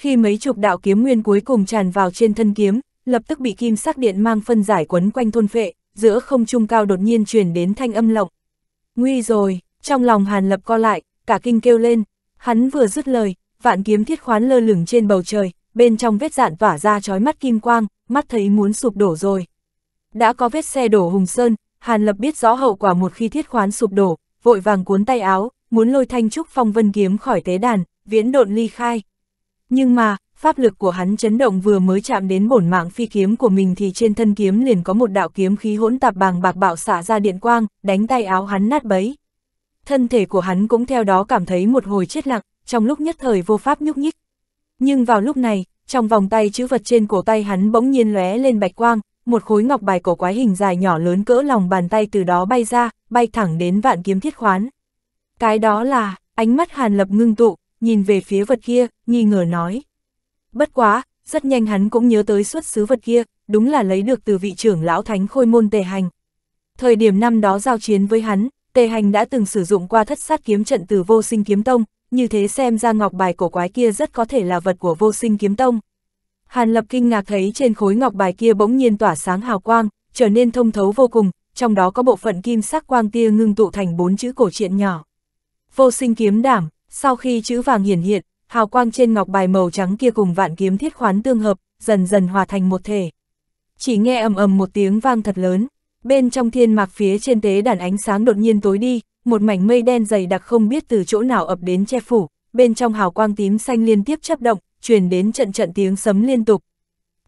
Khi mấy chục đạo kiếm nguyên cuối cùng tràn vào trên thân kiếm, lập tức bị kim sắc điện mang phân giải quấn quanh thôn phệ, giữa không trung cao đột nhiên truyền đến thanh âm lộng. Nguy rồi, trong lòng Hàn Lập co lại, cả kinh kêu lên, hắn vừa dứt lời, vạn kiếm thiết khoán lơ lửng trên bầu trời, bên trong vết dạn tỏa ra chói mắt kim quang, mắt thấy muốn sụp đổ rồi. Đã có vết xe đổ hùng sơn, Hàn Lập biết rõ hậu quả một khi thiết khoán sụp đổ, vội vàng cuốn tay áo, muốn lôi thanh trúc phong vân kiếm khỏi tế đàn, viễn độn ly khai, nhưng mà, pháp lực của hắn chấn động vừa mới chạm đến bổn mạng phi kiếm của mình thì trên thân kiếm liền có một đạo kiếm khí hỗn tạp bàng bạc bạo xả ra điện quang, đánh tay áo hắn nát bấy. Thân thể của hắn cũng theo đó cảm thấy một hồi chết lặng, trong lúc nhất thời vô pháp nhúc nhích. Nhưng vào lúc này, trong vòng tay chữ vật trên cổ tay hắn bỗng nhiên lóe lên bạch quang, một khối ngọc bài cổ quái hình dài nhỏ lớn cỡ lòng bàn tay từ đó bay ra, bay thẳng đến vạn kiếm thiết khoán. Cái đó là, ánh mắt Hàn Lập ngưng tụ, nhìn về phía vật kia, nghi ngờ nói. Bất quá, rất nhanh hắn cũng nhớ tới xuất xứ vật kia, đúng là lấy được từ vị trưởng lão thánh khôi môn tề hành. Thời điểm năm đó giao chiến với hắn, tề hành đã từng sử dụng qua thất sát kiếm trận từ vô sinh kiếm tông, như thế xem ra ngọc bài cổ quái kia rất có thể là vật của vô sinh kiếm tông. Hàn lập kinh ngạc thấy trên khối ngọc bài kia bỗng nhiên tỏa sáng hào quang, trở nên thông thấu vô cùng, trong đó có bộ phận kim sắc quang tia ngưng tụ thành bốn chữ cổ truyện nhỏ. Vô sinh kiếm đảm, sau khi chữ vàng hiển hiện, hào quang trên ngọc bài màu trắng kia cùng vạn kiếm thiết khoán tương hợp, dần dần hòa thành một thể. Chỉ nghe ầm ầm một tiếng vang thật lớn, bên trong thiên mạc phía trên tế đàn ánh sáng đột nhiên tối đi, một mảnh mây đen dày đặc không biết từ chỗ nào ập đến che phủ, bên trong hào quang tím xanh liên tiếp chấp động, truyền đến trận trận tiếng sấm liên tục.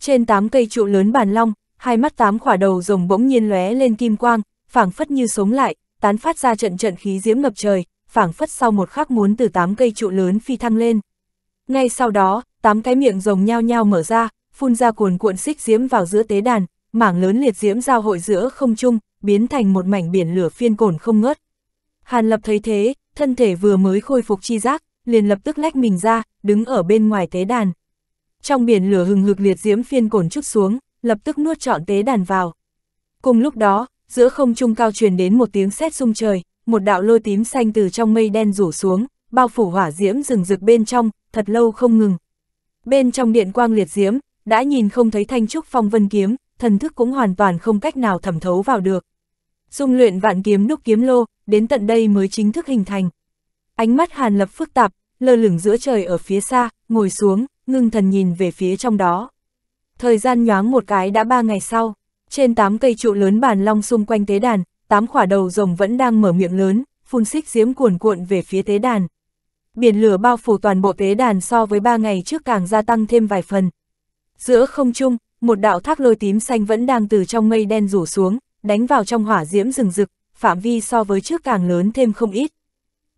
Trên tám cây trụ lớn bàn long, hai mắt tám khỏa đầu rồng bỗng nhiên lóe lên kim quang, phảng phất như sống lại, tán phát ra trận trận khí diễm ngập trời, phảng phất sau một khắc muốn từ tám cây trụ lớn phi thăng lên. Ngay sau đó, tám cái miệng rồng nhao nhao mở ra, phun ra cuồn cuộn xích diễm vào giữa tế đàn, mảng lớn liệt diễm giao hội giữa không trung, biến thành một mảnh biển lửa phiên cổn không ngớt. Hàn Lập thấy thế, thân thể vừa mới khôi phục chi giác, liền lập tức lách mình ra, đứng ở bên ngoài tế đàn. Trong biển lửa hừng hực liệt diễm phiên cổn chút xuống, lập tức nuốt trọn tế đàn vào. Cùng lúc đó, giữa không trung cao truyền đến một tiếng sét rung trời, một đạo lôi tím xanh từ trong mây đen rủ xuống, bao phủ hỏa diễm rừng rực bên trong, thật lâu không ngừng. Bên trong điện quang liệt diễm, đã nhìn không thấy thanh trúc phong vân kiếm, thần thức cũng hoàn toàn không cách nào thẩm thấu vào được. Dung luyện vạn kiếm đúc kiếm lô, đến tận đây mới chính thức hình thành. Ánh mắt Hàn Lập phức tạp, lơ lửng giữa trời ở phía xa, ngồi xuống, ngưng thần nhìn về phía trong đó. Thời gian nhoáng một cái đã ba ngày sau, trên tám cây trụ lớn bàn long xung quanh tế đàn, tám khỏa đầu rồng vẫn đang mở miệng lớn, phun xích diễm cuồn cuộn về phía tế đàn. Biển lửa bao phủ toàn bộ tế đàn so với ba ngày trước càng gia tăng thêm vài phần. Giữa không trung, một đạo thác lôi tím xanh vẫn đang từ trong mây đen rủ xuống, đánh vào trong hỏa diễm rừng rực, phạm vi so với trước càng lớn thêm không ít.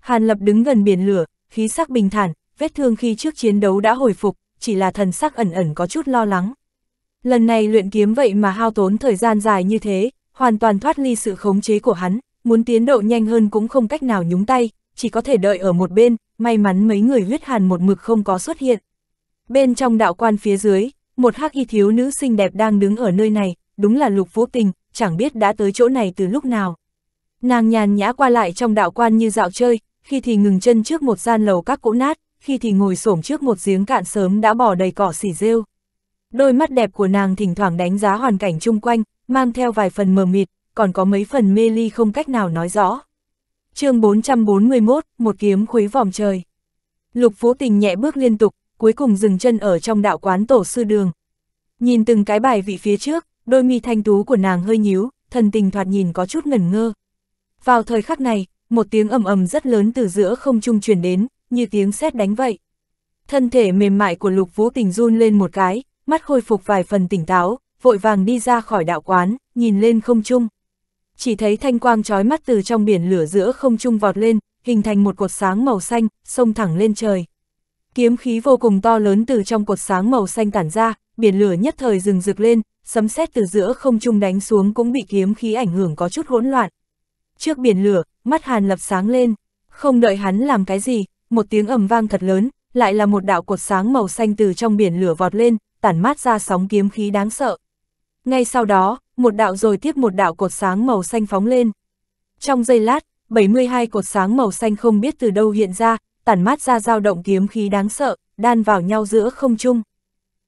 Hàn Lập đứng gần biển lửa, khí sắc bình thản, vết thương khi trước chiến đấu đã hồi phục, chỉ là thần sắc ẩn ẩn có chút lo lắng. Lần này luyện kiếm vậy mà hao tốn thời gian dài như thế, hoàn toàn thoát ly sự khống chế của hắn, muốn tiến độ nhanh hơn cũng không cách nào nhúng tay, chỉ có thể đợi ở một bên, may mắn mấy người huyết hàn một mực không có xuất hiện. Bên trong đạo quan phía dưới, một hắc y thiếu nữ xinh đẹp đang đứng ở nơi này, đúng là lục vũ tình, chẳng biết đã tới chỗ này từ lúc nào. Nàng nhàn nhã qua lại trong đạo quan như dạo chơi, khi thì ngừng chân trước một gian lầu các cỗ nát, khi thì ngồi xổm trước một giếng cạn sớm đã bỏ đầy cỏ xỉ rêu. Đôi mắt đẹp của nàng thỉnh thoảng đánh giá hoàn cảnh chung quanh, mang theo vài phần mờ mịt, còn có mấy phần mê ly không cách nào nói rõ. chương 441, một kiếm khuấy vòng trời. Lục Phú Tình nhẹ bước liên tục, cuối cùng dừng chân ở trong đạo quán tổ sư đường. Nhìn từng cái bài vị phía trước, đôi mi thanh tú của nàng hơi nhíu, thần tình thoạt nhìn có chút ngẩn ngơ. Vào thời khắc này, một tiếng ầm ầm rất lớn từ giữa không trung truyền đến, như tiếng sét đánh vậy. Thân thể mềm mại của Lục Vũ Tình run lên một cái, mắt khôi phục vài phần tỉnh táo, vội vàng đi ra khỏi đạo quán, nhìn lên không trung. Chỉ thấy thanh quang trói mắt từ trong biển lửa giữa không trung vọt lên, hình thành một cột sáng màu xanh, sông thẳng lên trời. Kiếm khí vô cùng to lớn từ trong cột sáng màu xanh tản ra, biển lửa nhất thời rừng rực lên, sấm sét từ giữa không trung đánh xuống cũng bị kiếm khí ảnh hưởng có chút hỗn loạn. Trước biển lửa, mắt Hàn Lập sáng lên, không đợi hắn làm cái gì, một tiếng ầm vang thật lớn, lại là một đạo cột sáng màu xanh từ trong biển lửa vọt lên, tản mát ra sóng kiếm khí đáng sợ. Ngay sau đó, một đạo rồi tiếp một đạo cột sáng màu xanh phóng lên. Trong giây lát, 72 cột sáng màu xanh không biết từ đâu hiện ra, tản mát ra dao động kiếm khí đáng sợ, đan vào nhau giữa không trung.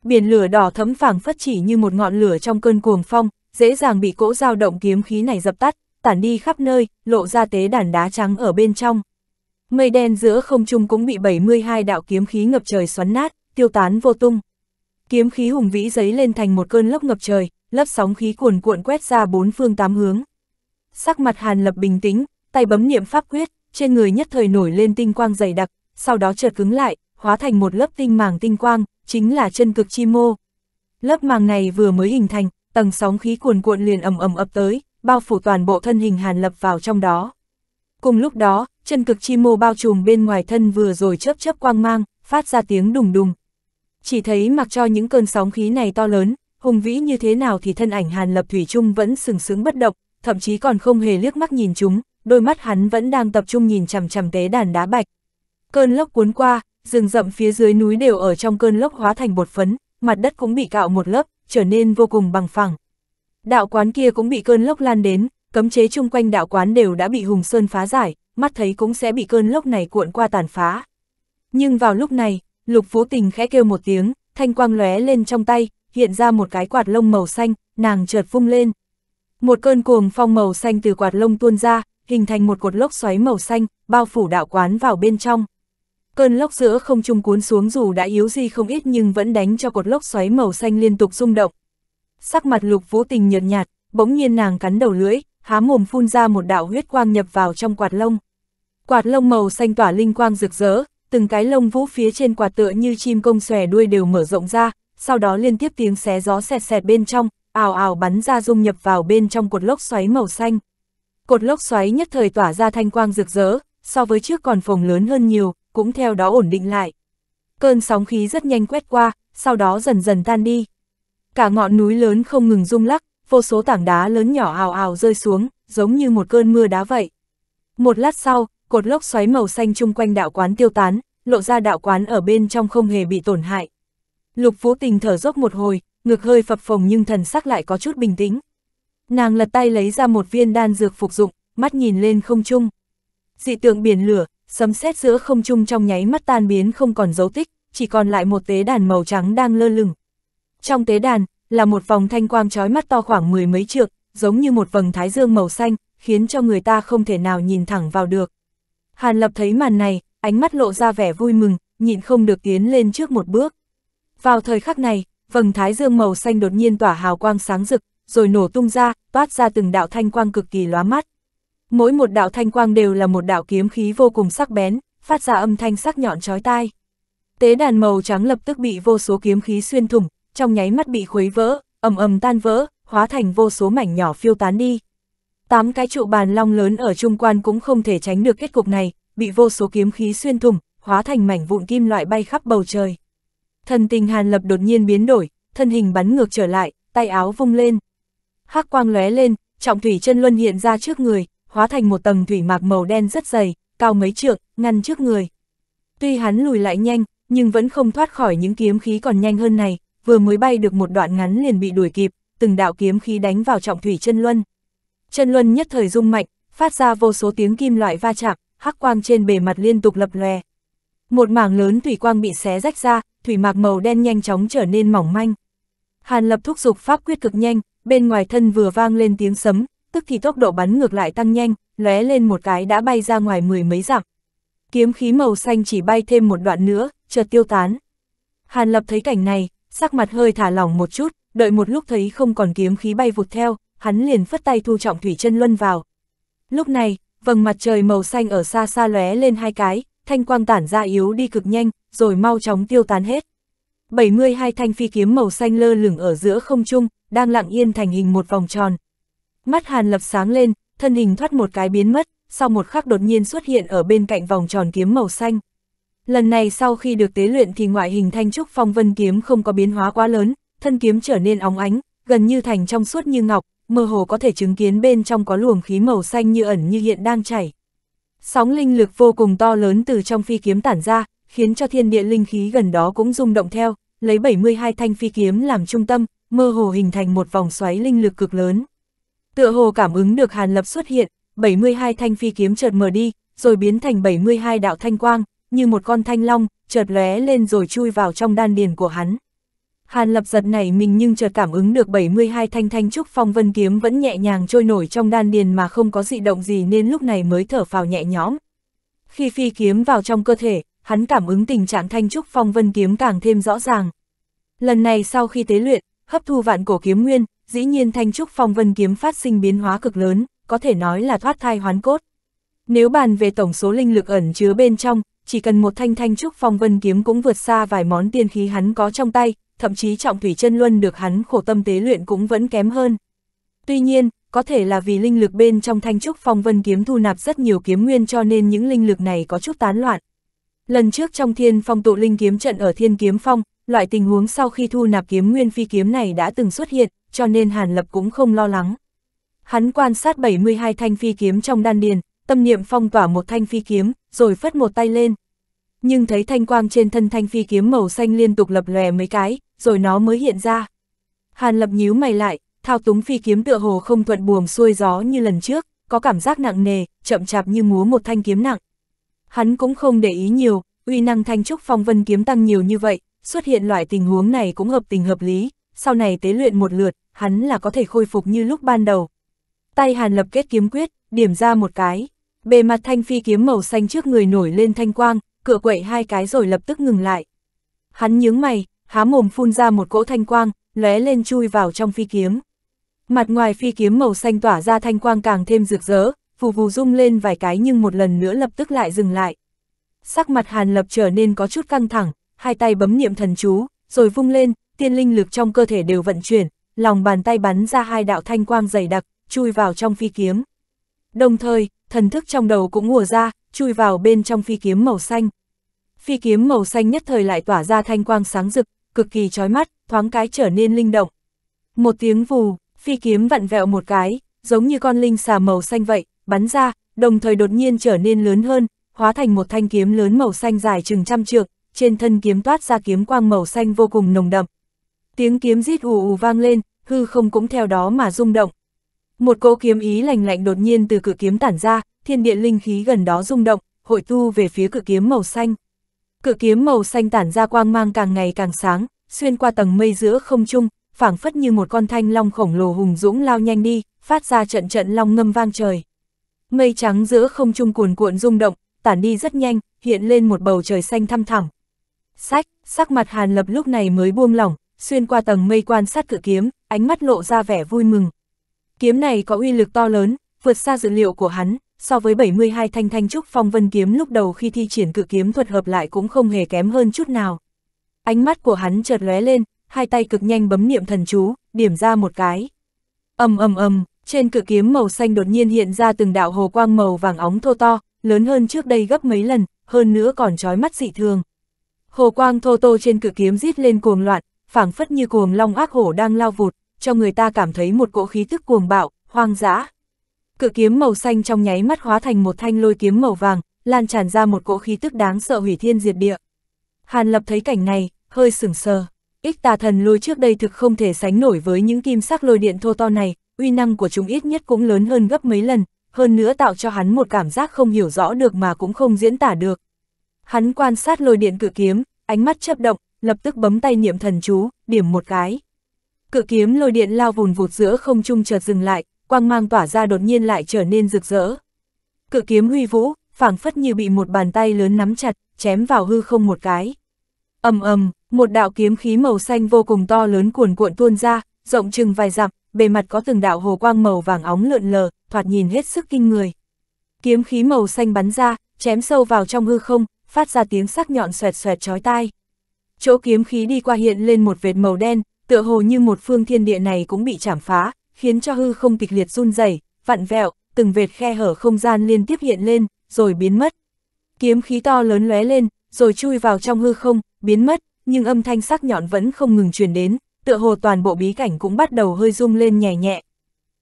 Biển lửa đỏ thấm phảng phất chỉ như một ngọn lửa trong cơn cuồng phong, dễ dàng bị cỗ dao động kiếm khí này dập tắt, tản đi khắp nơi, lộ ra tế đàn đá trắng ở bên trong. Mây đen giữa không trung cũng bị 72 đạo kiếm khí ngập trời xoắn nát, tiêu tán vô tung. Kiếm khí hùng vĩ giấy lên thành một cơn lốc ngập trời, lớp sóng khí cuồn cuộn quét ra bốn phương tám hướng. Sắc mặt Hàn Lập bình tĩnh, tay bấm niệm pháp quyết, trên người nhất thời nổi lên tinh quang dày đặc, sau đó chợt cứng lại, hóa thành một lớp tinh màng tinh quang, chính là chân cực chi mô. Lớp màng này vừa mới hình thành, tầng sóng khí cuồn cuộn liền ầm ầm ập tới, bao phủ toàn bộ thân hình Hàn Lập vào trong đó. Cùng lúc đó, chân cực chi mô bao trùm bên ngoài thân vừa rồi chớp chớp quang mang, phát ra tiếng đùng đùng. Chỉ thấy mặc cho những cơn sóng khí này to lớn, hùng vĩ như thế nào thì thân ảnh Hàn Lập Thủy Trung vẫn sừng sững bất động, thậm chí còn không hề liếc mắt nhìn chúng, đôi mắt hắn vẫn đang tập trung nhìn chằm chằm tế đàn đá bạch. Cơn lốc cuốn qua, rừng rậm phía dưới núi đều ở trong cơn lốc hóa thành bột phấn, mặt đất cũng bị cạo một lớp, trở nên vô cùng bằng phẳng. Đạo quán kia cũng bị cơn lốc lan đến, cấm chế chung quanh đạo quán đều đã bị Hùng Sơn phá giải, mắt thấy cũng sẽ bị cơn lốc này cuộn qua tàn phá. Nhưng vào lúc này, Lục phú Tình khẽ kêu một tiếng, thanh quang lóe lên trong tay, hiện ra một cái quạt lông màu xanh, nàng chợt vung lên. Một cơn cuồng phong màu xanh từ quạt lông tuôn ra, hình thành một cột lốc xoáy màu xanh, bao phủ đạo quán vào bên trong. Cơn lốc giữa không trung cuốn xuống dù đã yếu gì không ít nhưng vẫn đánh cho cột lốc xoáy màu xanh liên tục rung động. Sắc mặt lục vũ tình nhợt nhạt, bỗng nhiên nàng cắn đầu lưỡi, há mồm phun ra một đạo huyết quang nhập vào trong quạt lông. Quạt lông màu xanh tỏa linh quang rực rỡ, từng cái lông vũ phía trên quạt tựa như chim công xòe đuôi đều mở rộng ra, sau đó liên tiếp tiếng xé gió xẹt xẹt bên trong, ảo ảo bắn ra dung nhập vào bên trong cột lốc xoáy màu xanh. Cột lốc xoáy nhất thời tỏa ra thanh quang rực rỡ, so với trước còn phồng lớn hơn nhiều, cũng theo đó ổn định lại. Cơn sóng khí rất nhanh quét qua, sau đó dần dần tan đi. Cả ngọn núi lớn không ngừng rung lắc, vô số tảng đá lớn nhỏ ào ào rơi xuống, giống như một cơn mưa đá vậy. Một lát sau, cột lốc xoáy màu xanh chung quanh đạo quán tiêu tán, lộ ra đạo quán ở bên trong không hề bị tổn hại. Lục Vũ Tình thở dốc một hồi, ngực hơi phập phồng nhưng thần sắc lại có chút bình tĩnh. Nàng lật tay lấy ra một viên đan dược phục dụng, mắt nhìn lên không trung. Dị tượng biển lửa, sấm sét giữa không trung trong nháy mắt tan biến không còn dấu tích, chỉ còn lại một tế đàn màu trắng đang lơ lửng. Trong tế đàn, là một vòng thanh quang chói mắt to khoảng mười mấy trượng, giống như một vầng thái dương màu xanh, khiến cho người ta không thể nào nhìn thẳng vào được. Hàn Lập thấy màn này, ánh mắt lộ ra vẻ vui mừng, nhịn không được tiến lên trước một bước. Vào thời khắc này, vầng thái dương màu xanh đột nhiên tỏa hào quang sáng rực, rồi nổ tung ra, toát ra từng đạo thanh quang cực kỳ lóa mắt. Mỗi một đạo thanh quang đều là một đạo kiếm khí vô cùng sắc bén, phát ra âm thanh sắc nhọn chói tai. Tế đàn màu trắng lập tức bị vô số kiếm khí xuyên thủng, trong nháy mắt bị khuấy vỡ, ầm ầm tan vỡ, hóa thành vô số mảnh nhỏ phiêu tán đi. Tám cái trụ bàn long lớn ở trung quan cũng không thể tránh được kết cục này, bị vô số kiếm khí xuyên thủng, hóa thành mảnh vụn kim loại bay khắp bầu trời. Thần tình Hàn Lập đột nhiên biến đổi, thân hình bắn ngược trở lại, tay áo vung lên. Hắc quang lóe lên, trọng thủy chân luân hiện ra trước người, hóa thành một tầng thủy mạc màu đen rất dày, cao mấy trượng, ngăn trước người. Tuy hắn lùi lại nhanh, nhưng vẫn không thoát khỏi những kiếm khí còn nhanh hơn này, vừa mới bay được một đoạn ngắn liền bị đuổi kịp, từng đạo kiếm khí đánh vào trọng thủy chân luân. Chân luân nhất thời rung mạnh, phát ra vô số tiếng kim loại va chạm, hắc quang trên bề mặt liên tục lập lòe, một mảng lớn thủy quang bị xé rách ra, thủy mạc màu đen nhanh chóng trở nên mỏng manh. Hàn Lập thúc giục pháp quyết cực nhanh, bên ngoài thân vừa vang lên tiếng sấm, tức thì tốc độ bắn ngược lại tăng nhanh, lóe lên một cái đã bay ra ngoài mười mấy dặm. Kiếm khí màu xanh chỉ bay thêm một đoạn nữa, chợt tiêu tán. Hàn Lập thấy cảnh này, sắc mặt hơi thả lỏng một chút, đợi một lúc thấy không còn kiếm khí bay vụt theo, hắn liền phất tay thu trọng thủy chân luân vào. Lúc này, vầng mặt trời màu xanh ở xa xa lóe lên hai cái, thanh quang tản ra yếu đi cực nhanh, rồi mau chóng tiêu tán hết. 72 thanh phi kiếm màu xanh lơ lửng ở giữa không trung, đang lặng yên thành hình một vòng tròn. Mắt Hàn Lập sáng lên, thân hình thoát một cái biến mất, sau một khắc đột nhiên xuất hiện ở bên cạnh vòng tròn kiếm màu xanh. Lần này sau khi được tế luyện thì ngoại hình thanh trúc phong vân kiếm không có biến hóa quá lớn, thân kiếm trở nên óng ánh, gần như thành trong suốt như ngọc, mơ hồ có thể chứng kiến bên trong có luồng khí màu xanh như ẩn như hiện đang chảy. Sóng linh lực vô cùng to lớn từ trong phi kiếm tản ra, khiến cho thiên địa linh khí gần đó cũng rung động theo, lấy 72 thanh phi kiếm làm trung tâm, mơ hồ hình thành một vòng xoáy linh lực cực lớn. Tựa hồ cảm ứng được Hàn Lập xuất hiện, 72 thanh phi kiếm chợt mở đi, rồi biến thành 72 đạo thanh quang, như một con thanh long, chợt lóe lên rồi chui vào trong đan điền của hắn. Hàn lập giật nảy mình nhưng chợt cảm ứng được 72 thanh thanh trúc phong vân kiếm vẫn nhẹ nhàng trôi nổi trong đan điền mà không có dị động gì nên lúc này mới thở phào nhẹ nhõm. Khi phi kiếm vào trong cơ thể, hắn cảm ứng tình trạng thanh trúc phong vân kiếm càng thêm rõ ràng. Lần này sau khi tế luyện, hấp thu vạn cổ kiếm nguyên, dĩ nhiên thanh trúc phong vân kiếm phát sinh biến hóa cực lớn, có thể nói là thoát thai hoán cốt. Nếu bàn về tổng số linh lực ẩn chứa bên trong, chỉ cần một thanh thanh trúc phong vân kiếm cũng vượt xa vài món tiên khí hắn có trong tay, thậm chí trọng thủy chân luân được hắn khổ tâm tế luyện cũng vẫn kém hơn. Tuy nhiên, có thể là vì linh lực bên trong thanh trúc phong vân kiếm thu nạp rất nhiều kiếm nguyên cho nên những linh lực này có chút tán loạn. Lần trước trong thiên phong tụ linh kiếm trận ở thiên kiếm phong, loại tình huống sau khi thu nạp kiếm nguyên phi kiếm này đã từng xuất hiện, cho nên Hàn Lập cũng không lo lắng. Hắn quan sát 72 thanh phi kiếm trong đan điền, tâm niệm phong tỏa một thanh phi kiếm, rồi phất một tay lên. Nhưng thấy thanh quang trên thân thanh phi kiếm màu xanh liên tục lập lòe mấy cái, rồi nó mới hiện ra. Hàn lập nhíu mày lại, thao túng phi kiếm tựa hồ không thuận buồm xuôi gió như lần trước, có cảm giác nặng nề, chậm chạp như múa một thanh kiếm nặng. Hắn cũng không để ý nhiều, uy năng thanh trúc phong vân kiếm tăng nhiều như vậy, xuất hiện loại tình huống này cũng hợp tình hợp lý, sau này tế luyện một lượt, hắn là có thể khôi phục như lúc ban đầu. Tay Hàn Lập kết kiếm quyết, điểm ra một cái, bề mặt thanh phi kiếm màu xanh trước người nổi lên thanh quang, cựa quậy hai cái rồi lập tức ngừng lại. Hắn nhướng mày, há mồm phun ra một cỗ thanh quang, lóe lên chui vào trong phi kiếm. Mặt ngoài phi kiếm màu xanh tỏa ra thanh quang càng thêm rực rỡ, phù vù rung lên vài cái nhưng một lần nữa lập tức lại dừng lại. Sắc mặt Hàn Lập trở nên có chút căng thẳng, hai tay bấm niệm thần chú, rồi vung lên, tiên linh lực trong cơ thể đều vận chuyển, lòng bàn tay bắn ra hai đạo thanh quang dày đặc, chui vào trong phi kiếm. Đồng thời, thần thức trong đầu cũng ùa ra, chui vào bên trong phi kiếm màu xanh. Phi kiếm màu xanh nhất thời lại tỏa ra thanh quang sáng rực, cực kỳ chói mắt, thoáng cái trở nên linh động. Một tiếng vù, phi kiếm vặn vẹo một cái, giống như con linh xà màu xanh vậy, bắn ra, đồng thời đột nhiên trở nên lớn hơn, hóa thành một thanh kiếm lớn màu xanh dài chừng trăm trượng, trên thân kiếm toát ra kiếm quang màu xanh vô cùng nồng đậm. Tiếng kiếm rít ù ù vang lên, hư không cũng theo đó mà rung động. Một cỗ kiếm ý lạnh lạnh đột nhiên từ cự kiếm tản ra, thiên địa linh khí gần đó rung động, hội tu về phía cự kiếm màu xanh cửa kiếm màu xanh tản ra quang mang càng ngày càng sáng, xuyên qua tầng mây giữa không trung, phảng phất như một con thanh long khổng lồ hùng dũng lao nhanh đi, phát ra trận trận long ngâm vang trời. Mây trắng giữa không trung cuồn cuộn rung động, tản đi rất nhanh, hiện lên một bầu trời xanh thăm thẳm. Sách, sắc mặt Hàn Lập lúc này mới buông lỏng, xuyên qua tầng mây quan sát cửa kiếm, ánh mắt lộ ra vẻ vui mừng. Kiếm này có uy lực to lớn, vượt xa dự liệu của hắn, so với 72 thanh thanh trúc phong vân kiếm lúc đầu khi thi triển cự kiếm thuật hợp lại cũng không hề kém hơn chút nào. Ánh mắt của hắn chợt lóe lên, hai tay cực nhanh bấm niệm thần chú, điểm ra một cái. Ầm ầm ầm, trên cự kiếm màu xanh đột nhiên hiện ra từng đạo hồ quang màu vàng óng thô to, lớn hơn trước đây gấp mấy lần, hơn nữa còn trói mắt dị thường. Hồ quang thô to trên cự kiếm rít lên cuồng loạn, phảng phất như cuồng long ác hổ đang lao vụt, cho người ta cảm thấy một cỗ khí tức cuồng bạo, hoang dã. Cự kiếm màu xanh trong nháy mắt hóa thành một thanh lôi kiếm màu vàng, lan tràn ra một cỗ khí tức đáng sợ hủy thiên diệt địa. Hàn Lập thấy cảnh này, hơi sửng sờ. Ích tà thần lôi trước đây thực không thể sánh nổi với những kim sắc lôi điện thô to này, uy năng của chúng ít nhất cũng lớn hơn gấp mấy lần, hơn nữa tạo cho hắn một cảm giác không hiểu rõ được mà cũng không diễn tả được. Hắn quan sát lôi điện cự kiếm, ánh mắt chấp động, lập tức bấm tay niệm thần chú, điểm một cái. Cự kiếm lôi điện lao vùn vụt giữa không trung chợt dừng lại, quang mang tỏa ra đột nhiên lại trở nên rực rỡ. Cự kiếm huy vũ, phảng phất như bị một bàn tay lớn nắm chặt, chém vào hư không một cái. ầm ầm, một đạo kiếm khí màu xanh vô cùng to lớn cuồn cuộn tuôn ra, rộng chừng vài dặm, bề mặt có từng đạo hồ quang màu vàng óng lượn lờ, thoạt nhìn hết sức kinh người. Kiếm khí màu xanh bắn ra, chém sâu vào trong hư không, phát ra tiếng sắc nhọn xoẹt xoẹt chói tai. Chỗ kiếm khí đi qua hiện lên một vệt màu đen, tựa hồ như một phương thiên địa này cũng bị chảm phá, khiến cho hư không kịch liệt run rẩy, vặn vẹo, từng vệt khe hở không gian liên tiếp hiện lên, rồi biến mất. Kiếm khí to lớn lóe lên, rồi chui vào trong hư không, biến mất, nhưng âm thanh sắc nhọn vẫn không ngừng truyền đến, tựa hồ toàn bộ bí cảnh cũng bắt đầu hơi rung lên nhẹ nhẹ.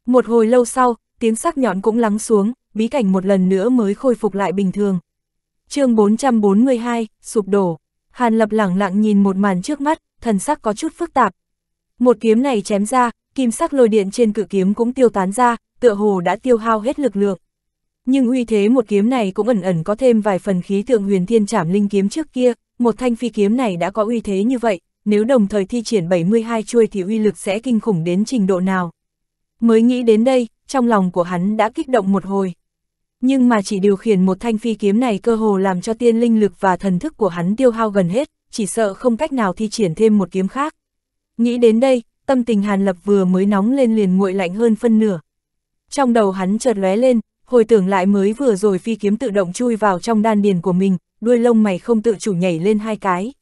Một hồi lâu sau, tiếng sắc nhọn cũng lắng xuống, bí cảnh một lần nữa mới khôi phục lại bình thường. chương 442, sụp đổ. Hàn Lập lẳng lặng nhìn một màn trước mắt, thần sắc có chút phức tạp. Một kiếm này chém ra, kim sắc lôi điện trên cự kiếm cũng tiêu tán ra, tựa hồ đã tiêu hao hết lực lượng. Nhưng uy thế một kiếm này cũng ẩn ẩn có thêm vài phần khí tượng huyền thiên trảm linh kiếm trước kia, một thanh phi kiếm này đã có uy thế như vậy, nếu đồng thời thi triển 72 chuôi thì uy lực sẽ kinh khủng đến trình độ nào. Mới nghĩ đến đây, trong lòng của hắn đã kích động một hồi. Nhưng mà chỉ điều khiển một thanh phi kiếm này cơ hồ làm cho tiên linh lực và thần thức của hắn tiêu hao gần hết, chỉ sợ không cách nào thi triển thêm một kiếm khác. Nghĩ đến đây, tâm tình Hàn Lập vừa mới nóng lên liền nguội lạnh hơn phân nửa. Trong đầu hắn chợt lóe lên, hồi tưởng lại mới vừa rồi phi kiếm tự động chui vào trong đan điền của mình, đuôi lông mày không tự chủ nhảy lên hai cái.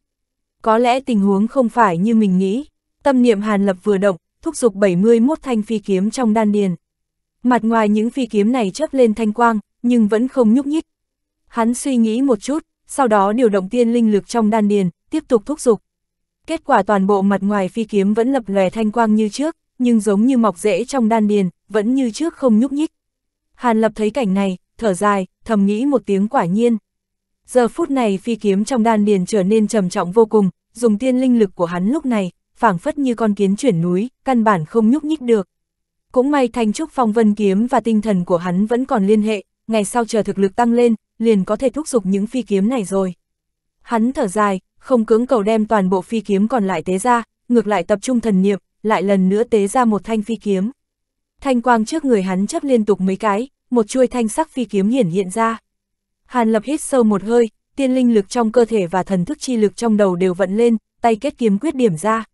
Có lẽ tình huống không phải như mình nghĩ, tâm niệm Hàn Lập vừa động, thúc giục 71 thanh phi kiếm trong đan điền. Mặt ngoài những phi kiếm này chớp lên thanh quang, nhưng vẫn không nhúc nhích. Hắn suy nghĩ một chút, sau đó điều động tiên linh lực trong đan điền, tiếp tục thúc giục. Kết quả toàn bộ mặt ngoài phi kiếm vẫn lập lòe thanh quang như trước, nhưng giống như mọc rễ trong đan điền, vẫn như trước không nhúc nhích. Hàn Lập thấy cảnh này, thở dài, thầm nghĩ một tiếng quả nhiên. Giờ phút này phi kiếm trong đan điền trở nên trầm trọng vô cùng, dùng tiên linh lực của hắn lúc này, phảng phất như con kiến chuyển núi, căn bản không nhúc nhích được. Cũng may thanh trúc phong vân kiếm và tinh thần của hắn vẫn còn liên hệ, ngày sau chờ thực lực tăng lên, liền có thể thúc giục những phi kiếm này rồi. Hắn thở dài, không cưỡng cầu đem toàn bộ phi kiếm còn lại tế ra, ngược lại tập trung thần niệm, lại lần nữa tế ra một thanh phi kiếm. Thanh quang trước người hắn chấp liên tục mấy cái, một chuôi thanh sắc phi kiếm hiển hiện ra. Hàn Lập hít sâu một hơi, tiên linh lực trong cơ thể và thần thức chi lực trong đầu đều vận lên, tay kết kiếm quyết điểm ra.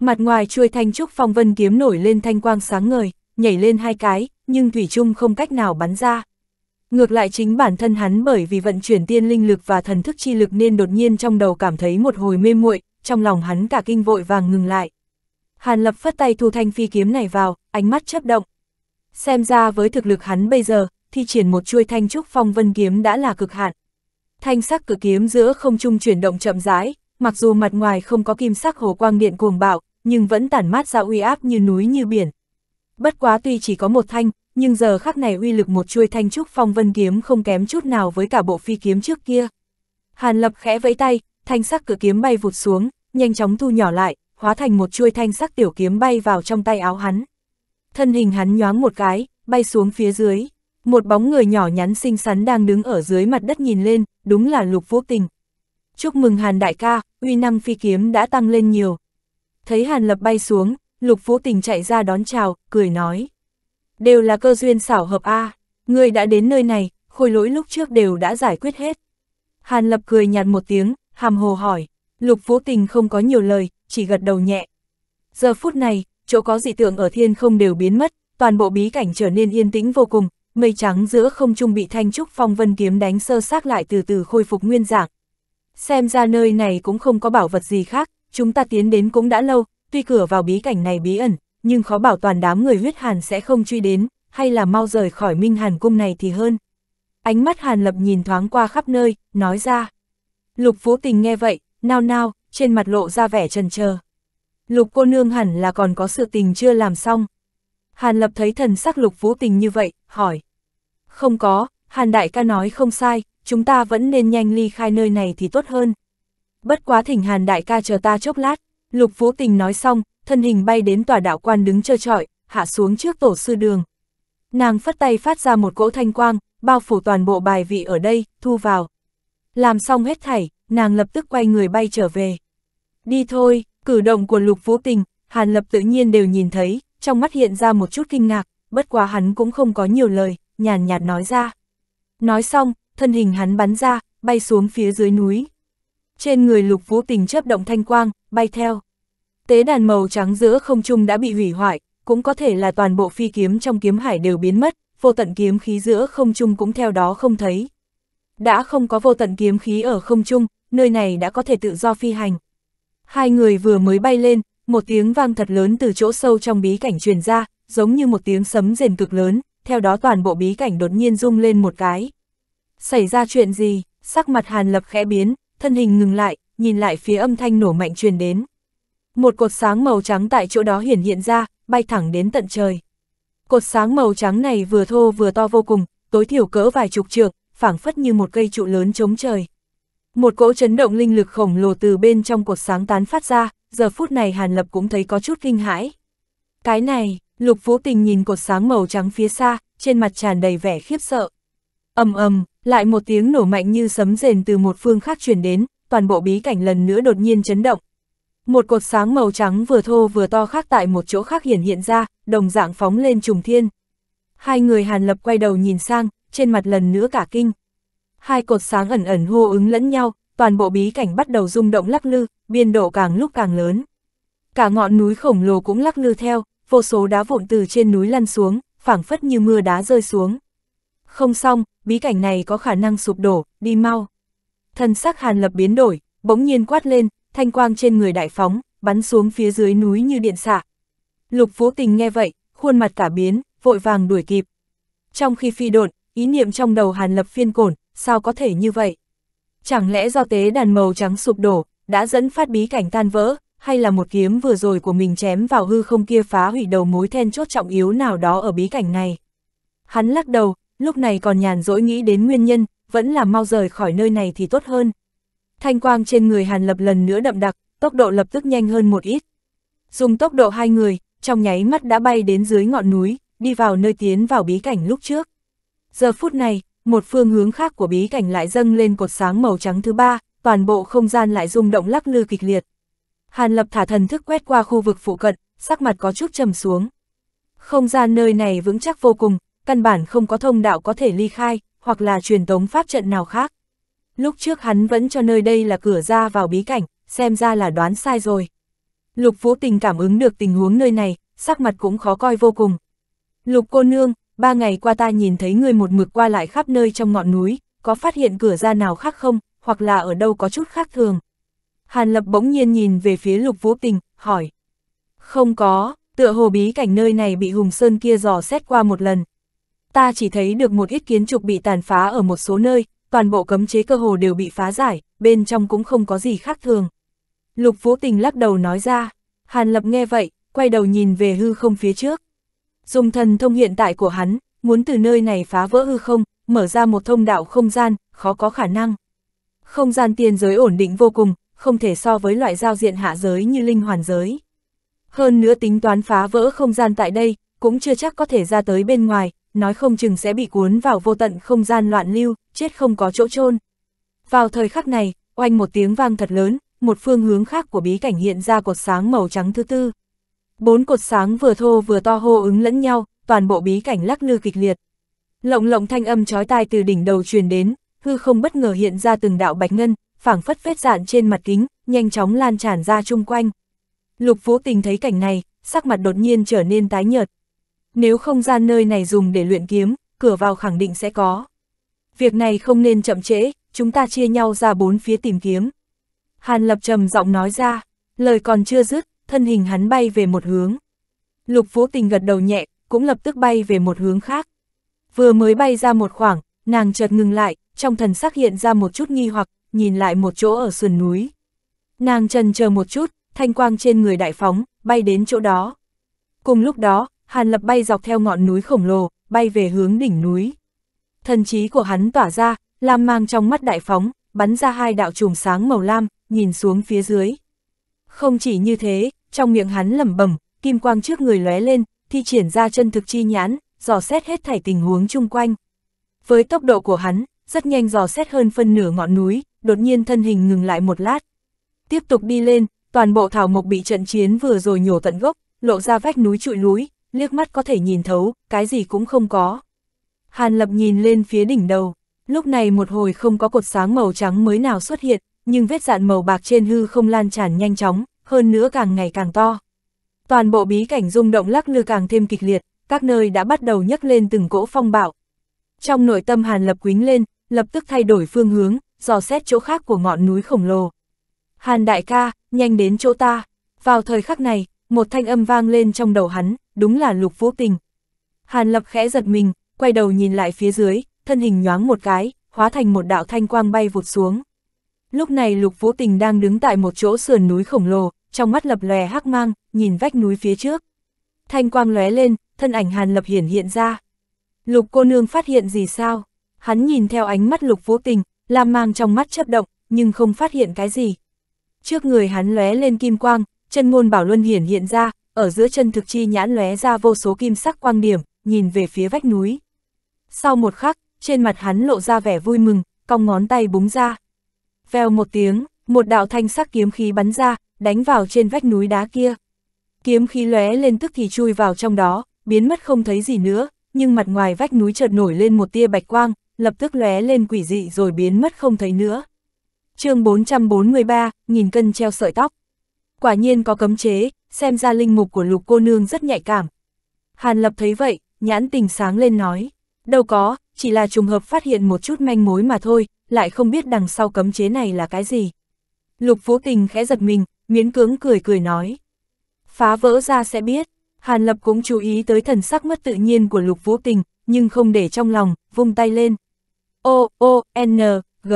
Mặt ngoài chuôi thanh trúc phong vân kiếm nổi lên thanh quang sáng ngời, nhảy lên hai cái, nhưng thủy chung không cách nào bắn ra. Ngược lại chính bản thân hắn bởi vì vận chuyển tiên linh lực và thần thức chi lực nên đột nhiên trong đầu cảm thấy một hồi mê muội, trong lòng hắn cả kinh vội vàng ngừng lại. Hàn Lập phất tay thu thanh phi kiếm này vào, ánh mắt chấp động. Xem ra với thực lực hắn bây giờ, thi triển một chuôi thanh trúc phong vân kiếm đã là cực hạn. Thanh sắc cử kiếm giữa không trung chuyển động chậm rãi, mặc dù mặt ngoài không có kim sắc hồ quang điện cuồng bạo, nhưng vẫn tản mát ra uy áp như núi như biển. Bất quá tuy chỉ có một thanh, nhưng giờ khắc này uy lực một chuôi thanh trúc phong vân kiếm không kém chút nào với cả bộ phi kiếm trước kia. Hàn Lập khẽ vẫy tay, thanh sắc cử kiếm bay vụt xuống, nhanh chóng thu nhỏ lại, hóa thành một chuôi thanh sắc tiểu kiếm bay vào trong tay áo hắn. Thân hình hắn nhoáng một cái, bay xuống phía dưới. Một bóng người nhỏ nhắn xinh xắn đang đứng ở dưới mặt đất nhìn lên, đúng là Lục Vô Tình. Chúc mừng Hàn đại ca, uy năng phi kiếm đã tăng lên nhiều. Thấy Hàn Lập bay xuống, Lục Vô Tình chạy ra đón chào, cười nói đều là cơ duyên xảo hợp A, à. ngươi đã đến nơi này, khôi lỗi lúc trước đều đã giải quyết hết. Hàn Lập cười nhạt một tiếng, hàm hồ hỏi, Lục Vũ Tình không có nhiều lời, chỉ gật đầu nhẹ. Giờ phút này, chỗ có dị tượng ở thiên không đều biến mất, toàn bộ bí cảnh trở nên yên tĩnh vô cùng, mây trắng giữa không trung bị thanh trúc phong vân kiếm đánh sơ xác lại từ từ khôi phục nguyên dạng. Xem ra nơi này cũng không có bảo vật gì khác, chúng ta tiến đến cũng đã lâu, tuy cửa vào bí cảnh này bí ẩn, nhưng khó bảo toàn đám người huyết hàn sẽ không truy đến, hay là mau rời khỏi Minh Hàn Cung này thì hơn. Ánh mắt Hàn Lập nhìn thoáng qua khắp nơi, nói ra. Lục Phú Tình nghe vậy, nao nao, trên mặt lộ ra vẻ trần chờ Lục cô nương hẳn là còn có sự tình chưa làm xong. Hàn Lập thấy thần sắc Lục Phú Tình như vậy, hỏi. Không có, Hàn Đại ca nói không sai, chúng ta vẫn nên nhanh ly khai nơi này thì tốt hơn. Bất quá thỉnh Hàn Đại ca chờ ta chốc lát, Lục Phú Tình nói xong, thân hình bay đến tòa đạo quan đứng trơ trọi, hạ xuống trước tổ sư đường. Nàng phất tay phát ra một cỗ thanh quang, bao phủ toàn bộ bài vị ở đây, thu vào. Làm xong hết thảy, nàng lập tức quay người bay trở về. Đi thôi, cử động của Lục Vũ Tình, Hàn Lập tự nhiên đều nhìn thấy, trong mắt hiện ra một chút kinh ngạc, bất quá hắn cũng không có nhiều lời, nhàn nhạt nói ra. Nói xong, thân hình hắn bắn ra, bay xuống phía dưới núi. Trên người Lục Vũ Tình chớp động thanh quang, bay theo. Tế đàn màu trắng giữa không trung đã bị hủy hoại, cũng có thể là toàn bộ phi kiếm trong kiếm hải đều biến mất, vô tận kiếm khí giữa không trung cũng theo đó không thấy. Đã không có vô tận kiếm khí ở không trung, nơi này đã có thể tự do phi hành. Hai người vừa mới bay lên, một tiếng vang thật lớn từ chỗ sâu trong bí cảnh truyền ra, giống như một tiếng sấm rền cực lớn, theo đó toàn bộ bí cảnh đột nhiên rung lên một cái. Xảy ra chuyện gì, sắc mặt Hàn Lập khẽ biến, thân hình ngừng lại, nhìn lại phía âm thanh nổ mạnh truyền đến một cột sáng màu trắng tại chỗ đó hiển hiện ra, bay thẳng đến tận trời. Cột sáng màu trắng này vừa thô vừa to vô cùng, tối thiểu cỡ vài chục trượng, phảng phất như một cây trụ lớn chống trời. Một cỗ chấn động linh lực khổng lồ từ bên trong cột sáng tán phát ra, giờ phút này Hàn Lập cũng thấy có chút kinh hãi. Cái này, Lục Phú Tình nhìn cột sáng màu trắng phía xa, trên mặt tràn đầy vẻ khiếp sợ. ầm ầm, lại một tiếng nổ mạnh như sấm rền từ một phương khác truyền đến, toàn bộ bí cảnh lần nữa đột nhiên chấn động, một cột sáng màu trắng vừa thô vừa to khác tại một chỗ khác hiển hiện ra, đồng dạng phóng lên trùng thiên. Hai người Hàn Lập quay đầu nhìn sang, trên mặt lần nữa cả kinh. Hai cột sáng ẩn ẩn hô ứng lẫn nhau, toàn bộ bí cảnh bắt đầu rung động lắc lư, biên độ càng lúc càng lớn. Cả ngọn núi khổng lồ cũng lắc lư theo, vô số đá vụn từ trên núi lăn xuống, phảng phất như mưa đá rơi xuống. Không xong, bí cảnh này có khả năng sụp đổ, đi mau. Thân sắc Hàn Lập biến đổi, bỗng nhiên quát lên, thanh quang trên người đại phóng, bắn xuống phía dưới núi như điện xạ. Lục Vũ Tình nghe vậy, khuôn mặt cả biến, vội vàng đuổi kịp. Trong khi phi độn, ý niệm trong đầu Hàn Lập phiên cổn, sao có thể như vậy? Chẳng lẽ do tế đàn màu trắng sụp đổ, đã dẫn phát bí cảnh tan vỡ, hay là một kiếm vừa rồi của mình chém vào hư không kia phá hủy đầu mối then chốt trọng yếu nào đó ở bí cảnh này? Hắn lắc đầu, lúc này còn nhàn rỗi nghĩ đến nguyên nhân, vẫn là mau rời khỏi nơi này thì tốt hơn, Thanh quang trên người Hàn Lập lần nữa đậm đặc, tốc độ lập tức nhanh hơn một ít. Dùng tốc độ hai người, trong nháy mắt đã bay đến dưới ngọn núi, đi vào nơi tiến vào bí cảnh lúc trước. Giờ phút này, một phương hướng khác của bí cảnh lại dâng lên cột sáng màu trắng thứ ba, toàn bộ không gian lại rung động lắc lư kịch liệt. Hàn Lập thả thần thức quét qua khu vực phụ cận, sắc mặt có chút trầm xuống. Không gian nơi này vững chắc vô cùng, căn bản không có thông đạo có thể ly khai, hoặc là truyền tống pháp trận nào khác lúc trước hắn vẫn cho nơi đây là cửa ra vào bí cảnh, xem ra là đoán sai rồi. Lục Vũ Tình cảm ứng được tình huống nơi này, sắc mặt cũng khó coi vô cùng. Lục cô nương, ba ngày qua ta nhìn thấy người một mực qua lại khắp nơi trong ngọn núi, có phát hiện cửa ra nào khác không, hoặc là ở đâu có chút khác thường. Hàn Lập bỗng nhiên nhìn về phía Lục Vũ Tình, hỏi. Không có, tựa hồ bí cảnh nơi này bị Hùng Sơn kia dò xét qua một lần. Ta chỉ thấy được một ít kiến trục bị tàn phá ở một số nơi, toàn bộ cấm chế cơ hồ đều bị phá giải, bên trong cũng không có gì khác thường. Lục Vũ Tình lắc đầu nói ra, Hàn Lập nghe vậy, quay đầu nhìn về hư không phía trước. Dùng thần thông hiện tại của hắn, muốn từ nơi này phá vỡ hư không, mở ra một thông đạo không gian, khó có khả năng. Không gian tiên giới ổn định vô cùng, không thể so với loại giao diện hạ giới như linh hoàn giới. Hơn nữa tính toán phá vỡ không gian tại đây, cũng chưa chắc có thể ra tới bên ngoài, nói không chừng sẽ bị cuốn vào vô tận không gian loạn lưu, chết không có chỗ chôn. Vào thời khắc này, oanh một tiếng vang thật lớn, một phương hướng khác của bí cảnh hiện ra cột sáng màu trắng thứ tư. Bốn cột sáng vừa thô vừa to hô ứng lẫn nhau, toàn bộ bí cảnh lắc lư kịch liệt. Lộng lộng thanh âm chói tai từ đỉnh đầu truyền đến, hư không bất ngờ hiện ra từng đạo bạch ngân, phảng phất vết dạn trên mặt kính, nhanh chóng lan tràn ra chung quanh. Lục Vũ Tình thấy cảnh này, sắc mặt đột nhiên trở nên tái nhợt. Nếu không gian nơi này dùng để luyện kiếm, cửa vào khẳng định sẽ có. Việc này không nên chậm trễ, chúng ta chia nhau ra bốn phía tìm kiếm. Hàn Lập trầm giọng nói ra, lời còn chưa dứt, thân hình hắn bay về một hướng. Lục Vũ Tình gật đầu nhẹ, cũng lập tức bay về một hướng khác. Vừa mới bay ra một khoảng, nàng chợt ngừng lại, trong thần sắc hiện ra một chút nghi hoặc, nhìn lại một chỗ ở sườn núi. Nàng trần chờ một chút, thanh quang trên người đại phóng, bay đến chỗ đó. Cùng lúc đó, Hàn Lập bay dọc theo ngọn núi khổng lồ, bay về hướng đỉnh núi. Thần trí của hắn tỏa ra, lam mang trong mắt đại phóng, bắn ra hai đạo chùm sáng màu lam, nhìn xuống phía dưới. Không chỉ như thế, trong miệng hắn lẩm bẩm, kim quang trước người lóe lên, thi triển ra chân thực chi nhãn, dò xét hết thảy tình huống chung quanh. Với tốc độ của hắn, rất nhanh dò xét hơn phân nửa ngọn núi, đột nhiên thân hình ngừng lại một lát. Tiếp tục đi lên, toàn bộ thảo mộc bị trận chiến vừa rồi nhổ tận gốc, lộ ra vách núi trụi lúi, liếc mắt có thể nhìn thấu, cái gì cũng không có. Hàn Lập nhìn lên phía đỉnh đầu, lúc này một hồi không có cột sáng màu trắng mới nào xuất hiện, nhưng vết dạn màu bạc trên hư không lan tràn nhanh chóng, hơn nữa càng ngày càng to. Toàn bộ bí cảnh rung động lắc lư càng thêm kịch liệt, các nơi đã bắt đầu nhấc lên từng cỗ phong bạo. Trong nội tâm Hàn Lập quính lên, lập tức thay đổi phương hướng, dò xét chỗ khác của ngọn núi khổng lồ. Hàn đại ca, nhanh đến chỗ ta. Vào thời khắc này, một thanh âm vang lên trong đầu hắn, đúng là Lục Vũ Tình. Hàn Lập khẽ giật mình, quay đầu nhìn lại phía dưới, thân hình nhoáng một cái, hóa thành một đạo thanh quang bay vụt xuống. Lúc này Lục Vũ Tình đang đứng tại một chỗ sườn núi khổng lồ, trong mắt lập lòe hắc mang, nhìn vách núi phía trước. Thanh quang lóe lên, thân ảnh Hàn Lập hiển hiện ra. Lục cô nương phát hiện gì sao? Hắn nhìn theo ánh mắt Lục Vũ Tình, lam mang trong mắt chấp động, nhưng không phát hiện cái gì. Trước người hắn lóe lên kim quang, chân ngôn bảo luân hiển hiện ra, ở giữa chân thực chi nhãn lóe ra vô số kim sắc quang điểm, nhìn về phía vách núi. Sau một khắc, trên mặt hắn lộ ra vẻ vui mừng, cong ngón tay búng ra. Vèo một tiếng, một đạo thanh sắc kiếm khí bắn ra, đánh vào trên vách núi đá kia. Kiếm khí lóe lên tức thì chui vào trong đó, biến mất không thấy gì nữa, nhưng mặt ngoài vách núi chợt nổi lên một tia bạch quang, lập tức lóe lên quỷ dị rồi biến mất không thấy nữa. chương 443, nghìn cân treo sợi tóc. Quả nhiên có cấm chế, xem ra linh mục của lục cô nương rất nhạy cảm. Hàn Lập thấy vậy, nhãn tình sáng lên nói, đâu có, chỉ là trùng hợp phát hiện một chút manh mối mà thôi, lại không biết đằng sau cấm chế này là cái gì. Lục Vũ Tình khẽ giật mình, miễn cưỡng cười cười nói. Phá vỡ ra sẽ biết, Hàn Lập cũng chú ý tới thần sắc mất tự nhiên của Lục Vũ Tình, nhưng không để trong lòng, vung tay lên. O, O, N, G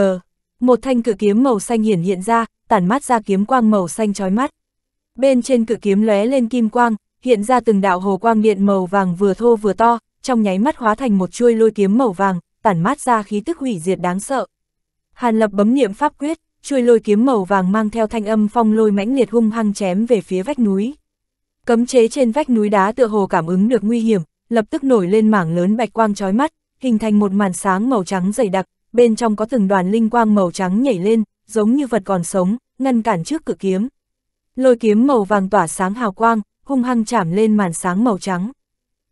một thanh cự kiếm màu xanh hiển hiện ra, tản mát ra kiếm quang màu xanh chói mắt. Bên trên cự kiếm lóe lên kim quang, hiện ra từng đạo hồ quang điện màu vàng vừa thô vừa to, trong nháy mắt hóa thành một chuôi lôi kiếm màu vàng, tản mát ra khí tức hủy diệt đáng sợ. Hàn Lập bấm niệm pháp quyết, chuôi lôi kiếm màu vàng mang theo thanh âm phong lôi mãnh liệt hung hăng chém về phía vách núi. Cấm chế trên vách núi đá tựa hồ cảm ứng được nguy hiểm, lập tức nổi lên mảng lớn bạch quang chói mắt, hình thành một màn sáng màu trắng dày đặc, bên trong có từng đoàn linh quang màu trắng nhảy lên, giống như vật còn sống, ngăn cản trước cự kiếm. Lôi kiếm màu vàng tỏa sáng hào quang, hung hăng chạm lên màn sáng màu trắng.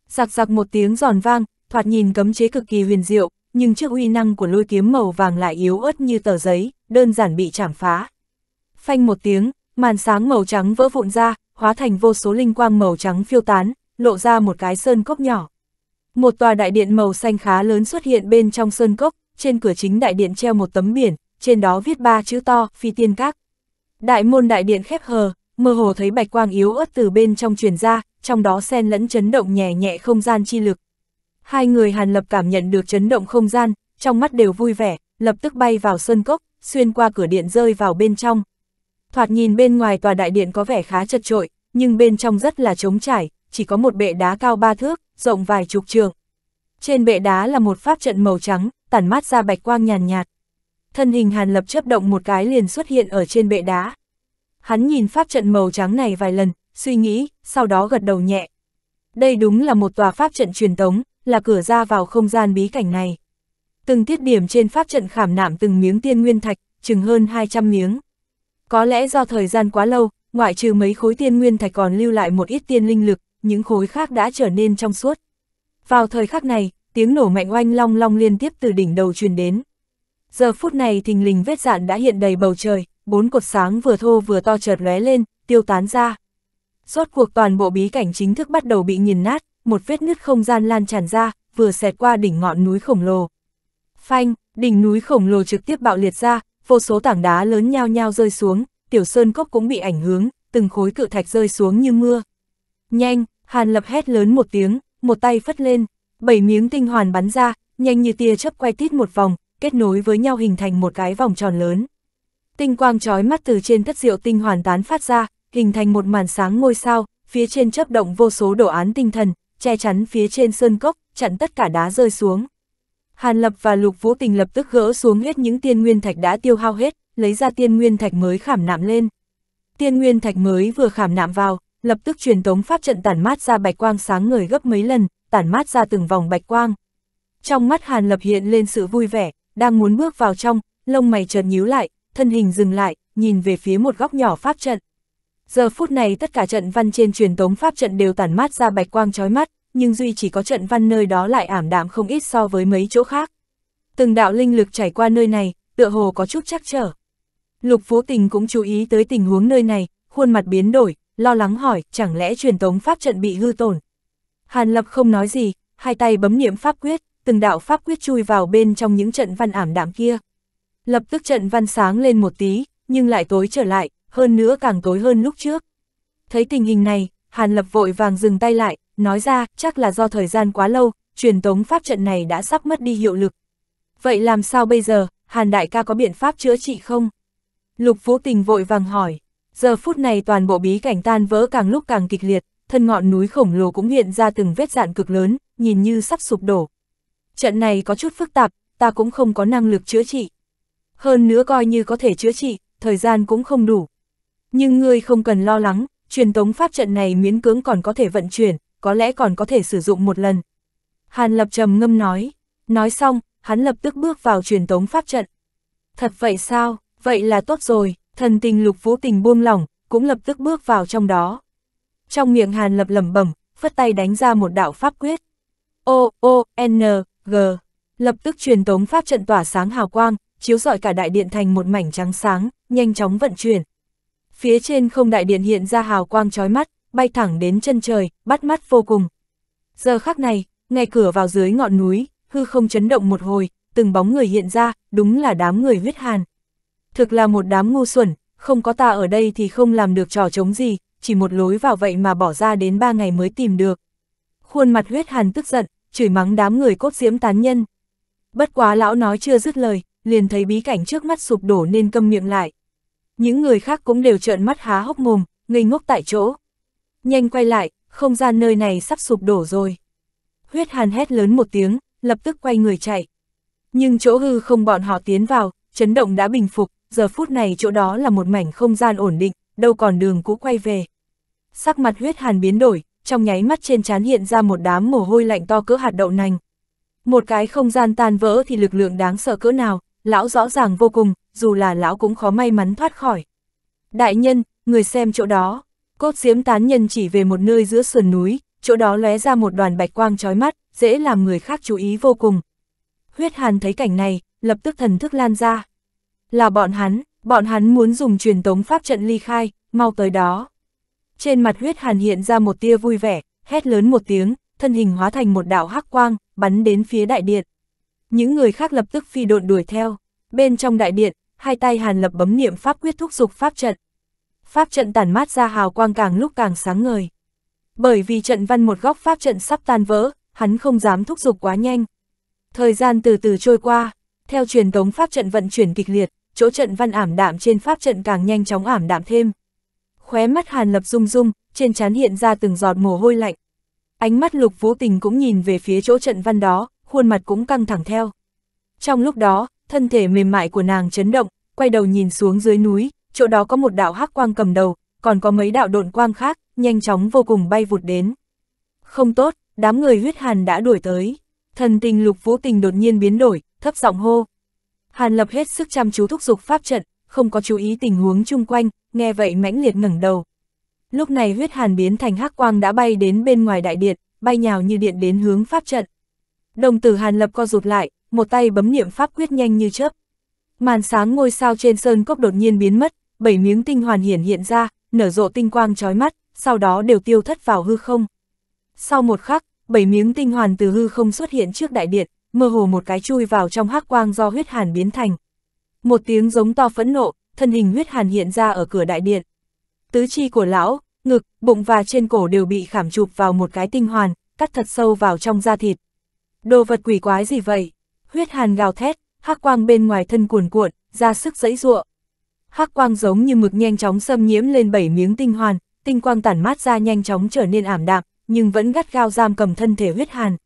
Giặc giặc một tiếng giòn vang, thoạt nhìn cấm chế cực kỳ huyền diệu, nhưng trước uy năng của lôi kiếm màu vàng lại yếu ớt như tờ giấy, đơn giản bị chạm phá. Phanh một tiếng, màn sáng màu trắng vỡ vụn ra, hóa thành vô số linh quang màu trắng phiêu tán, lộ ra một cái sơn cốc nhỏ. Một tòa đại điện màu xanh khá lớn xuất hiện bên trong sơn cốc, trên cửa chính đại điện treo một tấm biển, trên đó viết ba chữ to, phi tiên các. Đại môn đại điện khép hờ, mơ hồ thấy bạch quang yếu ớt từ bên trong truyền ra, trong đó xen lẫn chấn động nhẹ nhẹ không gian chi lực. Hai người Hàn Lập cảm nhận được chấn động không gian, trong mắt đều vui vẻ, lập tức bay vào sân cốc, xuyên qua cửa điện rơi vào bên trong. Thoạt nhìn bên ngoài tòa đại điện có vẻ khá chật trội, nhưng bên trong rất là trống trải, chỉ có một bệ đá cao ba thước, rộng vài chục trường. Trên bệ đá là một pháp trận màu trắng, tản mát ra bạch quang nhàn nhạt, Thân hình Hàn Lập chấp động một cái liền xuất hiện ở trên bệ đá. Hắn nhìn pháp trận màu trắng này vài lần, suy nghĩ, sau đó gật đầu nhẹ. Đây đúng là một tòa pháp trận truyền tống, là cửa ra vào không gian bí cảnh này. Từng tiết điểm trên pháp trận khảm nạm từng miếng tiên nguyên thạch, chừng hơn 200 miếng. Có lẽ do thời gian quá lâu, ngoại trừ mấy khối tiên nguyên thạch còn lưu lại một ít tiên linh lực, những khối khác đã trở nên trong suốt. Vào thời khắc này, tiếng nổ mạnh oanh long long liên tiếp từ đỉnh đầu truyền đến. Giờ phút này thình lình vết dạn đã hiện đầy bầu trời, bốn cột sáng vừa thô vừa to chợt lóe lên, tiêu tán ra. Rốt cuộc toàn bộ bí cảnh chính thức bắt đầu bị nghiền nát, một vết nứt không gian lan tràn ra, vừa xẹt qua đỉnh ngọn núi khổng lồ. Phanh, đỉnh núi khổng lồ trực tiếp bạo liệt ra, vô số tảng đá lớn nhao nhao rơi xuống, tiểu sơn cốc cũng bị ảnh hưởng, từng khối cự thạch rơi xuống như mưa. Nhanh, Hàn Lập hét lớn một tiếng, một tay phất lên, bảy miếng tinh hoàn bắn ra, nhanh như tia chớp quay tít một vòng, kết nối với nhau hình thành một cái vòng tròn lớn. Tinh quang trói mắt từ trên thất diệu tinh hoàn tán phát ra, hình thành một màn sáng ngôi sao, phía trên chấp động vô số đồ án tinh thần, che chắn phía trên sơn cốc, chặn tất cả đá rơi xuống. Hàn Lập và Lục Vũ Tình lập tức gỡ xuống hết những tiên nguyên thạch đã tiêu hao hết, lấy ra tiên nguyên thạch mới khảm nạm lên. Tiên nguyên thạch mới vừa khảm nạm vào, lập tức truyền tống pháp trận tản mát ra bạch quang sáng người gấp mấy lần, tản mát ra từng vòng bạch quang. Trong mắt Hàn Lập hiện lên sự vui vẻ, đang muốn bước vào trong, lông mày chợt nhíu lại, thân hình dừng lại, nhìn về phía một góc nhỏ pháp trận. Giờ phút này tất cả trận văn trên truyền tống pháp trận đều tản mát ra bạch quang chói mắt, nhưng duy chỉ có trận văn nơi đó lại ảm đạm không ít so với mấy chỗ khác. Từng đạo linh lực chảy qua nơi này, tựa hồ có chút chắc trở. Lục Vũ Tình cũng chú ý tới tình huống nơi này, khuôn mặt biến đổi, lo lắng hỏi, chẳng lẽ truyền tống pháp trận bị hư tổn. Hàn Lập không nói gì, hai tay bấm niệm pháp quyết, từng đạo pháp quyết chui vào bên trong những trận văn ảm đạm kia. Lập tức trận văn sáng lên một tí, nhưng lại tối trở lại, hơn nữa càng tối hơn lúc trước. Thấy tình hình này, Hàn Lập vội vàng dừng tay lại, nói ra, chắc là do thời gian quá lâu, truyền tống pháp trận này đã sắp mất đi hiệu lực. Vậy làm sao bây giờ, Hàn Đại ca có biện pháp chữa trị không? Lục Vũ Tình vội vàng hỏi. Giờ phút này toàn bộ bí cảnh tan vỡ càng lúc càng kịch liệt, thân ngọn núi khổng lồ cũng hiện ra từng vết dạn cực lớn, nhìn như sắp sụp đổ. Trận này có chút phức tạp, ta cũng không có năng lực chữa trị. Hơn nữa coi như có thể chữa trị, thời gian cũng không đủ. Nhưng ngươi không cần lo lắng, truyền tống pháp trận này miễn cưỡng còn có thể vận chuyển, có lẽ còn có thể sử dụng một lần. Hàn Lập trầm ngâm nói, nói xong, hắn lập tức bước vào truyền tống pháp trận. Thật vậy sao, vậy là tốt rồi, Thần tình lục vũ tình buông lỏng, cũng lập tức bước vào trong đó. Trong miệng hàn lập lẩm bẩm, phất tay đánh ra một đạo pháp quyết. O, O, N, G. Lập tức truyền tống pháp trận tỏa sáng hào quang, chiếu rọi cả đại điện thành một mảnh trắng sáng, nhanh chóng vận chuyển. Phía trên không đại điện hiện ra hào quang chói mắt, bay thẳng đến chân trời, bắt mắt vô cùng. Giờ khắc này, ngay cửa vào dưới ngọn núi, hư không chấn động một hồi, từng bóng người hiện ra, đúng là đám người huyết hàn thực là một đám ngu xuẩn, không có ta ở đây thì không làm được trò chống gì, chỉ một lối vào vậy mà bỏ ra đến ba ngày mới tìm được. Khuôn mặt huyết hàn tức giận, chửi mắng đám người cốt diễm tán nhân. Bất quá lão nói chưa dứt lời, liền thấy bí cảnh trước mắt sụp đổ nên câm miệng lại. Những người khác cũng đều trợn mắt há hốc mồm, ngây ngốc tại chỗ. Nhanh quay lại, không gian nơi này sắp sụp đổ rồi. Huyết hàn hét lớn một tiếng, lập tức quay người chạy. Nhưng chỗ hư không bọn họ tiến vào, chấn động đã bình phục, giờ phút này chỗ đó là một mảnh không gian ổn định, đâu còn đường cũ quay về. Sắc mặt huyết hàn biến đổi, trong nháy mắt trên trán hiện ra một đám mồ hôi lạnh to cỡ hạt đậu nành. Một cái không gian tan vỡ thì lực lượng đáng sợ cỡ nào, lão rõ ràng vô cùng, dù là lão cũng khó may mắn thoát khỏi. Đại nhân, người xem chỗ đó, cốt diếm tán nhân chỉ về một nơi giữa sườn núi, chỗ đó lóe ra một đoàn bạch quang chói mắt, dễ làm người khác chú ý vô cùng. Huyết hàn thấy cảnh này, lập tức thần thức lan ra. Là bọn hắn, bọn hắn muốn dùng truyền tống pháp trận ly khai, mau tới đó. Trên mặt huyết hàn hiện ra một tia vui vẻ, hét lớn một tiếng, thân hình hóa thành một đạo hắc quang, bắn đến phía đại điện. Những người khác lập tức phi độn đuổi theo. Bên trong đại điện, hai tay hàn lập bấm niệm pháp quyết thúc dục pháp trận. Pháp trận tản mát ra hào quang càng lúc càng sáng ngời. Bởi vì trận văn một góc pháp trận sắp tan vỡ, hắn không dám thúc dục quá nhanh. Thời gian từ từ trôi qua, theo truyền tống pháp trận vận chuyển kịch liệt, chỗ trận văn ảm đạm trên pháp trận càng nhanh chóng ảm đạm thêm. Khóe mắt Hàn Lập rung rung, trên trán hiện ra từng giọt mồ hôi lạnh. Ánh mắt Lục Vũ Tình cũng nhìn về phía chỗ trận văn đó, khuôn mặt cũng căng thẳng theo. Trong lúc đó, thân thể mềm mại của nàng chấn động, quay đầu nhìn xuống dưới núi, chỗ đó có một đạo hắc quang cầm đầu, còn có mấy đạo độn quang khác, nhanh chóng vô cùng bay vụt đến. Không tốt, đám người huyết hàn đã đuổi tới. Thần tình Lục Vũ Tình đột nhiên biến đổi, thấp giọng hô. Hàn Lập hết sức chăm chú thúc giục pháp trận, không có chú ý tình huống chung quanh, nghe vậy mãnh liệt ngẩng đầu. Lúc này huyết hàn biến thành hắc quang đã bay đến bên ngoài đại điện, bay nhào như điện đến hướng pháp trận. Đồng tử Hàn Lập co rụt lại, một tay bấm niệm pháp quyết nhanh như chớp. Màn sáng ngôi sao trên sơn cốc đột nhiên biến mất, bảy miếng tinh hoàn hiển hiện ra, nở rộ tinh quang chói mắt, sau đó đều tiêu thất vào hư không. Sau một khắc, bảy miếng tinh hoàn từ hư không xuất hiện trước đại điện, mơ hồ một cái chui vào trong hắc quang do huyết hàn biến thành. Một tiếng giống to phẫn nộ, thân hình huyết hàn hiện ra ở cửa đại điện. Tứ chi của lão, ngực, bụng và trên cổ đều bị khảm chụp vào một cái tinh hoàn, cắt thật sâu vào trong da thịt. Đồ vật quỷ quái gì vậy? Huyết hàn gào thét, hắc quang bên ngoài thân cuồn cuộn, ra sức dẫy giụa. Hắc quang giống như mực nhanh chóng xâm nhiễm lên bảy miếng tinh hoàn, tinh quang tản mát ra nhanh chóng trở nên ảm đạm, nhưng vẫn gắt gao giam cầm thân thể huyết hàn.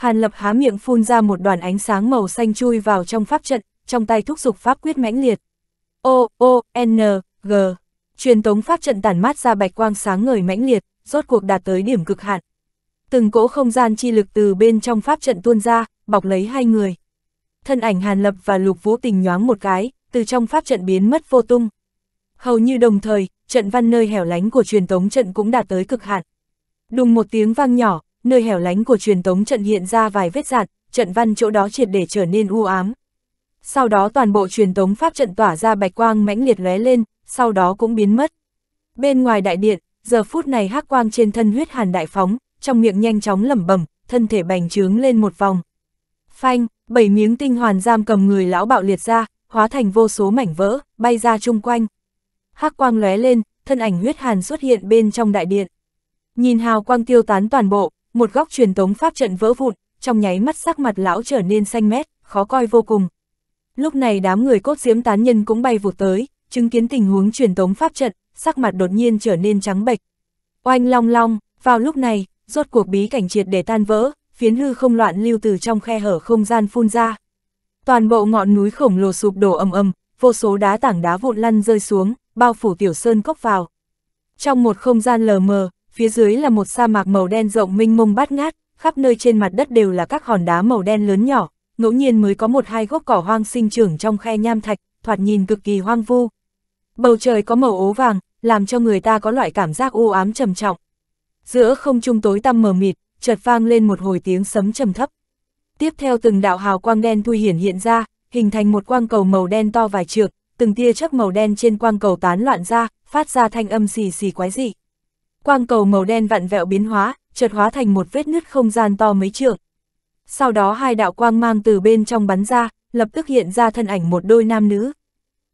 Hàn Lập há miệng phun ra một đoàn ánh sáng màu xanh chui vào trong pháp trận, trong tay thúc dục pháp quyết mãnh liệt. O, O, N, G. Truyền tống pháp trận tản mát ra bạch quang sáng ngời mãnh liệt, rốt cuộc đạt tới điểm cực hạn. Từng cỗ không gian chi lực từ bên trong pháp trận tuôn ra, bọc lấy hai người. Thân ảnh Hàn Lập và Lục Vũ Tình nhoáng một cái, từ trong pháp trận biến mất vô tung. Hầu như đồng thời, trận văn nơi hẻo lánh của truyền tống trận cũng đạt tới cực hạn. Đùng một tiếng vang nhỏ, nơi hẻo lánh của truyền tống trận hiện ra vài vết dạn, trận văn chỗ đó triệt để trở nên u ám. Sau đó toàn bộ truyền tống pháp trận tỏa ra bạch quang mãnh liệt lóe lên, sau đó cũng biến mất. Bên ngoài đại điện, giờ phút này hắc quang trên thân huyết hàn đại phóng, trong miệng nhanh chóng lẩm bẩm, thân thể bành trướng lên một vòng. Phanh, bảy miếng tinh hoàn giam cầm người lão bạo liệt ra, hóa thành vô số mảnh vỡ, bay ra chung quanh. Hắc quang lóe lên, thân ảnh huyết hàn xuất hiện bên trong đại điện. Nhìn hào quang tiêu tán toàn bộ, một góc truyền tống pháp trận vỡ vụn, trong nháy mắt sắc mặt lão trở nên xanh mét, khó coi vô cùng. Lúc này đám người cốt diễm tán nhân cũng bay vụt tới, chứng kiến tình huống truyền tống pháp trận, sắc mặt đột nhiên trở nên trắng bệch. Oanh long long, vào lúc này, rốt cuộc bí cảnh triệt để tan vỡ, phiến hư không loạn lưu từ trong khe hở không gian phun ra. Toàn bộ ngọn núi khổng lồ sụp đổ ầm ầm, vô số đá tảng đá vụn lăn rơi xuống, bao phủ tiểu sơn cốc vào. Trong một không gian lờ mờ, phía dưới là một sa mạc màu đen rộng mênh mông bát ngát, khắp nơi trên mặt đất đều là các hòn đá màu đen lớn nhỏ, ngẫu nhiên mới có một hai gốc cỏ hoang sinh trưởng trong khe nham thạch, thoạt nhìn cực kỳ hoang vu. Bầu trời có màu ố vàng, làm cho người ta có loại cảm giác u ám trầm trọng. Giữa không trung tối tăm mờ mịt, chợt vang lên một hồi tiếng sấm trầm thấp. Tiếp theo từng đạo hào quang đen thui hiển hiện ra, hình thành một quang cầu màu đen to vài trượng, từng tia chớp màu đen trên quang cầu tán loạn ra, phát ra thanh âm xì xì quái dị quang cầu màu đen vặn vẹo biến hóa, chợt hóa thành một vết nứt không gian to mấy trượng. Sau đó hai đạo quang mang từ bên trong bắn ra, lập tức hiện ra thân ảnh một đôi nam nữ.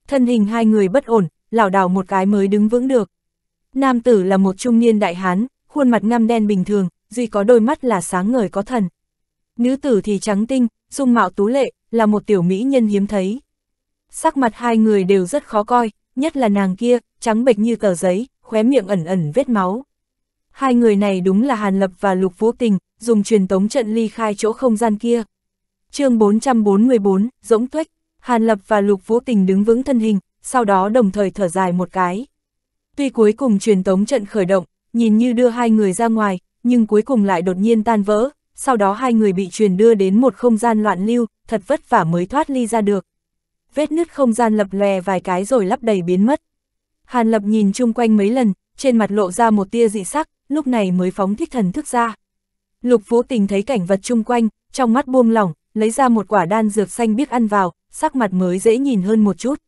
Thân hình hai người bất ổn, lảo đảo một cái mới đứng vững được. Nam tử là một trung niên đại hán, khuôn mặt ngăm đen bình thường, duy có đôi mắt là sáng ngời có thần. Nữ tử thì trắng tinh, dung mạo tú lệ, là một tiểu mỹ nhân hiếm thấy. Sắc mặt hai người đều rất khó coi, nhất là nàng kia, trắng bệch như tờ giấy, khóe miệng ẩn ẩn vết máu. Hai người này đúng là Hàn Lập và Lục Vũ Tình, dùng truyền tống trận ly khai chỗ không gian kia. chương 444, Dỗng Tuếch, Hàn Lập và Lục Vũ Tình đứng vững thân hình, sau đó đồng thời thở dài một cái. Tuy cuối cùng truyền tống trận khởi động, nhìn như đưa hai người ra ngoài, nhưng cuối cùng lại đột nhiên tan vỡ, sau đó hai người bị truyền đưa đến một không gian loạn lưu, thật vất vả mới thoát ly ra được. Vết nứt không gian lập lè vài cái rồi lắp đầy biến mất. Hàn Lập nhìn chung quanh mấy lần, trên mặt lộ ra một tia dị sắc, lúc này mới phóng thích thần thức ra. Lục Vũ Tình thấy cảnh vật chung quanh, trong mắt buông lỏng, lấy ra một quả đan dược xanh biếc ăn vào, sắc mặt mới dễ nhìn hơn một chút.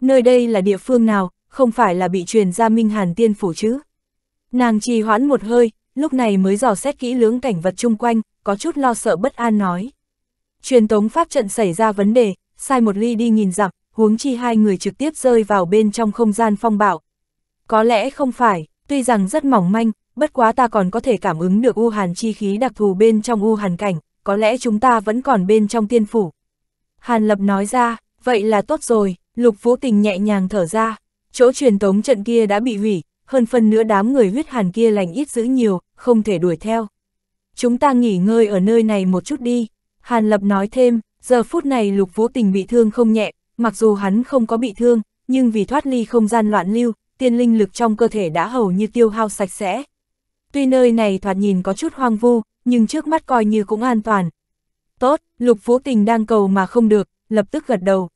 Nơi đây là địa phương nào, không phải là bị truyền ra Minh Hàn Tiên Phủ chứ? Nàng trì hoãn một hơi, lúc này mới dò xét kỹ lưỡng cảnh vật chung quanh, có chút lo sợ bất an nói. Truyền tống pháp trận xảy ra vấn đề, sai một ly đi nhìn dặm, huống chi hai người trực tiếp rơi vào bên trong không gian phong bạo. Có lẽ không phải, tuy rằng rất mỏng manh, bất quá ta còn có thể cảm ứng được u hàn chi khí đặc thù bên trong u hàn cảnh, có lẽ chúng ta vẫn còn bên trong tiên phủ. Hàn Lập nói ra, vậy là tốt rồi, Lục Vũ Tình nhẹ nhàng thở ra, chỗ truyền tống trận kia đã bị hủy, hơn phần nữa đám người huyết hàn kia lành ít giữ nhiều, không thể đuổi theo. Chúng ta nghỉ ngơi ở nơi này một chút đi, Hàn Lập nói thêm, giờ phút này Lục Vũ Tình bị thương không nhẹ, Mặc dù hắn không có bị thương, nhưng vì thoát ly không gian loạn lưu, tiên linh lực trong cơ thể đã hầu như tiêu hao sạch sẽ. Tuy nơi này thoạt nhìn có chút hoang vu, nhưng trước mắt coi như cũng an toàn. Tốt, Lục Vũ Tình đang cầu mà không được, lập tức gật đầu.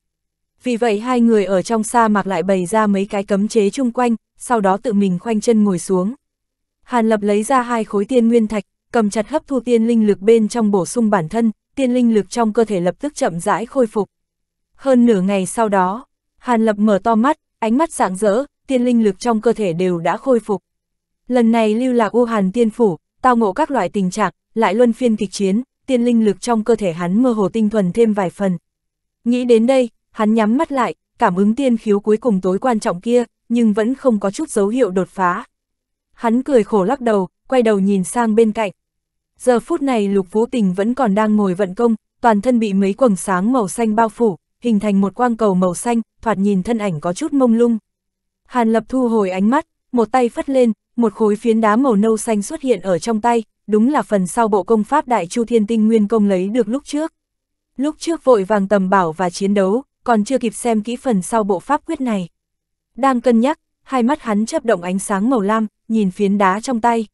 Vì vậy hai người ở trong sa mạc lại bày ra mấy cái cấm chế chung quanh, sau đó tự mình khoanh chân ngồi xuống. Hàn Lập lấy ra hai khối tiên nguyên thạch, cầm chặt hấp thu tiên linh lực bên trong bổ sung bản thân, tiên linh lực trong cơ thể lập tức chậm rãi khôi phục. Hơn nửa ngày sau đó, Hàn Lập mở to mắt, ánh mắt sáng rỡ, tiên linh lực trong cơ thể đều đã khôi phục. Lần này lưu lạc U Hàn tiên phủ, tao ngộ các loại tình trạng, lại luân phiên kịch chiến, tiên linh lực trong cơ thể hắn mơ hồ tinh thuần thêm vài phần. Nghĩ đến đây, hắn nhắm mắt lại, cảm ứng tiên khiếu cuối cùng tối quan trọng kia, nhưng vẫn không có chút dấu hiệu đột phá. Hắn cười khổ lắc đầu, quay đầu nhìn sang bên cạnh. Giờ phút này Lục Vũ Tình vẫn còn đang ngồi vận công, toàn thân bị mấy quầng sáng màu xanh bao phủ, hình thành một quang cầu màu xanh, thoạt nhìn thân ảnh có chút mông lung. Hàn Lập thu hồi ánh mắt, một tay phất lên, một khối phiến đá màu nâu xanh xuất hiện ở trong tay, đúng là phần sau bộ công pháp Đại Chu Thiên Tinh Nguyên Công lấy được lúc trước. Lúc trước vội vàng tầm bảo và chiến đấu, còn chưa kịp xem kỹ phần sau bộ pháp quyết này. Đang cân nhắc, hai mắt hắn chấp động ánh sáng màu lam, nhìn phiến đá trong tay.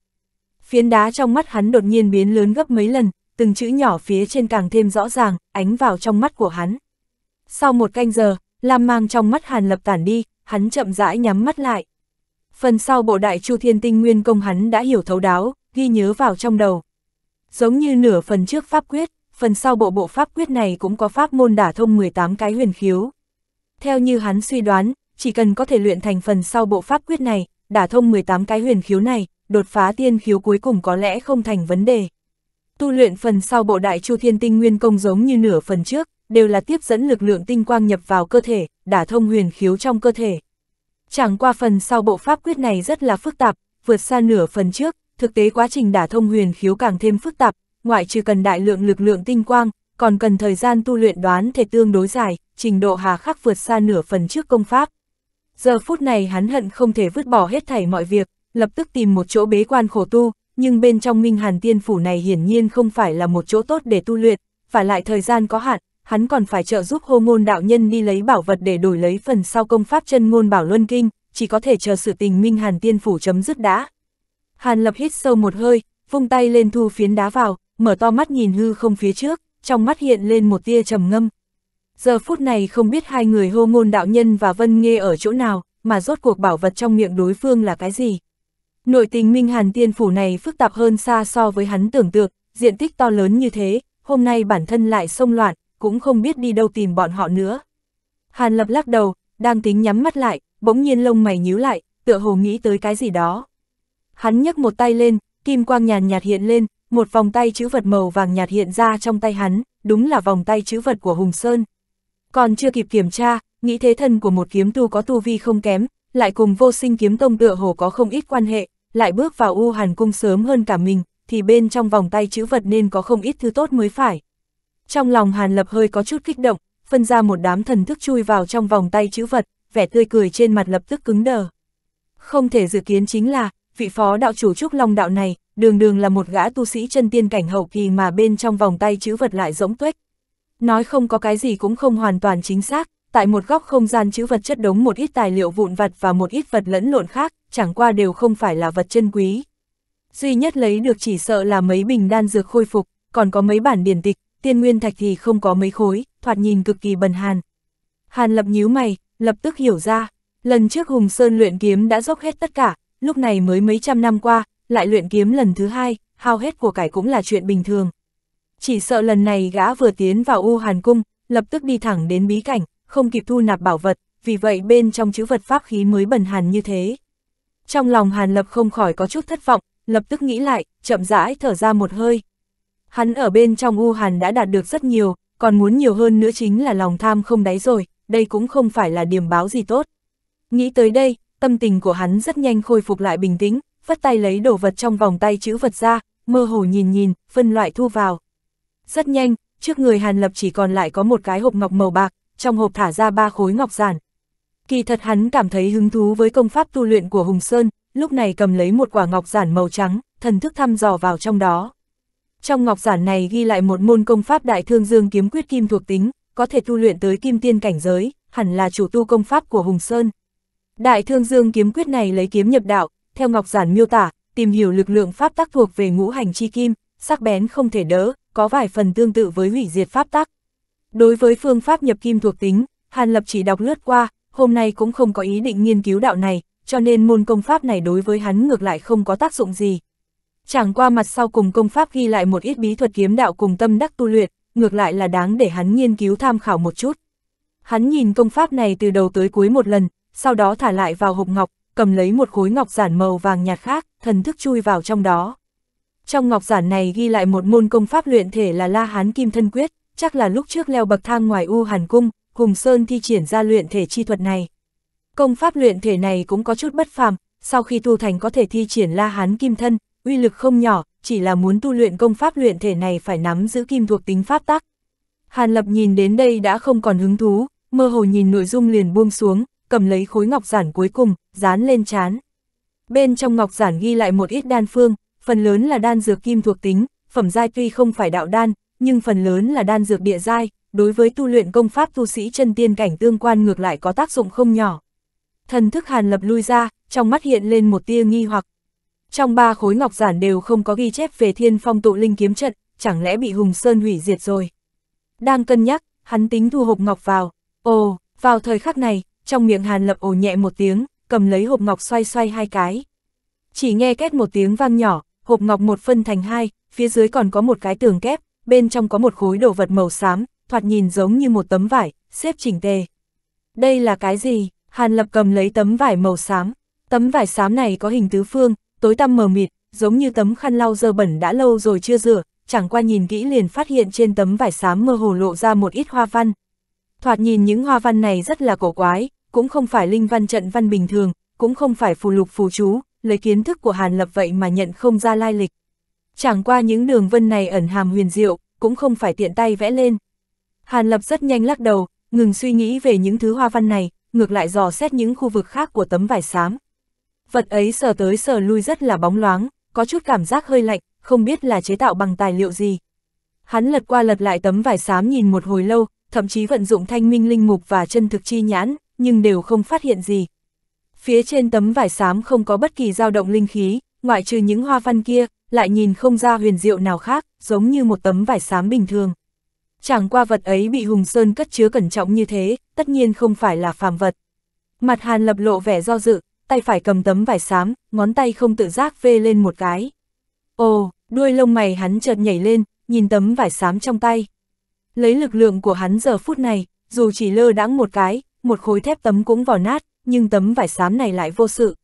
Phiến đá trong mắt hắn đột nhiên biến lớn gấp mấy lần, từng chữ nhỏ phía trên càng thêm rõ ràng, ánh vào trong mắt của hắn. Sau một canh giờ, lam mang trong mắt Hàn Lập tản đi, hắn chậm rãi nhắm mắt lại. Phần sau bộ đại chu thiên tinh nguyên công hắn đã hiểu thấu đáo, ghi nhớ vào trong đầu. Giống như nửa phần trước pháp quyết, phần sau bộ bộ pháp quyết này cũng có pháp môn đả thông 18 cái huyền khiếu. Theo như hắn suy đoán, chỉ cần có thể luyện thành phần sau bộ pháp quyết này, đả thông 18 cái huyền khiếu này, đột phá tiên khiếu cuối cùng có lẽ không thành vấn đề. Tu luyện phần sau bộ đại chu thiên tinh nguyên công giống như nửa phần trước, đều là tiếp dẫn lực lượng tinh quang nhập vào cơ thể, đả thông huyền khiếu trong cơ thể. Chẳng qua phần sau bộ pháp quyết này rất là phức tạp, vượt xa nửa phần trước, thực tế quá trình đả thông huyền khiếu càng thêm phức tạp, ngoại trừ cần đại lượng lực lượng tinh quang, còn cần thời gian tu luyện đoán thể tương đối dài, trình độ hà khắc vượt xa nửa phần trước công pháp. Giờ phút này hắn hận không thể vứt bỏ hết thảy mọi việc, lập tức tìm một chỗ bế quan khổ tu, nhưng bên trong Minh Hàn Tiên Phủ này hiển nhiên không phải là một chỗ tốt để tu luyện, phải lại thời gian có hạn, hắn còn phải trợ giúp hô ngôn đạo nhân đi lấy bảo vật để đổi lấy phần sau công pháp chân ngôn bảo luân kinh, chỉ có thể chờ sự tình minh hàn tiên phủ chấm dứt đã. Hàn lập hít sâu một hơi, vung tay lên thu phiến đá vào, mở to mắt nhìn hư không phía trước, trong mắt hiện lên một tia trầm ngâm. Giờ phút này không biết hai người hô ngôn đạo nhân và vân nghe ở chỗ nào, mà rốt cuộc bảo vật trong miệng đối phương là cái gì. Nội tình minh hàn tiên phủ này phức tạp hơn xa so với hắn tưởng tượng, diện tích to lớn như thế, hôm nay bản thân lại xông loạn, cũng không biết đi đâu tìm bọn họ nữa. Hàn Lập lắc đầu, đang tính nhắm mắt lại, bỗng nhiên lông mày nhíu lại, tựa hồ nghĩ tới cái gì đó. Hắn nhấc một tay lên, kim quang nhàn nhạt hiện lên, một vòng tay chữ vật màu vàng nhạt hiện ra trong tay hắn, đúng là vòng tay chữ vật của Hùng Sơn. Còn chưa kịp kiểm tra, nghĩ thế thân của một kiếm tu có tu vi không kém, lại cùng vô sinh kiếm tông tựa hồ có không ít quan hệ, lại bước vào U Hàn Cung sớm hơn cả mình, thì bên trong vòng tay chữ vật nên có không ít thứ tốt mới phải. Trong lòng Hàn Lập hơi có chút kích động, phân ra một đám thần thức chui vào trong vòng tay chữ vật, vẻ tươi cười trên mặt lập tức cứng đờ. Không thể dự kiến chính là, vị phó đạo chủ Trúc Long đạo này, đường đường là một gã tu sĩ chân tiên cảnh hậu kỳ mà bên trong vòng tay chữ vật lại rỗng tuếch. Nói không có cái gì cũng không hoàn toàn chính xác, tại một góc không gian chữ vật chất đống một ít tài liệu vụn vặt và một ít vật lẫn lộn khác, chẳng qua đều không phải là vật chân quý. Duy nhất lấy được chỉ sợ là mấy bình đan dược khôi phục, còn có mấy bản điển tịch, tiên nguyên thạch thì không có mấy khối, thoạt nhìn cực kỳ bần hàn. Hàn lập nhíu mày, lập tức hiểu ra, lần trước Hùng Sơn luyện kiếm đã dốc hết tất cả, lúc này mới mấy trăm năm qua, lại luyện kiếm lần thứ hai, hao hết của cải cũng là chuyện bình thường. Chỉ sợ lần này gã vừa tiến vào U Hàn Cung, lập tức đi thẳng đến bí cảnh, không kịp thu nạp bảo vật, vì vậy bên trong chữ vật pháp khí mới bần hàn như thế. Trong lòng Hàn Lập không khỏi có chút thất vọng, lập tức nghĩ lại, chậm rãi thở ra một hơi, Hắn ở bên trong U Hàn đã đạt được rất nhiều, còn muốn nhiều hơn nữa chính là lòng tham không đáy rồi, đây cũng không phải là điểm báo gì tốt. Nghĩ tới đây, tâm tình của hắn rất nhanh khôi phục lại bình tĩnh, vắt tay lấy đồ vật trong vòng tay chữ vật ra, mơ hồ nhìn nhìn, phân loại thu vào. Rất nhanh, trước người Hàn Lập chỉ còn lại có một cái hộp ngọc màu bạc, trong hộp thả ra ba khối ngọc giản. Kỳ thật hắn cảm thấy hứng thú với công pháp tu luyện của Hùng Sơn, lúc này cầm lấy một quả ngọc giản màu trắng, thần thức thăm dò vào trong đó. Trong ngọc giản này ghi lại một môn công pháp đại thương dương kiếm quyết kim thuộc tính, có thể tu luyện tới kim tiên cảnh giới, hẳn là chủ tu công pháp của Hùng Sơn. Đại thương dương kiếm quyết này lấy kiếm nhập đạo, theo ngọc giản miêu tả, tìm hiểu lực lượng pháp tắc thuộc về ngũ hành chi kim, sắc bén không thể đỡ, có vài phần tương tự với hủy diệt pháp tắc. Đối với phương pháp nhập kim thuộc tính, Hàn Lập chỉ đọc lướt qua, hôm nay cũng không có ý định nghiên cứu đạo này, cho nên môn công pháp này đối với hắn ngược lại không có tác dụng gì. Chẳng qua mặt sau cùng công pháp ghi lại một ít bí thuật kiếm đạo cùng tâm đắc tu luyện, ngược lại là đáng để hắn nghiên cứu tham khảo một chút. Hắn nhìn công pháp này từ đầu tới cuối một lần, sau đó thả lại vào hộp ngọc, cầm lấy một khối ngọc giản màu vàng nhạt khác, thần thức chui vào trong đó. Trong ngọc giản này ghi lại một môn công pháp luyện thể là La Hán Kim Thân Quyết, chắc là lúc trước leo bậc thang ngoài U Hàn Cung, Hùng Sơn thi triển ra luyện thể chi thuật này. Công pháp luyện thể này cũng có chút bất phàm, sau khi tu thành có thể thi triển La Hán Kim Thân, uy lực không nhỏ, chỉ là muốn tu luyện công pháp luyện thể này phải nắm giữ kim thuộc tính pháp tắc. Hàn Lập nhìn đến đây đã không còn hứng thú, mơ hồ nhìn nội dung liền buông xuống, cầm lấy khối ngọc giản cuối cùng, dán lên chán. Bên trong ngọc giản ghi lại một ít đan phương, phần lớn là đan dược kim thuộc tính, phẩm giai tuy không phải đạo đan, nhưng phần lớn là đan dược địa giai, đối với tu luyện công pháp tu sĩ chân tiên cảnh tương quan ngược lại có tác dụng không nhỏ. Thần thức Hàn Lập lui ra, trong mắt hiện lên một tia nghi hoặc, trong ba khối ngọc giản đều không có ghi chép về thiên phong tụ linh kiếm trận, chẳng lẽ bị Hùng Sơn hủy diệt rồi. Đang cân nhắc, hắn tính thu hộp ngọc vào. Ồ, vào thời khắc này, trong miệng Hàn Lập ồ nhẹ một tiếng, cầm lấy hộp ngọc xoay xoay hai cái. Chỉ nghe két một tiếng vang nhỏ, hộp ngọc một phân thành hai, phía dưới còn có một cái tường kép, bên trong có một khối đồ vật màu xám, thoạt nhìn giống như một tấm vải, xếp chỉnh tề. Đây là cái gì? Hàn Lập cầm lấy tấm vải màu xám. Tấm vải xám này có hình tứ phương, tối tăm mờ mịt, giống như tấm khăn lau dơ bẩn đã lâu rồi chưa rửa, chẳng qua nhìn kỹ liền phát hiện trên tấm vải xám mơ hồ lộ ra một ít hoa văn. Thoạt nhìn những hoa văn này rất là cổ quái, cũng không phải linh văn trận văn bình thường, cũng không phải phù lục phù chú, lấy kiến thức của Hàn Lập vậy mà nhận không ra lai lịch. Chẳng qua những đường vân này ẩn hàm huyền diệu, cũng không phải tiện tay vẽ lên. Hàn Lập rất nhanh lắc đầu, ngừng suy nghĩ về những thứ hoa văn này, ngược lại dò xét những khu vực khác của tấm vải xám vật ấy sờ tới sờ lui rất là bóng loáng, có chút cảm giác hơi lạnh, không biết là chế tạo bằng tài liệu gì. Hắn lật qua lật lại tấm vải xám nhìn một hồi lâu, thậm chí vận dụng thanh minh linh mục và chân thực chi nhãn, nhưng đều không phát hiện gì. Phía trên tấm vải xám không có bất kỳ dao động linh khí, ngoại trừ những hoa văn kia, lại nhìn không ra huyền diệu nào khác, giống như một tấm vải xám bình thường. Chẳng qua vật ấy bị Hùng Sơn cất chứa cẩn trọng như thế, tất nhiên không phải là phàm vật. Mặt Hàn lập lộ vẻ do dự, tay phải cầm tấm vải xám, ngón tay không tự giác vê lên một cái. Ồ, đuôi lông mày hắn chợt nhảy lên, nhìn tấm vải xám trong tay. Lấy lực lượng của hắn giờ phút này, dù chỉ lơ đãng một cái, một khối thép tấm cũng vò nát, nhưng tấm vải xám này lại vô sự.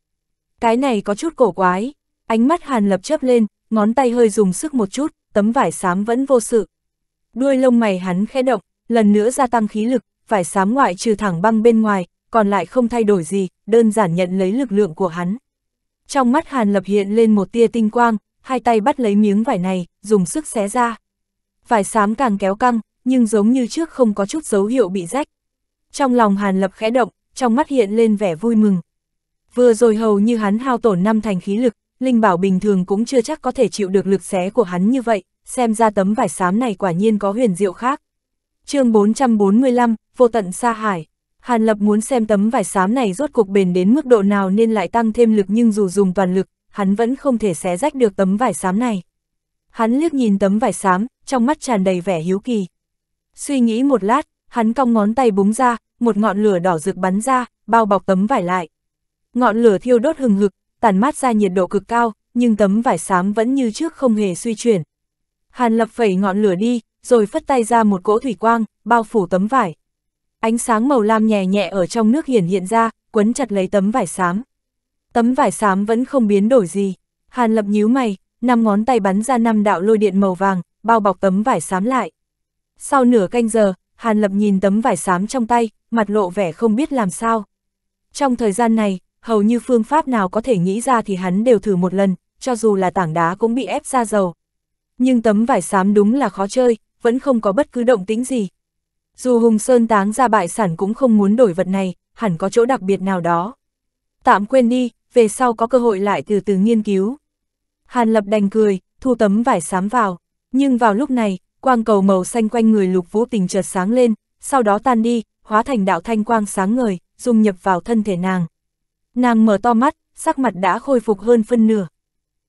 Cái này có chút cổ quái, ánh mắt Hàn Lập chớp lên, ngón tay hơi dùng sức một chút, tấm vải xám vẫn vô sự. Đuôi lông mày hắn khẽ động, lần nữa gia tăng khí lực, vải xám ngoại trừ thẳng băng bên ngoài, còn lại không thay đổi gì, đơn giản nhận lấy lực lượng của hắn. Trong mắt Hàn Lập hiện lên một tia tinh quang, hai tay bắt lấy miếng vải này, dùng sức xé ra. Vải xám càng kéo căng, nhưng giống như trước không có chút dấu hiệu bị rách. Trong lòng Hàn Lập khẽ động, trong mắt hiện lên vẻ vui mừng. Vừa rồi hầu như hắn hao tổn năm thành khí lực, Linh Bảo bình thường cũng chưa chắc có thể chịu được lực xé của hắn như vậy, xem ra tấm vải xám này quả nhiên có huyền diệu khác. chương 445, Vô tận Sa Hải Hàn Lập muốn xem tấm vải xám này rốt cuộc bền đến mức độ nào nên lại tăng thêm lực nhưng dù dùng toàn lực, hắn vẫn không thể xé rách được tấm vải xám này. Hắn liếc nhìn tấm vải xám, trong mắt tràn đầy vẻ hiếu kỳ. Suy nghĩ một lát, hắn cong ngón tay búng ra, một ngọn lửa đỏ rực bắn ra, bao bọc tấm vải lại. Ngọn lửa thiêu đốt hừng hực, tàn mát ra nhiệt độ cực cao, nhưng tấm vải xám vẫn như trước không hề suy chuyển. Hàn Lập phẩy ngọn lửa đi, rồi phất tay ra một cỗ thủy quang, bao phủ tấm vải. Ánh sáng màu lam nhẹ nhẹ ở trong nước hiển hiện ra, quấn chặt lấy tấm vải xám. Tấm vải xám vẫn không biến đổi gì. Hàn Lập nhíu mày, năm ngón tay bắn ra năm đạo lôi điện màu vàng, bao bọc tấm vải xám lại. Sau nửa canh giờ, Hàn Lập nhìn tấm vải xám trong tay, mặt lộ vẻ không biết làm sao. Trong thời gian này, hầu như phương pháp nào có thể nghĩ ra thì hắn đều thử một lần, cho dù là tảng đá cũng bị ép ra dầu. Nhưng tấm vải xám đúng là khó chơi, vẫn không có bất cứ động tĩnh gì, dù Hùng Sơn táng ra bại sản cũng không muốn đổi vật này, hẳn có chỗ đặc biệt nào đó. Tạm quên đi, về sau có cơ hội lại từ từ nghiên cứu. Hàn Lập đành cười, thu tấm vải sám vào. Nhưng vào lúc này, quang cầu màu xanh quanh người lục vũ tình chợt sáng lên, sau đó tan đi, hóa thành đạo thanh quang sáng ngời, dung nhập vào thân thể nàng. Nàng mở to mắt, sắc mặt đã khôi phục hơn phân nửa.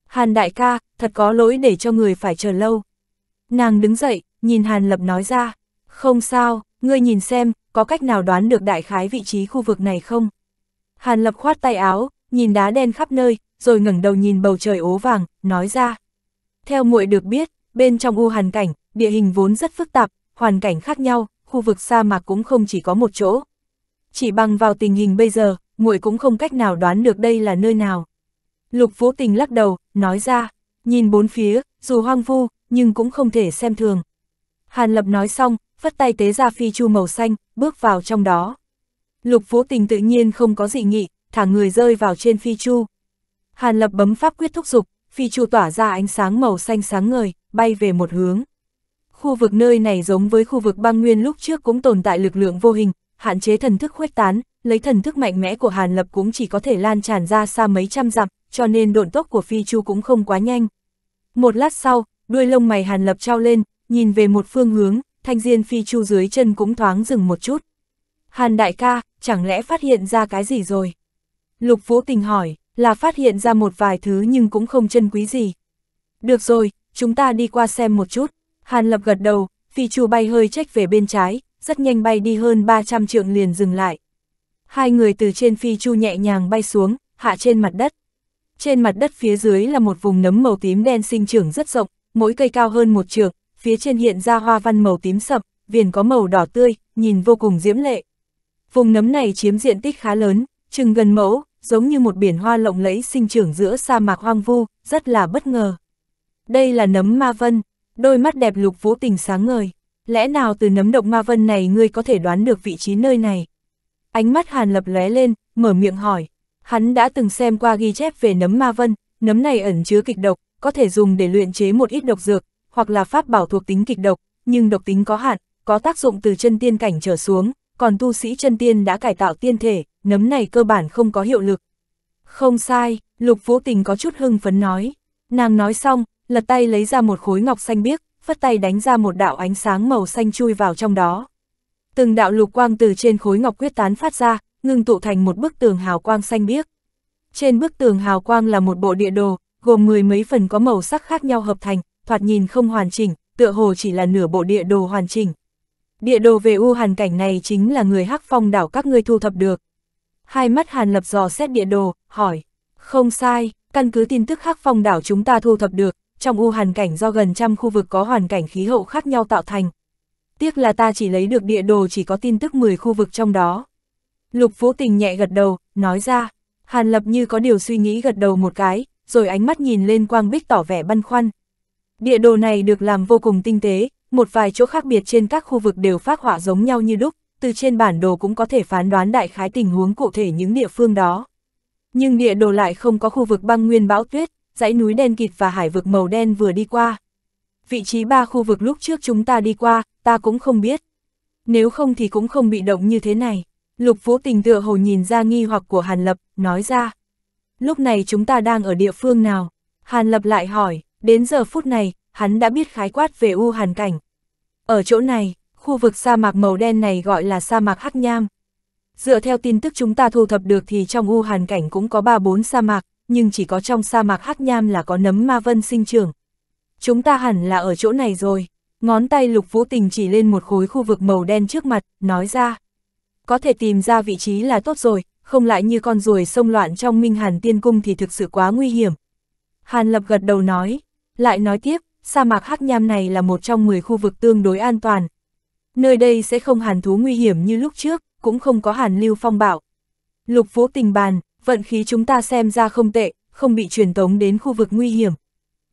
Hàn đại ca, thật có lỗi để cho người phải chờ lâu. Nàng đứng dậy, nhìn Hàn Lập nói ra. Không sao, ngươi nhìn xem, có cách nào đoán được đại khái vị trí khu vực này không? Hàn Lập khoát tay áo, nhìn đá đen khắp nơi, rồi ngẩng đầu nhìn bầu trời ố vàng, nói ra. Theo muội được biết, bên trong u hàn cảnh, địa hình vốn rất phức tạp, hoàn cảnh khác nhau, khu vực sa mạc cũng không chỉ có một chỗ. Chỉ bằng vào tình hình bây giờ, muội cũng không cách nào đoán được đây là nơi nào. Lục Vũ Tình lắc đầu, nói ra, nhìn bốn phía, dù hoang vu, nhưng cũng không thể xem thường, Hàn Lập nói xong, phất tay tế ra phi chu màu xanh, bước vào trong đó. Lục Vũ Tình tự nhiên không có gì nghị, thả người rơi vào trên phi chu. Hàn Lập bấm pháp quyết thúc dục, phi chu tỏa ra ánh sáng màu xanh sáng ngời, bay về một hướng. Khu vực nơi này giống với khu vực băng nguyên lúc trước cũng tồn tại lực lượng vô hình, hạn chế thần thức khuếch tán, lấy thần thức mạnh mẽ của Hàn Lập cũng chỉ có thể lan tràn ra xa mấy trăm dặm, cho nên độn tốc của phi chu cũng không quá nhanh. Một lát sau, đuôi lông mày Hàn Lập trao lên, nhìn về một phương hướng, thanh diên phi chu dưới chân cũng thoáng dừng một chút. Hàn đại ca, chẳng lẽ phát hiện ra cái gì rồi? Lục Vũ Tình hỏi, là phát hiện ra một vài thứ nhưng cũng không chân quý gì. Được rồi, chúng ta đi qua xem một chút. Hàn Lập gật đầu, phi chu bay hơi trách về bên trái, rất nhanh bay đi hơn 300 trượng liền dừng lại. Hai người từ trên phi chu nhẹ nhàng bay xuống, hạ trên mặt đất. Trên mặt đất phía dưới là một vùng nấm màu tím đen sinh trưởng rất rộng, mỗi cây cao hơn một trượng, phía trên hiện ra hoa văn màu tím sậm, viền có màu đỏ tươi, nhìn vô cùng diễm lệ. Vùng nấm này chiếm diện tích khá lớn, chừng gần mẫu, giống như một biển hoa lộng lẫy sinh trưởng giữa sa mạc hoang vu, rất là bất ngờ. Đây là nấm ma vân, đôi mắt đẹp lục vũ tình sáng ngời, lẽ nào từ nấm động ma vân này ngươi có thể đoán được vị trí nơi này? Ánh mắt Hàn Lập lóe lên, mở miệng hỏi, hắn đã từng xem qua ghi chép về nấm ma vân, nấm này ẩn chứa kịch độc, có thể dùng để luyện chế một ít độc dược, hoặc là pháp bảo thuộc tính kịch độc, nhưng độc tính có hạn, có tác dụng từ chân tiên cảnh trở xuống, còn tu sĩ chân tiên đã cải tạo tiên thể, nấm này cơ bản không có hiệu lực. Không sai, Lục Vũ Tình có chút hưng phấn nói. Nàng nói xong, lật tay lấy ra một khối ngọc xanh biếc, phất tay đánh ra một đạo ánh sáng màu xanh chui vào trong đó. Từng đạo lục quang từ trên khối ngọc quyết tán phát ra, ngưng tụ thành một bức tường hào quang xanh biếc. Trên bức tường hào quang là một bộ địa đồ, gồm mười mấy phần có màu sắc khác nhau hợp thành, thoạt nhìn không hoàn chỉnh, tựa hồ chỉ là nửa bộ địa đồ hoàn chỉnh. Địa đồ về U Hàn cảnh này chính là người Hắc Phong đảo các ngươi thu thập được. Hai mắt Hàn Lập dò xét địa đồ, hỏi, không sai, căn cứ tin tức Hắc Phong đảo chúng ta thu thập được, trong U Hàn cảnh do gần trăm khu vực có hoàn cảnh khí hậu khác nhau tạo thành. Tiếc là ta chỉ lấy được địa đồ chỉ có tin tức 10 khu vực trong đó. Lục Vũ Tình nhẹ gật đầu, nói ra, Hàn Lập như có điều suy nghĩ gật đầu một cái, rồi ánh mắt nhìn lên Quang Bích tỏ vẻ băn khoăn, Địa đồ này được làm vô cùng tinh tế, một vài chỗ khác biệt trên các khu vực đều phát họa giống nhau như đúc, từ trên bản đồ cũng có thể phán đoán đại khái tình huống cụ thể những địa phương đó. Nhưng địa đồ lại không có khu vực băng nguyên bão tuyết, dãy núi đen kịt và hải vực màu đen vừa đi qua. Vị trí ba khu vực lúc trước chúng ta đi qua, ta cũng không biết. Nếu không thì cũng không bị động như thế này. Lục Vũ tình tựa hồ nhìn ra nghi hoặc của Hàn Lập, nói ra. Lúc này chúng ta đang ở địa phương nào? Hàn Lập lại hỏi, Đến giờ phút này, hắn đã biết khái quát về U Hàn cảnh. Ở chỗ này, khu vực sa mạc màu đen này gọi là sa mạc Hắc Nham. Dựa theo tin tức chúng ta thu thập được thì trong U Hàn cảnh cũng có 3-4 sa mạc, nhưng chỉ có trong sa mạc Hắc Nham là có nấm ma vân sinh trưởng. Chúng ta hẳn là ở chỗ này rồi. Ngón tay lục vũ tình chỉ lên một khối khu vực màu đen trước mặt, nói ra. Có thể tìm ra vị trí là tốt rồi, không lại như con ruồi sông loạn trong minh hàn tiên cung thì thực sự quá nguy hiểm. Hàn lập gật đầu nói, lại nói tiếp, sa mạc Hắc Nham này là một trong 10 khu vực tương đối an toàn. Nơi đây sẽ không hàn thú nguy hiểm như lúc trước, cũng không có hàn lưu phong bạo. Lục Vũ tình bàn, vận khí chúng ta xem ra không tệ, không bị truyền tống đến khu vực nguy hiểm.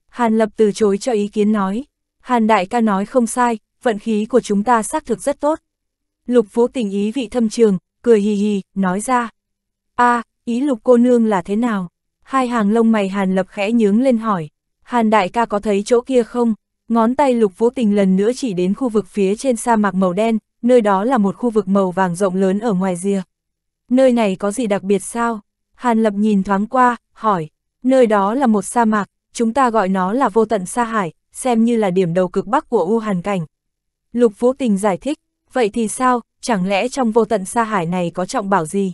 Hàn Lập từ chối cho ý kiến nói. Hàn Đại ca nói không sai, vận khí của chúng ta xác thực rất tốt. Lục Vũ tình ý vị thâm trường, cười hì hì, nói ra. a à, ý lục cô nương là thế nào? Hai hàng lông mày Hàn Lập khẽ nhướng lên hỏi. Hàn đại ca có thấy chỗ kia không? Ngón tay lục vũ tình lần nữa chỉ đến khu vực phía trên sa mạc màu đen, nơi đó là một khu vực màu vàng rộng lớn ở ngoài rìa. Nơi này có gì đặc biệt sao? Hàn lập nhìn thoáng qua, hỏi, nơi đó là một sa mạc, chúng ta gọi nó là vô tận sa hải, xem như là điểm đầu cực bắc của U Hàn Cảnh. Lục Vũ Tình giải thích, vậy thì sao, chẳng lẽ trong vô tận sa hải này có trọng bảo gì?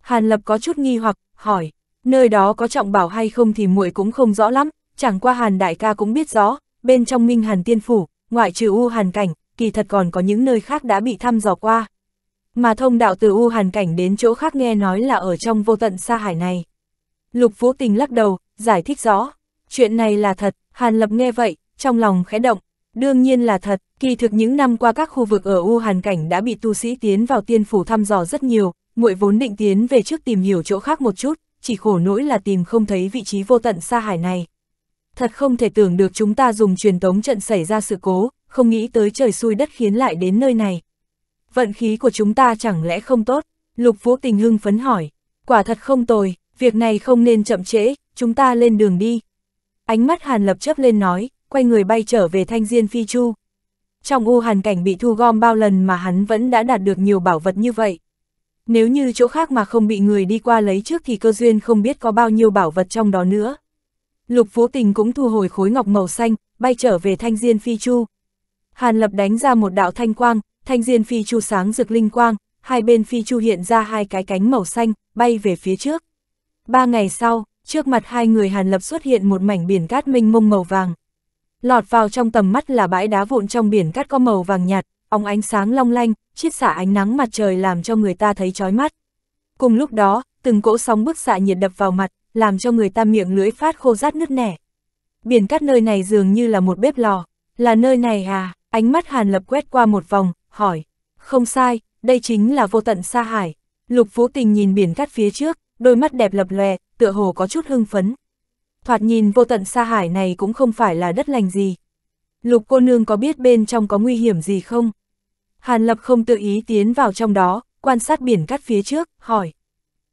Hàn Lập có chút nghi hoặc, hỏi, nơi đó có trọng bảo hay không thì muội cũng không rõ lắm, chẳng qua Hàn đại ca cũng biết rõ, bên trong Minh Hàn Tiên Phủ, ngoại trừ U Hàn Cảnh, kỳ thật còn có những nơi khác đã bị thăm dò qua. Mà thông đạo từ U Hàn Cảnh đến chỗ khác nghe nói là ở trong vô tận xa hải này. Lục Vũ Tình lắc đầu, giải thích rõ, chuyện này là thật, Hàn Lập nghe vậy, trong lòng khẽ động, đương nhiên là thật, kỳ thực những năm qua các khu vực ở U Hàn Cảnh đã bị tu sĩ tiến vào tiên phủ thăm dò rất nhiều, muội vốn định tiến về trước tìm hiểu chỗ khác một chút, chỉ khổ nỗi là tìm không thấy vị trí vô tận xa hải này thật không thể tưởng được chúng ta dùng truyền tống trận xảy ra sự cố, không nghĩ tới trời xui đất khiến lại đến nơi này. Vận khí của chúng ta chẳng lẽ không tốt? Lục Vũ Tình hưng phấn hỏi. Quả thật không tồi, việc này không nên chậm trễ, chúng ta lên đường đi. Ánh mắt Hàn Lập chấp lên nói, quay người bay trở về thanh diên phi chu. Trong u hàn cảnh bị thu gom bao lần mà hắn vẫn đã đạt được nhiều bảo vật như vậy. Nếu như chỗ khác mà không bị người đi qua lấy trước thì cơ duyên không biết có bao nhiêu bảo vật trong đó nữa. Lục Vũ Tình cũng thu hồi khối ngọc màu xanh, bay trở về thanh diên phi chu. Hàn Lập đánh ra một đạo thanh quang, thanh diên phi chu sáng rực linh quang, hai bên phi chu hiện ra hai cái cánh màu xanh, bay về phía trước. Ba ngày sau, trước mặt hai người Hàn Lập xuất hiện một mảnh biển cát minh mông màu vàng. Lọt vào trong tầm mắt là bãi đá vụn trong biển cát có màu vàng nhạt, óng ánh sáng long lanh, chiết xả ánh nắng mặt trời làm cho người ta thấy chói mắt. Cùng lúc đó, từng cỗ sóng bức xạ nhiệt đập vào mặt, làm cho người ta miệng lưỡi phát khô rát nứt nẻ. Biển cắt nơi này dường như là một bếp lò, là nơi này à, ánh mắt Hàn Lập quét qua một vòng, hỏi, không sai, đây chính là vô tận sa hải. Lục Phú Tình nhìn biển cắt phía trước, đôi mắt đẹp lập lòe, tựa hồ có chút hưng phấn. Thoạt nhìn vô tận sa hải này cũng không phải là đất lành gì. Lục cô nương có biết bên trong có nguy hiểm gì không? Hàn Lập không tự ý tiến vào trong đó, quan sát biển cắt phía trước, hỏi.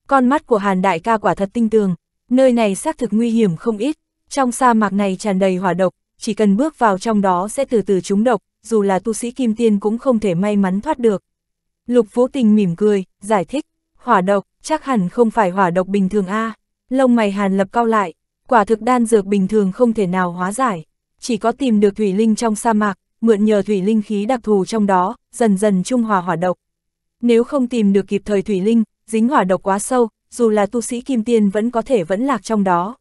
Con mắt của Hàn đại ca quả thật tinh tường, Nơi này xác thực nguy hiểm không ít, trong sa mạc này tràn đầy hỏa độc, chỉ cần bước vào trong đó sẽ từ từ trúng độc, dù là tu sĩ kim tiên cũng không thể may mắn thoát được. Lục Vũ Tình mỉm cười, giải thích, hỏa độc, chắc hẳn không phải hỏa độc bình thường a à. Lông mày hàn lập cao lại, quả thực đan dược bình thường không thể nào hóa giải, chỉ có tìm được thủy linh trong sa mạc, mượn nhờ thủy linh khí đặc thù trong đó, dần dần trung hòa hỏa độc. Nếu không tìm được kịp thời thủy linh, dính hỏa độc quá sâu, dù là tu sĩ kim tiên vẫn có thể vẫn lạc trong đó.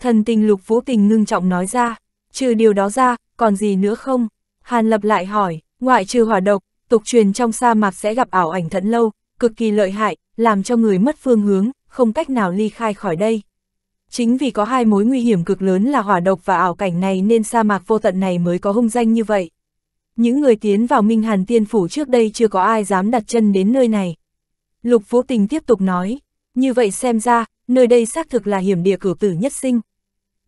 Thần tình lục vũ tình ngưng trọng nói ra, trừ điều đó ra, còn gì nữa không? Hàn lập lại hỏi, ngoại trừ hỏa độc, tục truyền trong sa mạc sẽ gặp ảo ảnh thẫn lâu, cực kỳ lợi hại, làm cho người mất phương hướng, không cách nào ly khai khỏi đây. Chính vì có hai mối nguy hiểm cực lớn là hỏa độc và ảo cảnh này nên sa mạc vô tận này mới có hung danh như vậy. Những người tiến vào Minh Hàn Tiên Phủ trước đây chưa có ai dám đặt chân đến nơi này. Lục Vũ Tình tiếp tục nói, như vậy xem ra, nơi đây xác thực là hiểm địa cử tử nhất sinh.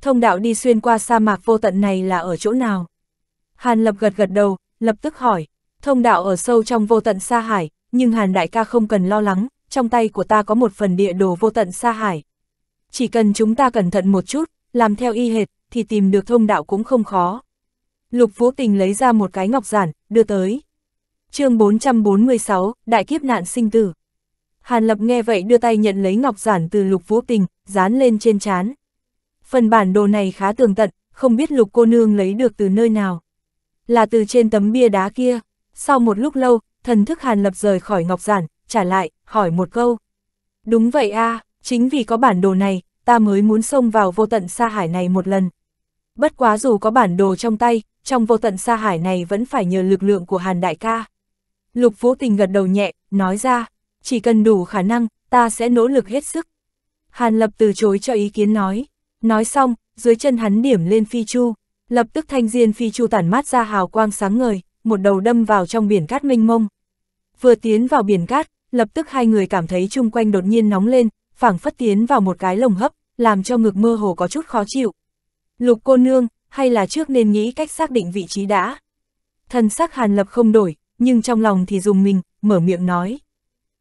Thông đạo đi xuyên qua sa mạc vô tận này là ở chỗ nào? Hàn Lập gật gật đầu, lập tức hỏi, thông đạo ở sâu trong vô tận sa hải, nhưng Hàn Đại ca không cần lo lắng, trong tay của ta có một phần địa đồ vô tận sa hải. Chỉ cần chúng ta cẩn thận một chút, làm theo y hệt, thì tìm được thông đạo cũng không khó. Lục Vũ Tình lấy ra một cái ngọc giản, đưa tới. chương 446, Đại kiếp nạn sinh tử. Hàn Lập nghe vậy đưa tay nhận lấy ngọc giản từ lục vũ tình, dán lên trên chán. Phần bản đồ này khá tường tận, không biết lục cô nương lấy được từ nơi nào. Là từ trên tấm bia đá kia. Sau một lúc lâu, thần thức Hàn Lập rời khỏi ngọc giản, trả lại, hỏi một câu. Đúng vậy a chính vì có bản đồ này, ta mới muốn xông vào vô tận xa hải này một lần. Bất quá dù có bản đồ trong tay, trong vô tận xa hải này vẫn phải nhờ lực lượng của Hàn Đại ca. Lục Vũ Tình gật đầu nhẹ, nói ra, chỉ cần đủ khả năng, ta sẽ nỗ lực hết sức. Hàn Lập từ chối cho ý kiến nói. Nói xong, dưới chân hắn điểm lên phi chu, lập tức thanh diên phi chu tản mát ra hào quang sáng ngời, một đầu đâm vào trong biển cát mênh mông. Vừa tiến vào biển cát, lập tức hai người cảm thấy chung quanh đột nhiên nóng lên, phảng phất tiến vào một cái lồng hấp, làm cho ngực mơ hồ có chút khó chịu. Lục cô nương, hay là trước nên nghĩ cách xác định vị trí đã. Thần sắc Hàn Lập không đổi, nhưng trong lòng thì dùng mình, mở miệng nói.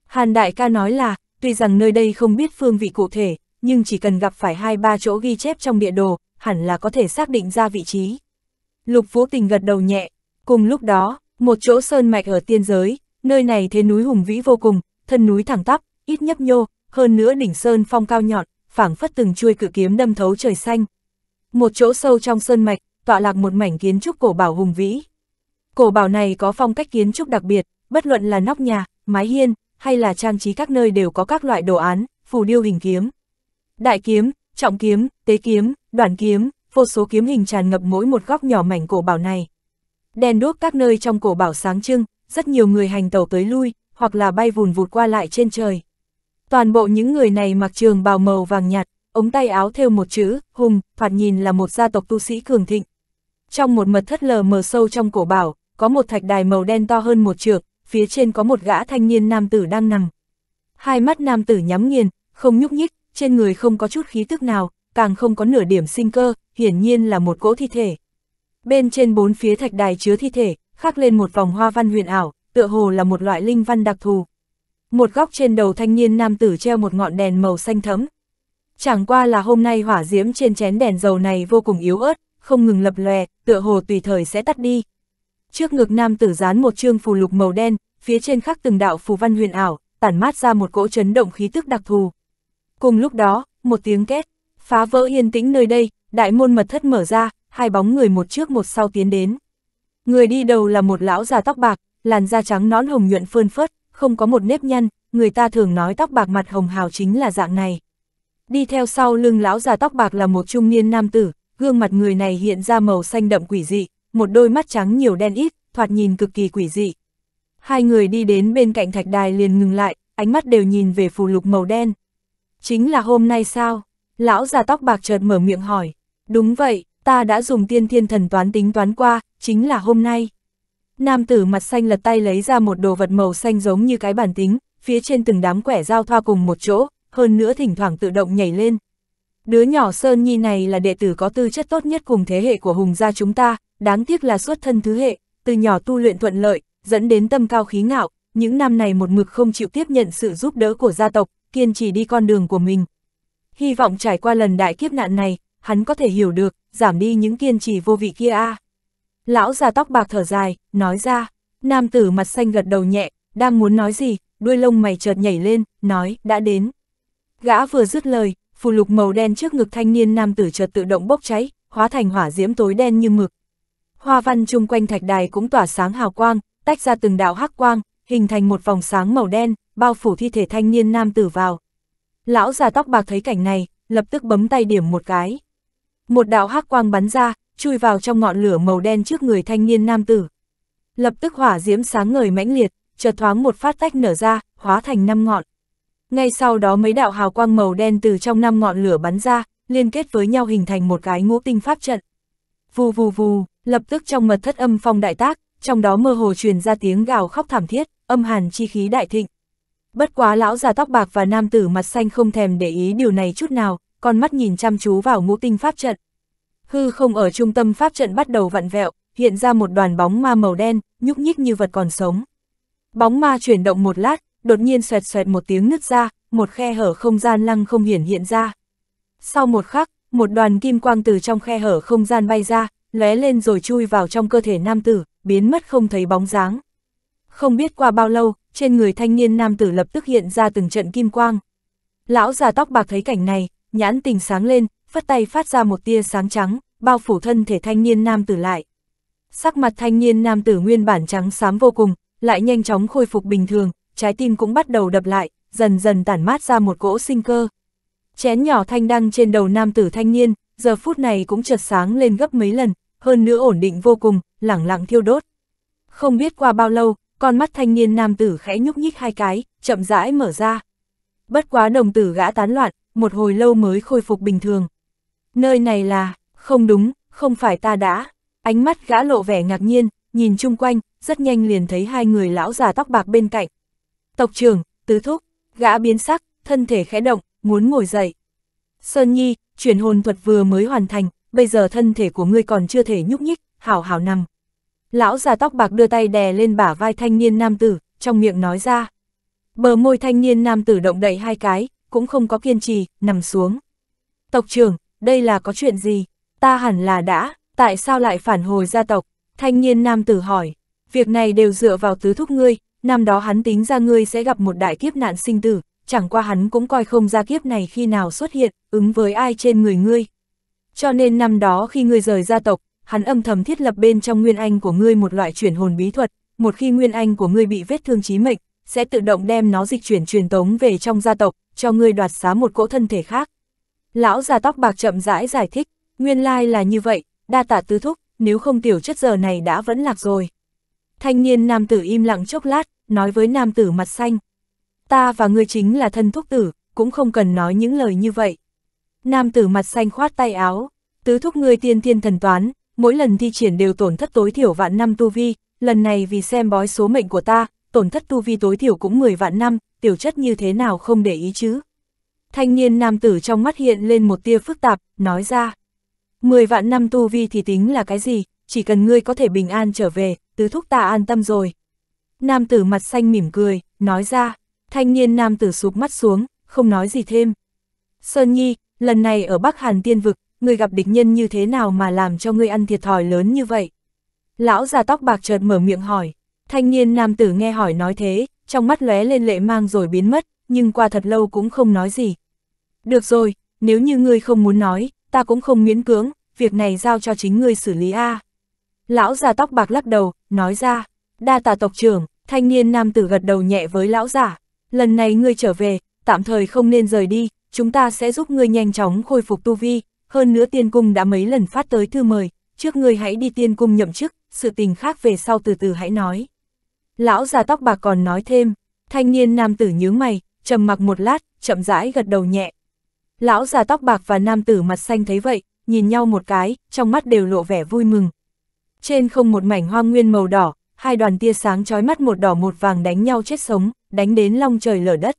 Hàn đại ca nói là, tuy rằng nơi đây không biết phương vị cụ thể, nhưng chỉ cần gặp phải hai ba chỗ ghi chép trong địa đồ, hẳn là có thể xác định ra vị trí. Lục Vũ Tình gật đầu nhẹ, cùng lúc đó, một chỗ sơn mạch ở tiên giới, nơi này thế núi hùng vĩ vô cùng, thân núi thẳng tắp, ít nhấp nhô, hơn nữa đỉnh sơn phong cao nhọn, phảng phất từng chuôi cự kiếm đâm thấu trời xanh. Một chỗ sâu trong sơn mạch, tọa lạc một mảnh kiến trúc cổ bảo hùng vĩ. Cổ bảo này có phong cách kiến trúc đặc biệt, bất luận là nóc nhà, mái hiên, hay là trang trí các nơi đều có các loại đồ án, phù điêu hình kiếm. Đại kiếm, trọng kiếm, tế kiếm, đoàn kiếm, vô số kiếm hình tràn ngập mỗi một góc nhỏ mảnh cổ bảo này. Đèn đuốc các nơi trong cổ bảo sáng trưng, rất nhiều người hành tàu tới lui, hoặc là bay vùn vụt qua lại trên trời. Toàn bộ những người này mặc trường bào màu vàng nhạt, ống tay áo thêu một chữ, hùng, phạt nhìn là một gia tộc tu sĩ cường thịnh. Trong một mật thất lờ mờ sâu trong cổ bảo, có một thạch đài màu đen to hơn một trượng, phía trên có một gã thanh niên nam tử đang nằm. Hai mắt nam tử nhắm nghiền, không nhúc nhích, trên người không có chút khí tức nào, càng không có nửa điểm sinh cơ, hiển nhiên là một cỗ thi thể. Bên trên bốn phía thạch đài chứa thi thể, khắc lên một vòng hoa văn huyền ảo, tựa hồ là một loại linh văn đặc thù. Một góc trên đầu thanh niên nam tử treo một ngọn đèn màu xanh thẫm. Chẳng qua là hôm nay hỏa diễm trên chén đèn dầu này vô cùng yếu ớt, không ngừng lập lòe, tựa hồ tùy thời sẽ tắt đi, Trước ngực nam tử dán một chương phù lục màu đen, phía trên khắc từng đạo phù văn huyền ảo, tản mát ra một cỗ chấn động khí tức đặc thù. Cùng lúc đó, một tiếng két, phá vỡ yên tĩnh nơi đây, đại môn mật thất mở ra, hai bóng người một trước một sau tiến đến. Người đi đầu là một lão già tóc bạc, làn da trắng nón hồng nhuận phơn phớt, không có một nếp nhăn, người ta thường nói tóc bạc mặt hồng hào chính là dạng này. Đi theo sau lưng lão già tóc bạc là một trung niên nam tử, gương mặt người này hiện ra màu xanh đậm quỷ dị, một đôi mắt trắng nhiều đen ít, thoạt nhìn cực kỳ quỷ dị. Hai người đi đến bên cạnh thạch đài liền ngừng lại, ánh mắt đều nhìn về phù lục màu đen. Chính là hôm nay sao? Lão già tóc bạc chợt mở miệng hỏi. Đúng vậy, ta đã dùng tiên thiên thần toán tính toán qua, chính là hôm nay. Nam tử mặt xanh lật tay lấy ra một đồ vật màu xanh giống như cái bản tính, phía trên từng đám quẻ giao thoa cùng một chỗ, hơn nữa thỉnh thoảng tự động nhảy lên. Đứa nhỏ Sơn Nhi này là đệ tử có tư chất tốt nhất cùng thế hệ của Hùng gia chúng ta, đáng tiếc là xuất thân thứ hệ, từ nhỏ tu luyện thuận lợi, dẫn đến tâm cao khí ngạo, những năm này một mực không chịu tiếp nhận sự giúp đỡ của gia tộc, kiên trì đi con đường của mình. Hy vọng trải qua lần đại kiếp nạn này, hắn có thể hiểu được, giảm đi những kiên trì vô vị kia a. À. Lão già tóc bạc thở dài, nói ra, nam tử mặt xanh gật đầu nhẹ, đang muốn nói gì, đuôi lông mày chợt nhảy lên, nói, đã đến. Gã vừa dứt lời, phù lục màu đen trước ngực thanh niên nam tử chợt tự động bốc cháy, hóa thành hỏa diễm tối đen như mực. Hoa văn chung quanh thạch đài cũng tỏa sáng hào quang, tách ra từng đạo hắc quang, hình thành một vòng sáng màu đen, bao phủ thi thể thanh niên nam tử vào. Lão già tóc bạc thấy cảnh này, lập tức bấm tay điểm một cái. Một đạo hắc quang bắn ra, chui vào trong ngọn lửa màu đen trước người thanh niên nam tử. Lập tức hỏa diễm sáng ngời mãnh liệt, chợt thoáng một phát tách nở ra, hóa thành năm ngọn. Ngay sau đó mấy đạo hào quang màu đen từ trong năm ngọn lửa bắn ra, liên kết với nhau hình thành một cái ngũ tinh pháp trận. Vù vù vù, lập tức trong mật thất âm phong đại tác, trong đó mơ hồ truyền ra tiếng gào khóc thảm thiết, âm hàn chi khí đại thịnh. Bất quá lão già tóc bạc và nam tử mặt xanh không thèm để ý điều này chút nào, con mắt nhìn chăm chú vào ngũ tinh pháp trận. Hư không ở trung tâm pháp trận bắt đầu vặn vẹo, hiện ra một đoàn bóng ma màu đen, nhúc nhích như vật còn sống. Bóng ma chuyển động một lát, đột nhiên xoẹt xoẹt một tiếng nứt ra, một khe hở không gian lăng không hiển hiện ra. Sau một khắc, một đoàn kim quang từ trong khe hở không gian bay ra, lóe lên rồi chui vào trong cơ thể nam tử, biến mất không thấy bóng dáng. Không biết qua bao lâu, trên người thanh niên nam tử lập tức hiện ra từng trận kim quang. Lão già tóc bạc thấy cảnh này, nhãn tình sáng lên, phất tay phát ra một tia sáng trắng, bao phủ thân thể thanh niên nam tử lại. Sắc mặt thanh niên nam tử nguyên bản trắng xám vô cùng, lại nhanh chóng khôi phục bình thường, trái tim cũng bắt đầu đập lại, dần dần tản mát ra một cỗ sinh cơ. Chén nhỏ thanh đăng trên đầu nam tử thanh niên, giờ phút này cũng chợt sáng lên gấp mấy lần, hơn nữa ổn định vô cùng, lẳng lặng thiêu đốt. Không biết qua bao lâu, con mắt thanh niên nam tử khẽ nhúc nhích hai cái, chậm rãi mở ra. Bất quá đồng tử gã tán loạn, một hồi lâu mới khôi phục bình thường. Nơi này là, không đúng, không phải ta đã. Ánh mắt gã lộ vẻ ngạc nhiên, nhìn chung quanh, rất nhanh liền thấy hai người lão già tóc bạc bên cạnh, tộc trưởng, tứ thúc, gã biến sắc, thân thể khẽ động, muốn ngồi dậy. Sơn Nhi, chuyển hồn thuật vừa mới hoàn thành, bây giờ thân thể của ngươi còn chưa thể nhúc nhích, hảo hảo nằm. Lão già tóc bạc đưa tay đè lên bả vai thanh niên nam tử, trong miệng nói ra. Bờ môi thanh niên nam tử động đậy hai cái, cũng không có kiên trì, nằm xuống. Tộc trưởng, đây là có chuyện gì? Ta hẳn là đã, tại sao lại phản hồi gia tộc? Thanh niên nam tử hỏi, việc này đều dựa vào tứ thúc ngươi, Năm đó hắn tính ra ngươi sẽ gặp một đại kiếp nạn sinh tử, chẳng qua hắn cũng coi không ra kiếp này khi nào xuất hiện, ứng với ai trên người ngươi. Cho nên năm đó khi ngươi rời gia tộc, hắn âm thầm thiết lập bên trong nguyên anh của ngươi một loại chuyển hồn bí thuật, một khi nguyên anh của ngươi bị vết thương chí mệnh, sẽ tự động đem nó dịch chuyển truyền tống về trong gia tộc, cho ngươi đoạt xá một cỗ thân thể khác. Lão già tóc bạc chậm rãi giải thích, nguyên lai là như vậy, đa tạ tứ thúc, nếu không tiểu chất giờ này đã vẫn lạc rồi. Thanh niên nam tử im lặng chốc lát, nói với nam tử mặt xanh. Ta và ngươi chính là thân thúc tử, cũng không cần nói những lời như vậy. Nam tử mặt xanh khoát tay áo, tứ thúc ngươi tiên thiên thần toán, mỗi lần thi triển đều tổn thất tối thiểu vạn năm tu vi, lần này vì xem bói số mệnh của ta, tổn thất tu vi tối thiểu cũng 10 vạn năm, tiểu chất như thế nào không để ý chứ. Thanh niên nam tử trong mắt hiện lên một tia phức tạp, nói ra. 10 vạn năm tu vi thì tính là cái gì, chỉ cần ngươi có thể bình an trở về, tứ thúc ta an tâm rồi. Nam tử mặt xanh mỉm cười, nói ra, thanh niên nam tử sụp mắt xuống, không nói gì thêm. Sơn Nhi, lần này ở Bắc Hàn Tiên Vực, người gặp địch nhân như thế nào mà làm cho người ăn thiệt thòi lớn như vậy? Lão già tóc bạc chợt mở miệng hỏi, thanh niên nam tử nghe hỏi nói thế, trong mắt lóe lên lệ mang rồi biến mất, nhưng qua thật lâu cũng không nói gì. Được rồi, nếu như ngươi không muốn nói, ta cũng không miễn cưỡng, việc này giao cho chính ngươi xử lý a. À. Lão già tóc bạc lắc đầu, nói ra. Đa tà tộc trưởng, thanh niên nam tử gật đầu nhẹ với lão giả. Lần này ngươi trở về, tạm thời không nên rời đi, chúng ta sẽ giúp ngươi nhanh chóng khôi phục tu vi. Hơn nữa tiên cung đã mấy lần phát tới thư mời, trước ngươi hãy đi tiên cung nhậm chức, sự tình khác về sau từ từ hãy nói. Lão già tóc bạc còn nói thêm, thanh niên nam tử nhướng mày, trầm mặc một lát, chậm rãi gật đầu nhẹ. Lão già tóc bạc và nam tử mặt xanh thấy vậy, nhìn nhau một cái, trong mắt đều lộ vẻ vui mừng. Trên không một mảnh hoa nguyên màu đỏ, hai đoàn tia sáng chói mắt một đỏ một vàng đánh nhau chết sống, đánh đến long trời lở đất.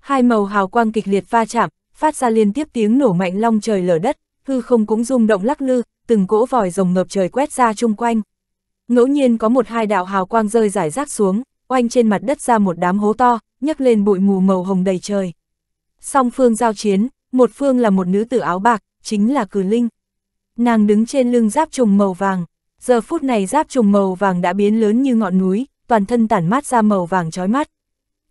Hai màu hào quang kịch liệt va chạm, phát ra liên tiếp tiếng nổ mạnh long trời lở đất, hư không cũng rung động lắc lư, từng cỗ vòi rồng ngập trời quét ra chung quanh. Ngẫu nhiên có một hai đạo hào quang rơi rải rác xuống, oanh trên mặt đất ra một đám hố to, nhấc lên bụi mù màu hồng đầy trời. Song phương giao chiến, một phương là một nữ tử áo bạc, chính là Cử Linh. Nàng đứng trên lưng giáp trùng màu vàng, Giờ phút này giáp trùng màu vàng đã biến lớn như ngọn núi, toàn thân tản mát ra màu vàng chói mắt.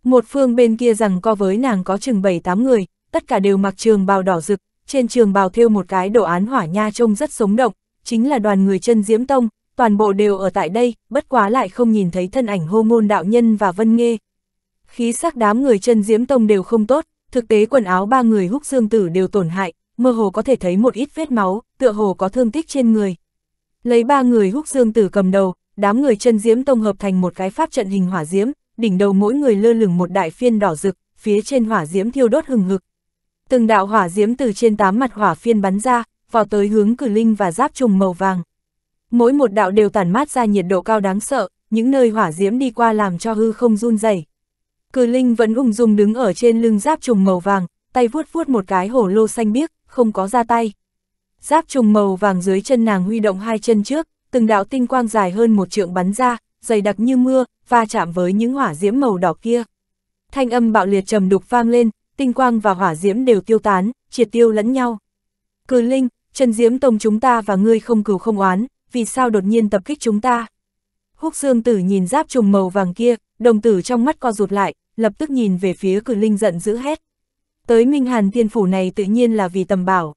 Một phương bên kia rằng co với nàng có chừng 7-8 người, tất cả đều mặc trường bào đỏ rực, trên trường bào thêu một cái đồ án hỏa nha trông rất sống động, chính là đoàn người chân diễm tông, toàn bộ đều ở tại đây, bất quá lại không nhìn thấy thân ảnh hô môn đạo nhân và vân nghê. Khí sắc đám người chân diễm tông đều không tốt, thực tế quần áo ba người húc dương tử đều tổn hại, mơ hồ có thể thấy một ít vết máu, tựa hồ có thương tích trên người lấy ba người húc dương tử cầm đầu, đám người chân diễm tông hợp thành một cái pháp trận hình hỏa diễm, đỉnh đầu mỗi người lơ lửng một đại phiên đỏ rực, phía trên hỏa diễm thiêu đốt hừng hực. Từng đạo hỏa diễm từ trên tám mặt hỏa phiên bắn ra, vào tới hướng cử linh và giáp trùng màu vàng. Mỗi một đạo đều tản mát ra nhiệt độ cao đáng sợ, những nơi hỏa diễm đi qua làm cho hư không run rẩy. Cử linh vẫn ung dung đứng ở trên lưng giáp trùng màu vàng, tay vuốt vuốt một cái hổ lô xanh biếc, không có ra tay. Giáp trùng màu vàng dưới chân nàng huy động hai chân trước, từng đạo tinh quang dài hơn một trượng bắn ra, dày đặc như mưa, va chạm với những hỏa diễm màu đỏ kia. Thanh âm bạo liệt trầm đục vang lên, tinh quang và hỏa diễm đều tiêu tán, triệt tiêu lẫn nhau. Cử Linh, Trần Diễm Tông chúng ta và ngươi không cừu không oán, vì sao đột nhiên tập kích chúng ta? Húc Dương Tử nhìn giáp trùng màu vàng kia, đồng tử trong mắt co rụt lại, lập tức nhìn về phía Cử Linh giận dữ hét. Tới Minh Hàn Tiên Phủ này tự nhiên là vì tầm bảo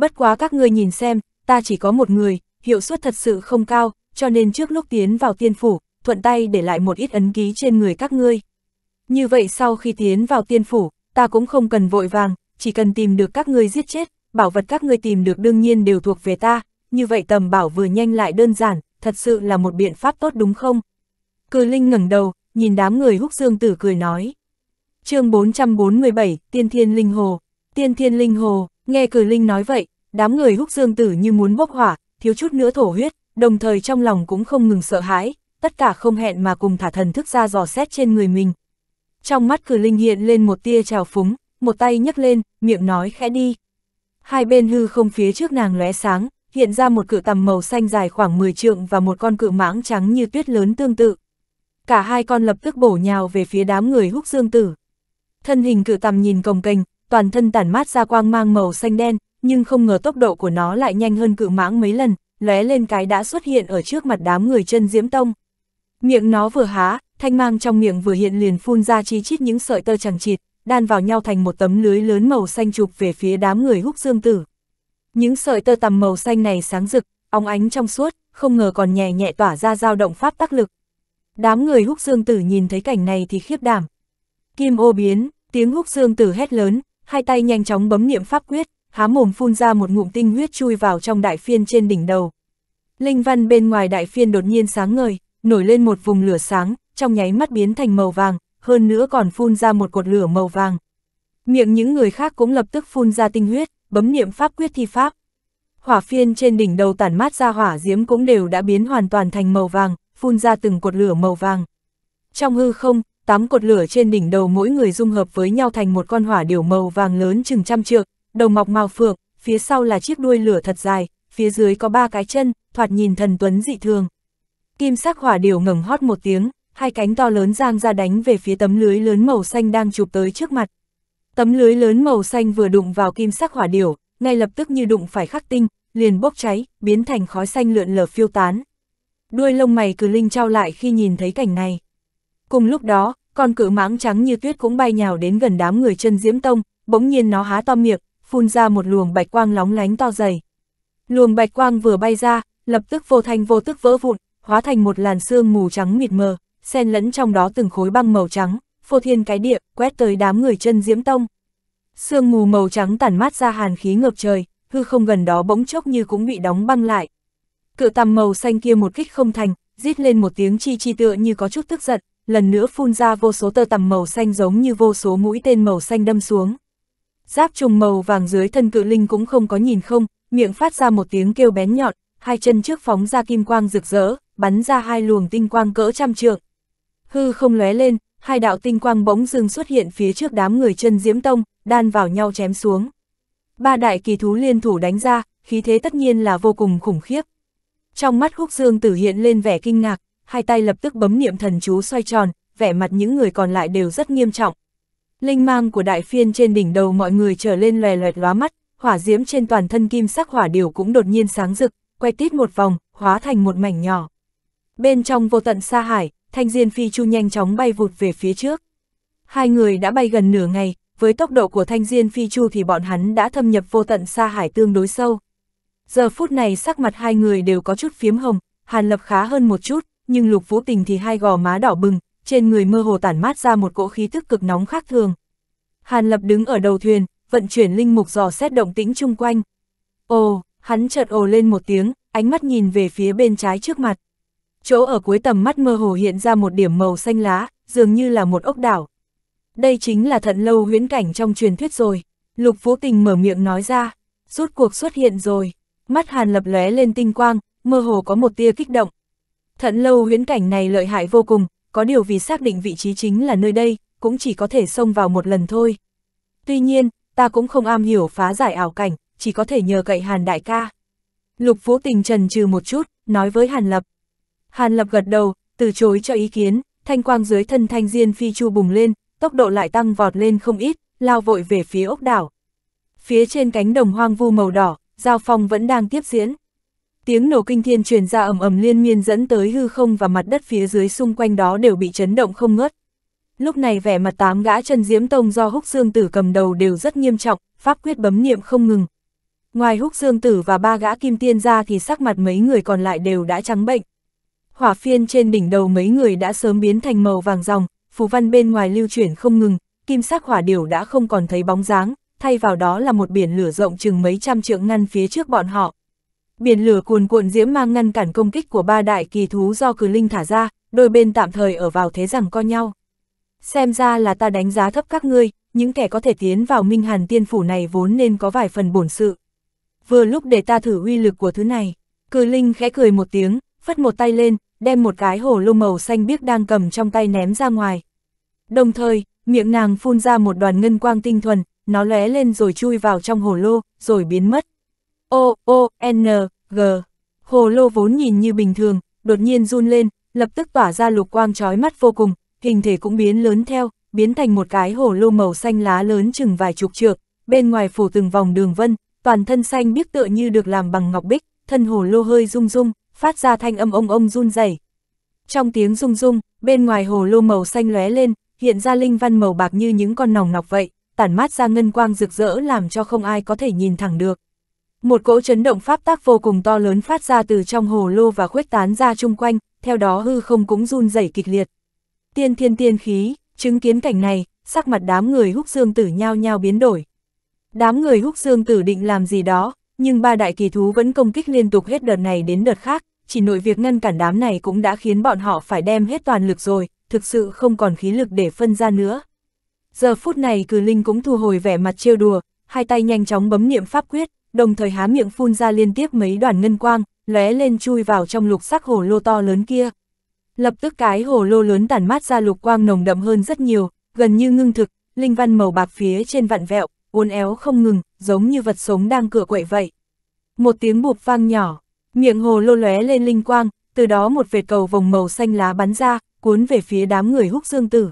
bất quá các ngươi nhìn xem, ta chỉ có một người, hiệu suất thật sự không cao, cho nên trước lúc tiến vào tiên phủ, thuận tay để lại một ít ấn ký trên người các ngươi. Như vậy sau khi tiến vào tiên phủ, ta cũng không cần vội vàng, chỉ cần tìm được các ngươi giết chết, bảo vật các ngươi tìm được đương nhiên đều thuộc về ta, như vậy tầm bảo vừa nhanh lại đơn giản, thật sự là một biện pháp tốt đúng không? Cừ Linh ngẩng đầu, nhìn đám người húc dương tử cười nói. chương 447, Tiên Thiên Linh Hồ. Tiên Thiên Linh Hồ, Nghe cử linh nói vậy, đám người húc dương tử như muốn bốc hỏa, thiếu chút nữa thổ huyết, đồng thời trong lòng cũng không ngừng sợ hãi, tất cả không hẹn mà cùng thả thần thức ra dò xét trên người mình. Trong mắt cử linh hiện lên một tia trào phúng, một tay nhấc lên, miệng nói khẽ đi. Hai bên hư không phía trước nàng lóe sáng, hiện ra một cự tầm màu xanh dài khoảng 10 trượng và một con cự mãng trắng như tuyết lớn tương tự. Cả hai con lập tức bổ nhào về phía đám người húc dương tử. Thân hình cự tầm nhìn cồng kềnh, toàn thân tản mát ra quang mang màu xanh đen, nhưng không ngờ tốc độ của nó lại nhanh hơn cự mãng mấy lần, lóe lên cái đã xuất hiện ở trước mặt đám người chân diễm tông. Miệng nó vừa há, thanh mang trong miệng vừa hiện liền phun ra chi chít những sợi tơ chẳng chịt, đan vào nhau thành một tấm lưới lớn màu xanh chụp về phía đám người húc dương tử. Những sợi tơ tầm màu xanh này sáng rực, óng ánh trong suốt, không ngờ còn nhẹ nhẹ tỏa ra dao động pháp tác lực. Đám người húc dương tử nhìn thấy cảnh này thì khiếp đảm. Kim ô biến, tiếng húc dương tử hét lớn, hai tay nhanh chóng bấm niệm pháp quyết, há mồm phun ra một ngụm tinh huyết chui vào trong đại phiên trên đỉnh đầu. Linh văn bên ngoài đại phiên đột nhiên sáng ngời, nổi lên một vùng lửa sáng, trong nháy mắt biến thành màu vàng, hơn nữa còn phun ra một cột lửa màu vàng. Miệng những người khác cũng lập tức phun ra tinh huyết, bấm niệm pháp quyết thi pháp. Hỏa phiên trên đỉnh đầu tản mát ra hỏa diễm cũng đều đã biến hoàn toàn thành màu vàng, phun ra từng cột lửa màu vàng. Trong hư không, tám cột lửa trên đỉnh đầu mỗi người dung hợp với nhau thành một con hỏa điểu màu vàng lớn chừng trăm trượng, đầu mọc màu phượng, phía sau là chiếc đuôi lửa thật dài, phía dưới có ba cái chân, thoạt nhìn thần tuấn dị thường. Kim sắc hỏa điểu ngẩng hót một tiếng, hai cánh to lớn giang ra đánh về phía tấm lưới lớn màu xanh đang chụp tới trước mặt. Tấm lưới lớn màu xanh vừa đụng vào kim sắc hỏa điểu, ngay lập tức như đụng phải khắc tinh, liền bốc cháy, biến thành khói xanh lượn lờ phiêu tán. Đuôi lông mày cứ linh trao lại khi nhìn thấy cảnh này. Cùng lúc đó, con cự mãng trắng như tuyết cũng bay nhào đến gần đám người chân diễm tông, bỗng nhiên nó há to miệng, phun ra một luồng bạch quang lóng lánh to dày. Luồng bạch quang vừa bay ra, lập tức vô thanh vô tức vỡ vụn, hóa thành một làn sương mù trắng mịt mờ, xen lẫn trong đó từng khối băng màu trắng, phô thiên cái địa, quét tới đám người chân diễm tông. Sương mù màu trắng tản mát ra hàn khí ngập trời, hư không gần đó bỗng chốc như cũng bị đóng băng lại. Cự tằm màu xanh kia một kích không thành, rít lên một tiếng chi chi tựa như có chút tức giận, lần nữa phun ra vô số tơ tằm màu xanh giống như vô số mũi tên màu xanh đâm xuống. Giáp trùng màu vàng dưới thân cự linh cũng không có nhìn không, miệng phát ra một tiếng kêu bén nhọn, hai chân trước phóng ra kim quang rực rỡ, bắn ra hai luồng tinh quang cỡ trăm trượng. Hư không lóe lên, hai đạo tinh quang bỗng dưng xuất hiện phía trước đám người chân diễm tông, đan vào nhau chém xuống. Ba đại kỳ thú liên thủ đánh ra, khí thế tất nhiên là vô cùng khủng khiếp. Trong mắt khúc Dương Tử hiện lên vẻ kinh ngạc, hai tay lập tức bấm niệm thần chú xoay tròn, vẻ mặt những người còn lại đều rất nghiêm trọng. Linh mang của đại phiên trên đỉnh đầu mọi người trở lên lòe loẹt lóa mắt, hỏa diễm trên toàn thân kim sắc hỏa điều cũng đột nhiên sáng rực, quay tít một vòng, hóa thành một mảnh nhỏ. Bên trong vô tận xa hải, thanh diên phi chu nhanh chóng bay vụt về phía trước. Hai người đã bay gần nửa ngày, với tốc độ của thanh diên phi chu thì bọn hắn đã thâm nhập vô tận xa hải tương đối sâu. Giờ phút này sắc mặt hai người đều có chút phiếm hồng, Hàn Lập khá hơn một chút, nhưng Lục Vũ Tình thì hai gò má đỏ bừng, trên người mơ hồ tản mát ra một cỗ khí tức cực nóng khác thường. Hàn Lập đứng ở đầu thuyền, vận chuyển linh mục dò xét động tĩnh chung quanh. Ồ, hắn chợt ồ lên một tiếng, ánh mắt nhìn về phía bên trái trước mặt. Chỗ ở cuối tầm mắt mơ hồ hiện ra một điểm màu xanh lá, dường như là một ốc đảo. Đây chính là thận lâu huyễn cảnh trong truyền thuyết rồi. Lục Vũ Tình mở miệng nói ra, rút cuộc xuất hiện rồi. Mắt Hàn Lập lóe lên tinh quang, mơ hồ có một tia kích động, Thận lâu huyễn cảnh này lợi hại vô cùng, có điều vì xác định vị trí chính là nơi đây, cũng chỉ có thể xông vào một lần thôi. Tuy nhiên, ta cũng không am hiểu phá giải ảo cảnh, chỉ có thể nhờ cậy Hàn đại ca. Lục Vũ Tình trần trừ một chút, nói với Hàn Lập. Hàn Lập gật đầu, từ chối cho ý kiến, thanh quang dưới thân thanh diên phi chu bùng lên, tốc độ lại tăng vọt lên không ít, lao vội về phía ốc đảo. Phía trên cánh đồng hoang vu màu đỏ, giao phong vẫn đang tiếp diễn. Tiếng nổ kinh thiên truyền ra ầm ầm liên miên dẫn tới hư không và mặt đất phía dưới xung quanh đó đều bị chấn động không ngớt. Lúc này vẻ mặt tám gã chân diễm tông do húc dương tử cầm đầu đều rất nghiêm trọng, pháp quyết bấm niệm không ngừng. Ngoài húc dương tử và ba gã kim tiên ra thì sắc mặt mấy người còn lại đều đã trắng bệnh. Hỏa phiên trên đỉnh đầu mấy người đã sớm biến thành màu vàng ròng, phù văn bên ngoài lưu chuyển không ngừng, kim sắc hỏa điểu đã không còn thấy bóng dáng, thay vào đó là một biển lửa rộng chừng mấy trăm trượng ngăn phía trước bọn họ biển lửa cuồn cuộn diễm mang ngăn cản công kích của ba đại kỳ thú do cử linh thả ra, đôi bên tạm thời ở vào thế rằng co nhau. Xem ra là ta đánh giá thấp các ngươi, những kẻ có thể tiến vào minh hàn tiên phủ này vốn nên có vài phần bổn sự. Vừa lúc để ta thử uy lực của thứ này, cử linh khẽ cười một tiếng, phất một tay lên, đem một cái hồ lô màu xanh biếc đang cầm trong tay ném ra ngoài. Đồng thời, miệng nàng phun ra một đoàn ngân quang tinh thuần, nó lóe lên rồi chui vào trong hồ lô, rồi biến mất. O, O, N, G. Hồ lô vốn nhìn như bình thường, đột nhiên run lên, lập tức tỏa ra lục quang trói mắt vô cùng, hình thể cũng biến lớn theo, biến thành một cái hồ lô màu xanh lá lớn chừng vài chục trượng, bên ngoài phủ từng vòng đường vân, toàn thân xanh biếc tựa như được làm bằng ngọc bích, thân hồ lô hơi rung rung, phát ra thanh âm ông ông run rẩy. Trong tiếng rung rung, bên ngoài hồ lô màu xanh lóe lên, hiện ra linh văn màu bạc như những con nòng nọc vậy, tản mát ra ngân quang rực rỡ làm cho không ai có thể nhìn thẳng được. Một cỗ chấn động pháp tác vô cùng to lớn phát ra từ trong hồ lô và khuếch tán ra chung quanh, theo đó hư không cũng run rẩy kịch liệt. Tiên thiên tiên khí, chứng kiến cảnh này, sắc mặt đám người húc dương tử nhao nhao biến đổi. Đám người húc dương tử định làm gì đó, nhưng ba đại kỳ thú vẫn công kích liên tục hết đợt này đến đợt khác, chỉ nội việc ngăn cản đám này cũng đã khiến bọn họ phải đem hết toàn lực rồi, thực sự không còn khí lực để phân ra nữa. Giờ phút này cử linh cũng thu hồi vẻ mặt trêu đùa, hai tay nhanh chóng bấm niệm pháp quyết, đồng thời há miệng phun ra liên tiếp mấy đoàn ngân quang, lóe lên chui vào trong lục sắc hồ lô to lớn kia. Lập tức cái hồ lô lớn tản mát ra lục quang nồng đậm hơn rất nhiều, gần như ngưng thực, linh văn màu bạc phía trên vặn vẹo, uốn éo không ngừng, giống như vật sống đang cửa quậy vậy. Một tiếng bụp vang nhỏ, miệng hồ lô lóe lên linh quang, từ đó một vệt cầu vòng màu xanh lá bắn ra, cuốn về phía đám người húc dương tử.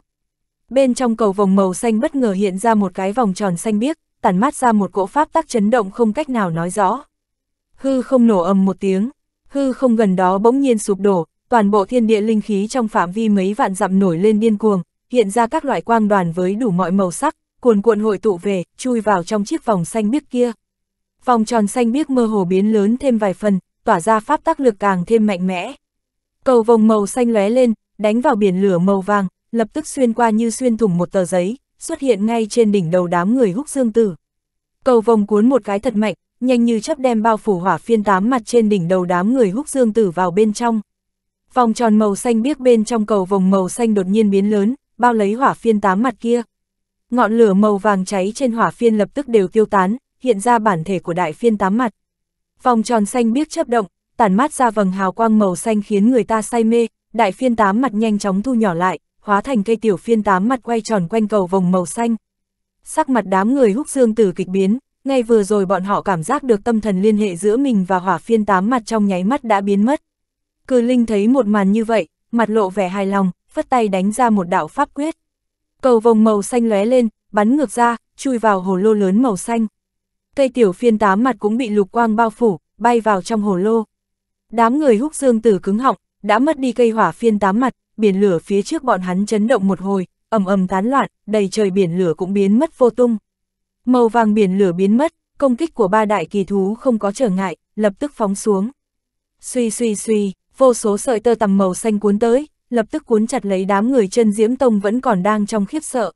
Bên trong cầu vòng màu xanh bất ngờ hiện ra một cái vòng tròn xanh biếc, tản mát ra một cỗ pháp tác chấn động không cách nào nói rõ. Hư không nổ ầm một tiếng, hư không gần đó bỗng nhiên sụp đổ, toàn bộ thiên địa linh khí trong phạm vi mấy vạn dặm nổi lên điên cuồng, hiện ra các loại quang đoàn với đủ mọi màu sắc, cuồn cuộn hội tụ về, chui vào trong chiếc vòng xanh biếc kia. Vòng tròn xanh biếc mơ hồ biến lớn thêm vài phần, tỏa ra pháp tác lực càng thêm mạnh mẽ. Cầu vòng màu xanh lóe lên, đánh vào biển lửa màu vàng, lập tức xuyên qua như xuyên thủng một tờ giấy, xuất hiện ngay trên đỉnh đầu đám người húc dương tử. Cầu vòng cuốn một cái thật mạnh, nhanh như chấp đem bao phủ hỏa phiên tám mặt trên đỉnh đầu đám người húc dương tử vào bên trong. Vòng tròn màu xanh biếc bên trong cầu vòng màu xanh đột nhiên biến lớn, bao lấy hỏa phiên tám mặt kia. Ngọn lửa màu vàng cháy trên hỏa phiên lập tức đều tiêu tán, hiện ra bản thể của đại phiên tám mặt. Vòng tròn xanh biếc chấp động, tản mát ra vầng hào quang màu xanh khiến người ta say mê, đại phiên tám mặt nhanh chóng thu nhỏ lại, hóa thành cây tiểu phiên tám mặt quay tròn quanh cầu vòng màu xanh. Sắc mặt đám người húc dương tử kịch biến, ngay vừa rồi bọn họ cảm giác được tâm thần liên hệ giữa mình và hỏa phiên tám mặt trong nháy mắt đã biến mất. Cử Linh thấy một màn như vậy, mặt lộ vẻ hài lòng, phất tay đánh ra một đạo pháp quyết. Cầu vòng màu xanh lóe lên, bắn ngược ra, chui vào hồ lô lớn màu xanh. Cây tiểu phiên tám mặt cũng bị lục quang bao phủ, bay vào trong hồ lô. Đám người húc dương tử cứng họng, đã mất đi cây hỏa phiên tám mặt, biển lửa phía trước bọn hắn chấn động một hồi, ầm ầm tán loạn, đầy trời biển lửa cũng biến mất vô tung. Màu vàng biển lửa biến mất, công kích của ba đại kỳ thú không có trở ngại, lập tức phóng xuống. Suy suy suy, vô số sợi tơ tầm màu xanh cuốn tới, lập tức cuốn chặt lấy đám người chân diễm tông vẫn còn đang trong khiếp sợ.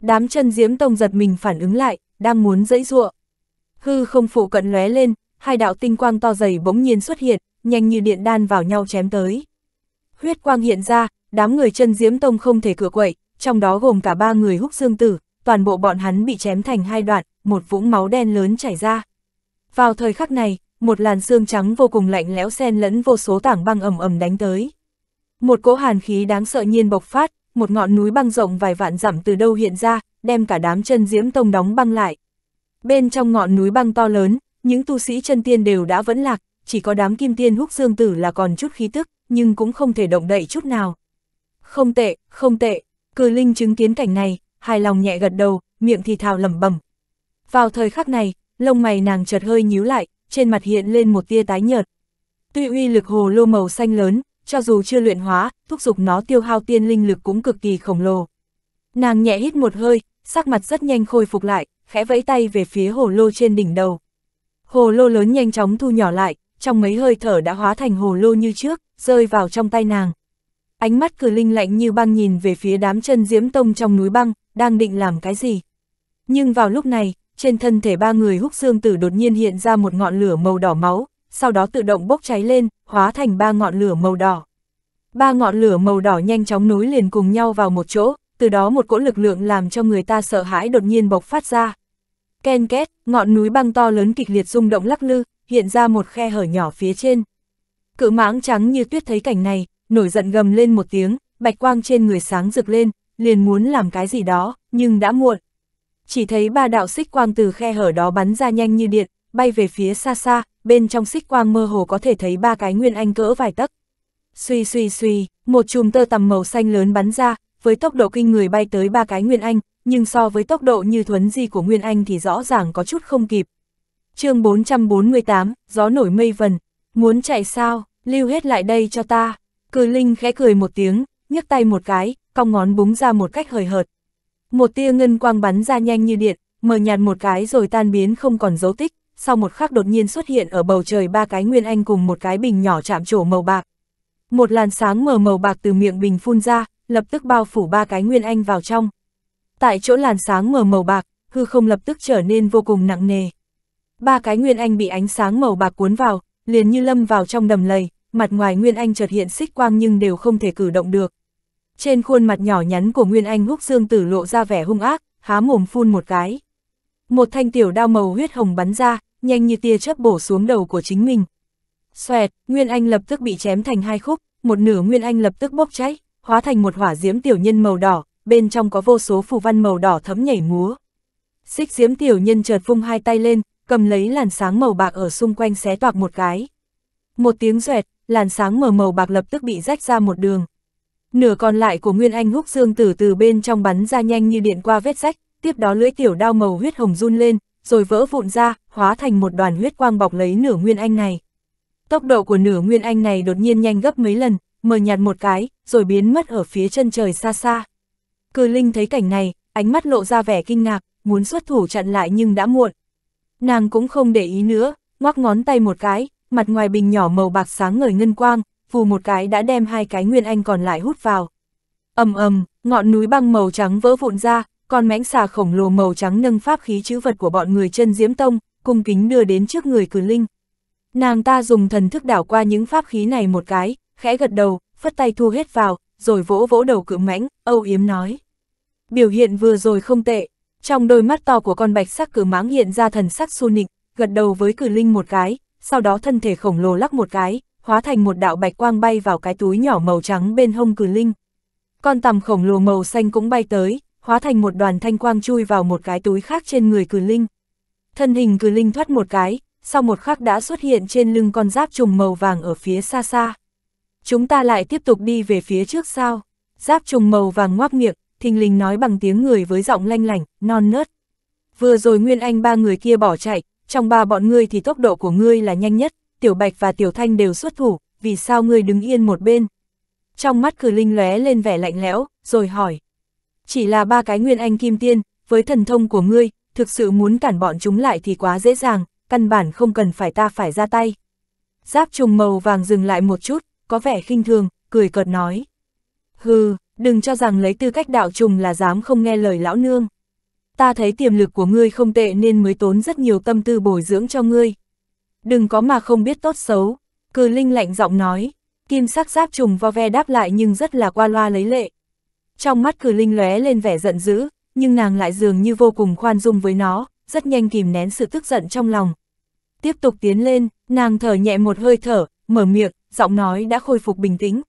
Đám chân diễm tông giật mình phản ứng lại, đang muốn dẫy ruộng. Hư không phụ cận lóe lên, hai đạo tinh quang to dày bỗng nhiên xuất hiện, nhanh như điện đan vào nhau chém tới huyết quang hiện ra, đám người chân diếm tông không thể cửa quậy, trong đó gồm cả ba người húc dương tử, toàn bộ bọn hắn bị chém thành hai đoạn, một vũng máu đen lớn chảy ra. Vào thời khắc này, một làn xương trắng vô cùng lạnh lẽo xen lẫn vô số tảng băng ầm ầm đánh tới. Một cỗ hàn khí đáng sợ nhiên bộc phát, một ngọn núi băng rộng vài vạn dặm từ đâu hiện ra, đem cả đám chân diễm tông đóng băng lại. Bên trong ngọn núi băng to lớn, những tu sĩ chân tiên đều đã vẫn lạc, chỉ có đám kim tiên húc dương tử là còn chút khí tức, nhưng cũng không thể động đậy chút nào. Không tệ, không tệ, cử linh chứng kiến cảnh này, hài lòng nhẹ gật đầu, miệng thì thào lẩm bẩm. Vào thời khắc này, lông mày nàng chợt hơi nhíu lại, trên mặt hiện lên một tia tái nhợt. Tuy uy lực hồ lô màu xanh lớn, cho dù chưa luyện hóa, thúc giục nó tiêu hao tiên linh lực cũng cực kỳ khổng lồ. Nàng nhẹ hít một hơi, sắc mặt rất nhanh khôi phục lại, khẽ vẫy tay về phía hồ lô trên đỉnh đầu. Hồ lô lớn nhanh chóng thu nhỏ lại, trong mấy hơi thở đã hóa thành hồ lô như trước, rơi vào trong tay nàng. Ánh mắt cử linh lạnh như băng nhìn về phía đám chân diễm tông trong núi băng, đang định làm cái gì. Nhưng vào lúc này, trên thân thể ba người húc xương tử đột nhiên hiện ra một ngọn lửa màu đỏ máu, sau đó tự động bốc cháy lên, hóa thành ba ngọn lửa màu đỏ. Ba ngọn lửa màu đỏ nhanh chóng nối liền cùng nhau vào một chỗ, từ đó một cỗ lực lượng làm cho người ta sợ hãi đột nhiên bộc phát ra. Ken két, ngọn núi băng to lớn kịch liệt rung động lắc lư, hiện ra một khe hở nhỏ phía trên. Cự mãng trắng như tuyết thấy cảnh này, nổi giận gầm lên một tiếng, bạch quang trên người sáng rực lên, liền muốn làm cái gì đó, nhưng đã muộn. Chỉ thấy ba đạo xích quang từ khe hở đó bắn ra nhanh như điện, bay về phía xa xa, bên trong xích quang mơ hồ có thể thấy ba cái nguyên anh cỡ vài tấc. Suy suy suy, một chùm tơ tầm màu xanh lớn bắn ra, với tốc độ kinh người bay tới ba cái nguyên anh, nhưng so với tốc độ như thuấn di của nguyên anh thì rõ ràng có chút không kịp, chương 448, gió nổi mây vần, muốn chạy sao, lưu hết lại đây cho ta. Cừ Linh khẽ cười một tiếng, nhấc tay một cái, cong ngón búng ra một cách hời hợt. Một tia ngân quang bắn ra nhanh như điện, mờ nhạt một cái rồi tan biến không còn dấu tích, sau một khắc đột nhiên xuất hiện ở bầu trời ba cái nguyên anh cùng một cái bình nhỏ chạm trổ màu bạc. Một làn sáng mờ màu bạc từ miệng bình phun ra, lập tức bao phủ ba cái nguyên anh vào trong. Tại chỗ làn sáng mờ màu bạc, hư không lập tức trở nên vô cùng nặng nề ba cái Nguyên Anh bị ánh sáng màu bạc cuốn vào, liền như lâm vào trong đầm lầy, mặt ngoài Nguyên Anh chợt hiện xích quang nhưng đều không thể cử động được. Trên khuôn mặt nhỏ nhắn của Nguyên Anh húc dương tử lộ ra vẻ hung ác, há mồm phun một cái. Một thanh tiểu đao màu huyết hồng bắn ra, nhanh như tia chớp bổ xuống đầu của chính mình. Xoẹt, Nguyên Anh lập tức bị chém thành hai khúc, một nửa Nguyên Anh lập tức bốc cháy, hóa thành một hỏa diễm tiểu nhân màu đỏ, bên trong có vô số phù văn màu đỏ thấm nhảy múa. Xích diễm tiểu nhân chợt vung hai tay lên, cầm lấy làn sáng màu bạc ở xung quanh xé toạc một cái. Một tiếng rẹt, làn sáng mờ màu bạc lập tức bị rách ra một đường. Nửa còn lại của Nguyên Anh húc dương tử từ bên trong bắn ra nhanh như điện qua vết rách, tiếp đó lưỡi tiểu đao màu huyết hồng run lên, rồi vỡ vụn ra, hóa thành một đoàn huyết quang bọc lấy nửa Nguyên Anh này. Tốc độ của nửa Nguyên Anh này đột nhiên nhanh gấp mấy lần, mờ nhạt một cái, rồi biến mất ở phía chân trời xa xa. Cư Linh thấy cảnh này, ánh mắt lộ ra vẻ kinh ngạc, muốn xuất thủ chặn lại nhưng đã muộn, Nàng cũng không để ý nữa, ngoắc ngón tay một cái, mặt ngoài bình nhỏ màu bạc sáng ngời ngân quang, vù một cái đã đem hai cái nguyên anh còn lại hút vào. ầm ầm, ngọn núi băng màu trắng vỡ vụn ra, còn mãnh xà khổng lồ màu trắng nâng pháp khí chữ vật của bọn người chân diễm tông, cung kính đưa đến trước người cử linh. Nàng ta dùng thần thức đảo qua những pháp khí này một cái, khẽ gật đầu, phất tay thu hết vào, rồi vỗ vỗ đầu cự mãnh, âu yếm nói. Biểu hiện vừa rồi không tệ, trong đôi mắt to của con bạch sắc cử mãng hiện ra thần sắc su nịnh, gật đầu với cử linh một cái, sau đó thân thể khổng lồ lắc một cái, hóa thành một đạo bạch quang bay vào cái túi nhỏ màu trắng bên hông cử linh. Con tầm khổng lồ màu xanh cũng bay tới, hóa thành một đoàn thanh quang chui vào một cái túi khác trên người cử linh. Thân hình cử linh thoát một cái, sau một khắc đã xuất hiện trên lưng con giáp trùng màu vàng ở phía xa xa. Chúng ta lại tiếp tục đi về phía trước sao? Giáp trùng màu vàng ngoác miệng, thình lình nói bằng tiếng người với giọng lanh lảnh, non nớt. Vừa rồi Nguyên Anh ba người kia bỏ chạy, trong ba bọn ngươi thì tốc độ của ngươi là nhanh nhất, Tiểu Bạch và Tiểu Thanh đều xuất thủ, vì sao ngươi đứng yên một bên? Trong mắt cử linh lóe lên vẻ lạnh lẽo, rồi hỏi. Chỉ là ba cái Nguyên Anh Kim Tiên, với thần thông của ngươi, thực sự muốn cản bọn chúng lại thì quá dễ dàng, căn bản không cần phải ta phải ra tay. Giáp trùng màu vàng dừng lại một chút, có vẻ khinh thường, cười cợt nói. Hừ, đừng cho rằng lấy tư cách đạo trùng là dám không nghe lời lão nương. Ta thấy tiềm lực của ngươi không tệ nên mới tốn rất nhiều tâm tư bồi dưỡng cho ngươi. Đừng có mà không biết tốt xấu, cử linh lạnh giọng nói, kim sắc giáp trùng vo ve đáp lại nhưng rất là qua loa lấy lệ. Trong mắt cử linh lóe lên vẻ giận dữ, nhưng nàng lại dường như vô cùng khoan dung với nó, rất nhanh kìm nén sự tức giận trong lòng. Tiếp tục tiến lên, nàng thở nhẹ một hơi thở, mở miệng, giọng nói đã khôi phục bình tĩnh,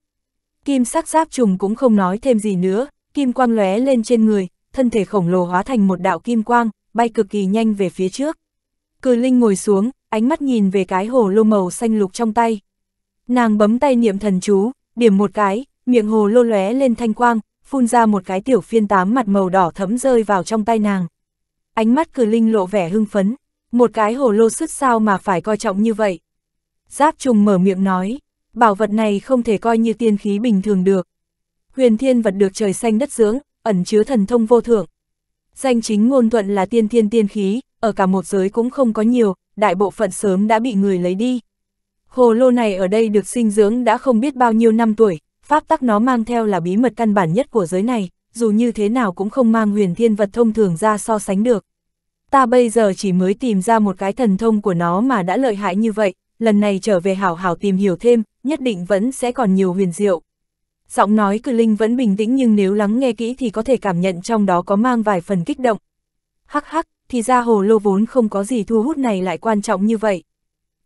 Kim sắc giáp trùng cũng không nói thêm gì nữa, kim quang lóe lên trên người, thân thể khổng lồ hóa thành một đạo kim quang, bay cực kỳ nhanh về phía trước. Cử Linh ngồi xuống, ánh mắt nhìn về cái hồ lô màu xanh lục trong tay. Nàng bấm tay niệm thần chú, điểm một cái, miệng hồ lô lóe lên thanh quang, phun ra một cái tiểu phiên tám mặt màu đỏ thấm rơi vào trong tay nàng. Ánh mắt Cử Linh lộ vẻ hưng phấn, một cái hồ lô sứt sao mà phải coi trọng như vậy. Giáp trùng mở miệng nói, bảo vật này không thể coi như tiên khí bình thường được. Huyền thiên vật được trời xanh đất dưỡng, ẩn chứa thần thông vô thượng. Danh chính ngôn thuận là tiên thiên tiên khí, ở cả một giới cũng không có nhiều, đại bộ phận sớm đã bị người lấy đi. Hồ lô này ở đây được sinh dưỡng đã không biết bao nhiêu năm tuổi, pháp tắc nó mang theo là bí mật căn bản nhất của giới này, dù như thế nào cũng không mang huyền thiên vật thông thường ra so sánh được. Ta bây giờ chỉ mới tìm ra một cái thần thông của nó mà đã lợi hại như vậy, lần này trở về hảo hảo tìm hiểu thêm, nhất định vẫn sẽ còn nhiều huyền diệu. Giọng nói cử linh vẫn bình tĩnh nhưng nếu lắng nghe kỹ thì có thể cảm nhận trong đó có mang vài phần kích động. Hắc hắc, thì ra hồ lô vốn không có gì thu hút này lại quan trọng như vậy.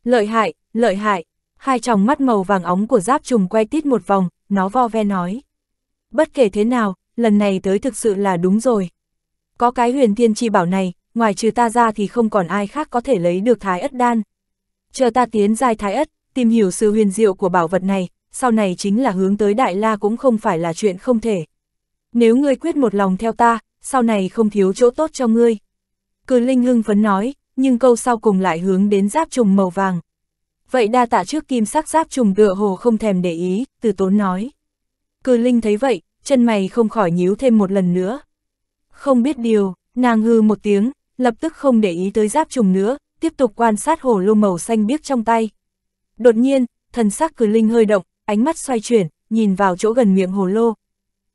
Lợi hại, lợi hại, hai tròng mắt màu vàng óng của giáp trùng quay tít một vòng, nó vo ve nói. Bất kể thế nào, lần này tới thực sự là đúng rồi. Có cái huyền thiên chi bảo này, ngoài trừ ta ra thì không còn ai khác có thể lấy được thái ất đan. Chờ ta tiến giai thái ất, Tìm hiểu sự huyền diệu của bảo vật này, sau này chính là hướng tới Đại La cũng không phải là chuyện không thể. Nếu ngươi quyết một lòng theo ta, sau này không thiếu chỗ tốt cho ngươi. Cử Linh hưng phấn nói, nhưng câu sau cùng lại hướng đến giáp trùng màu vàng. Vậy đa tạ trước kim sắc giáp trùng tựa hồ không thèm để ý, từ tốn nói. Cử Linh thấy vậy, chân mày không khỏi nhíu thêm một lần nữa. Không biết điều, nàng hư một tiếng, lập tức không để ý tới giáp trùng nữa, tiếp tục quan sát hồ lô màu xanh biếc trong tay. Đột nhiên, thần sắc cử linh hơi động, ánh mắt xoay chuyển, nhìn vào chỗ gần miệng hồ lô.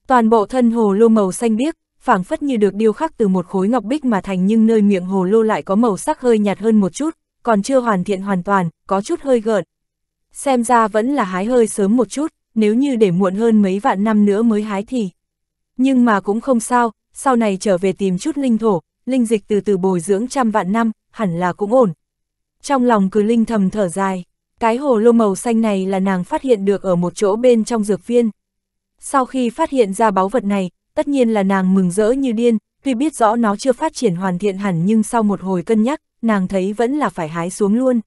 Toàn bộ thân hồ lô màu xanh biếc, phảng phất như được điêu khắc từ một khối ngọc bích mà thành nhưng nơi miệng hồ lô lại có màu sắc hơi nhạt hơn một chút, còn chưa hoàn thiện hoàn toàn, có chút hơi gợn. Xem ra vẫn là hái hơi sớm một chút, nếu như để muộn hơn mấy vạn năm nữa mới hái thì. Nhưng mà cũng không sao, sau này trở về tìm chút linh thổ, linh dịch từ từ bồi dưỡng trăm vạn năm, hẳn là cũng ổn. Trong lòng cứ linh thầm thở dài. Cái hồ lô màu xanh này là nàng phát hiện được ở một chỗ bên trong dược viên. Sau khi phát hiện ra báu vật này, tất nhiên là nàng mừng rỡ như điên, tuy biết rõ nó chưa phát triển hoàn thiện hẳn nhưng sau một hồi cân nhắc, nàng thấy vẫn là phải hái xuống luôn.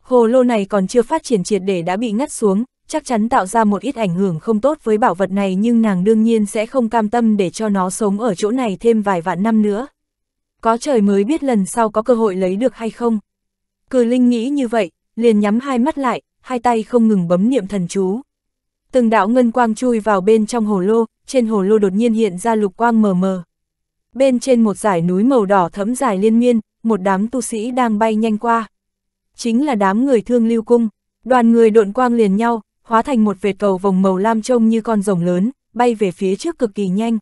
Hồ lô này còn chưa phát triển triệt để đã bị ngắt xuống, chắc chắn tạo ra một ít ảnh hưởng không tốt với bảo vật này nhưng nàng đương nhiên sẽ không cam tâm để cho nó sống ở chỗ này thêm vài vạn năm nữa. Có trời mới biết lần sau có cơ hội lấy được hay không. Cử Linh nghĩ như vậy, liền nhắm hai mắt lại, hai tay không ngừng bấm niệm thần chú. Từng đạo ngân quang chui vào bên trong hồ lô, trên hồ lô đột nhiên hiện ra lục quang mờ mờ. Bên trên một dải núi màu đỏ thẫm dài liên miên, một đám tu sĩ đang bay nhanh qua. Chính là đám người thương lưu cung, đoàn người độn quang liền nhau, hóa thành một vệt cầu vòng màu lam trông như con rồng lớn, bay về phía trước cực kỳ nhanh.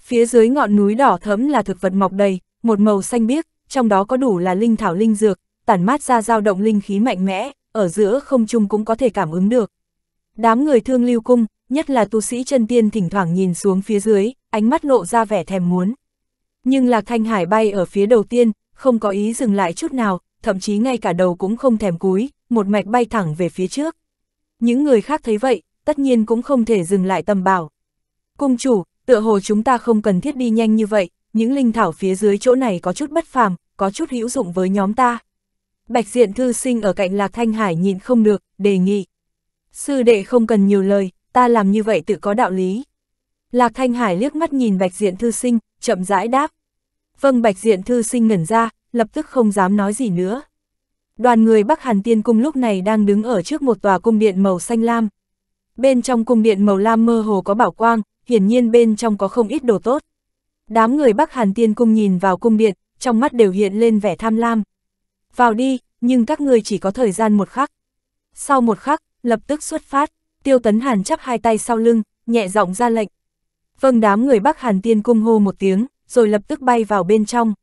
Phía dưới ngọn núi đỏ thẫm là thực vật mọc đầy, một màu xanh biếc, trong đó có đủ là linh thảo linh dược, tản mát ra dao động linh khí mạnh mẽ, ở giữa không trung cũng có thể cảm ứng được. Đám người thương lưu cung, nhất là tu sĩ chân tiên thỉnh thoảng nhìn xuống phía dưới, ánh mắt lộ ra vẻ thèm muốn. Nhưng Lạc Thanh Hải bay ở phía đầu tiên, không có ý dừng lại chút nào, thậm chí ngay cả đầu cũng không thèm cúi, một mạch bay thẳng về phía trước. Những người khác thấy vậy, tất nhiên cũng không thể dừng lại tầm bảo. Cung chủ, tựa hồ chúng ta không cần thiết đi nhanh như vậy, những linh thảo phía dưới chỗ này có chút bất phàm, có chút hữu dụng với nhóm ta. Bạch diện thư sinh ở cạnh Lạc Thanh Hải nhìn không được, đề nghị. Sư đệ không cần nhiều lời, ta làm như vậy tự có đạo lý. Lạc Thanh Hải liếc mắt nhìn bạch diện thư sinh, chậm rãi đáp. Vâng bạch diện thư sinh ngẩn ra, lập tức không dám nói gì nữa. Đoàn người Bắc Hàn Tiên Cung lúc này đang đứng ở trước một tòa cung điện màu xanh lam. Bên trong cung điện màu lam mơ hồ có bảo quang, hiển nhiên bên trong có không ít đồ tốt. Đám người Bắc Hàn Tiên Cung nhìn vào cung điện, trong mắt đều hiện lên vẻ tham lam vào đi, nhưng các người chỉ có thời gian một khắc. Sau một khắc, lập tức xuất phát, tiêu tấn hàn chắp hai tay sau lưng, nhẹ giọng ra lệnh. Vâng đám người Bắc Hàn tiên cung hô một tiếng, rồi lập tức bay vào bên trong.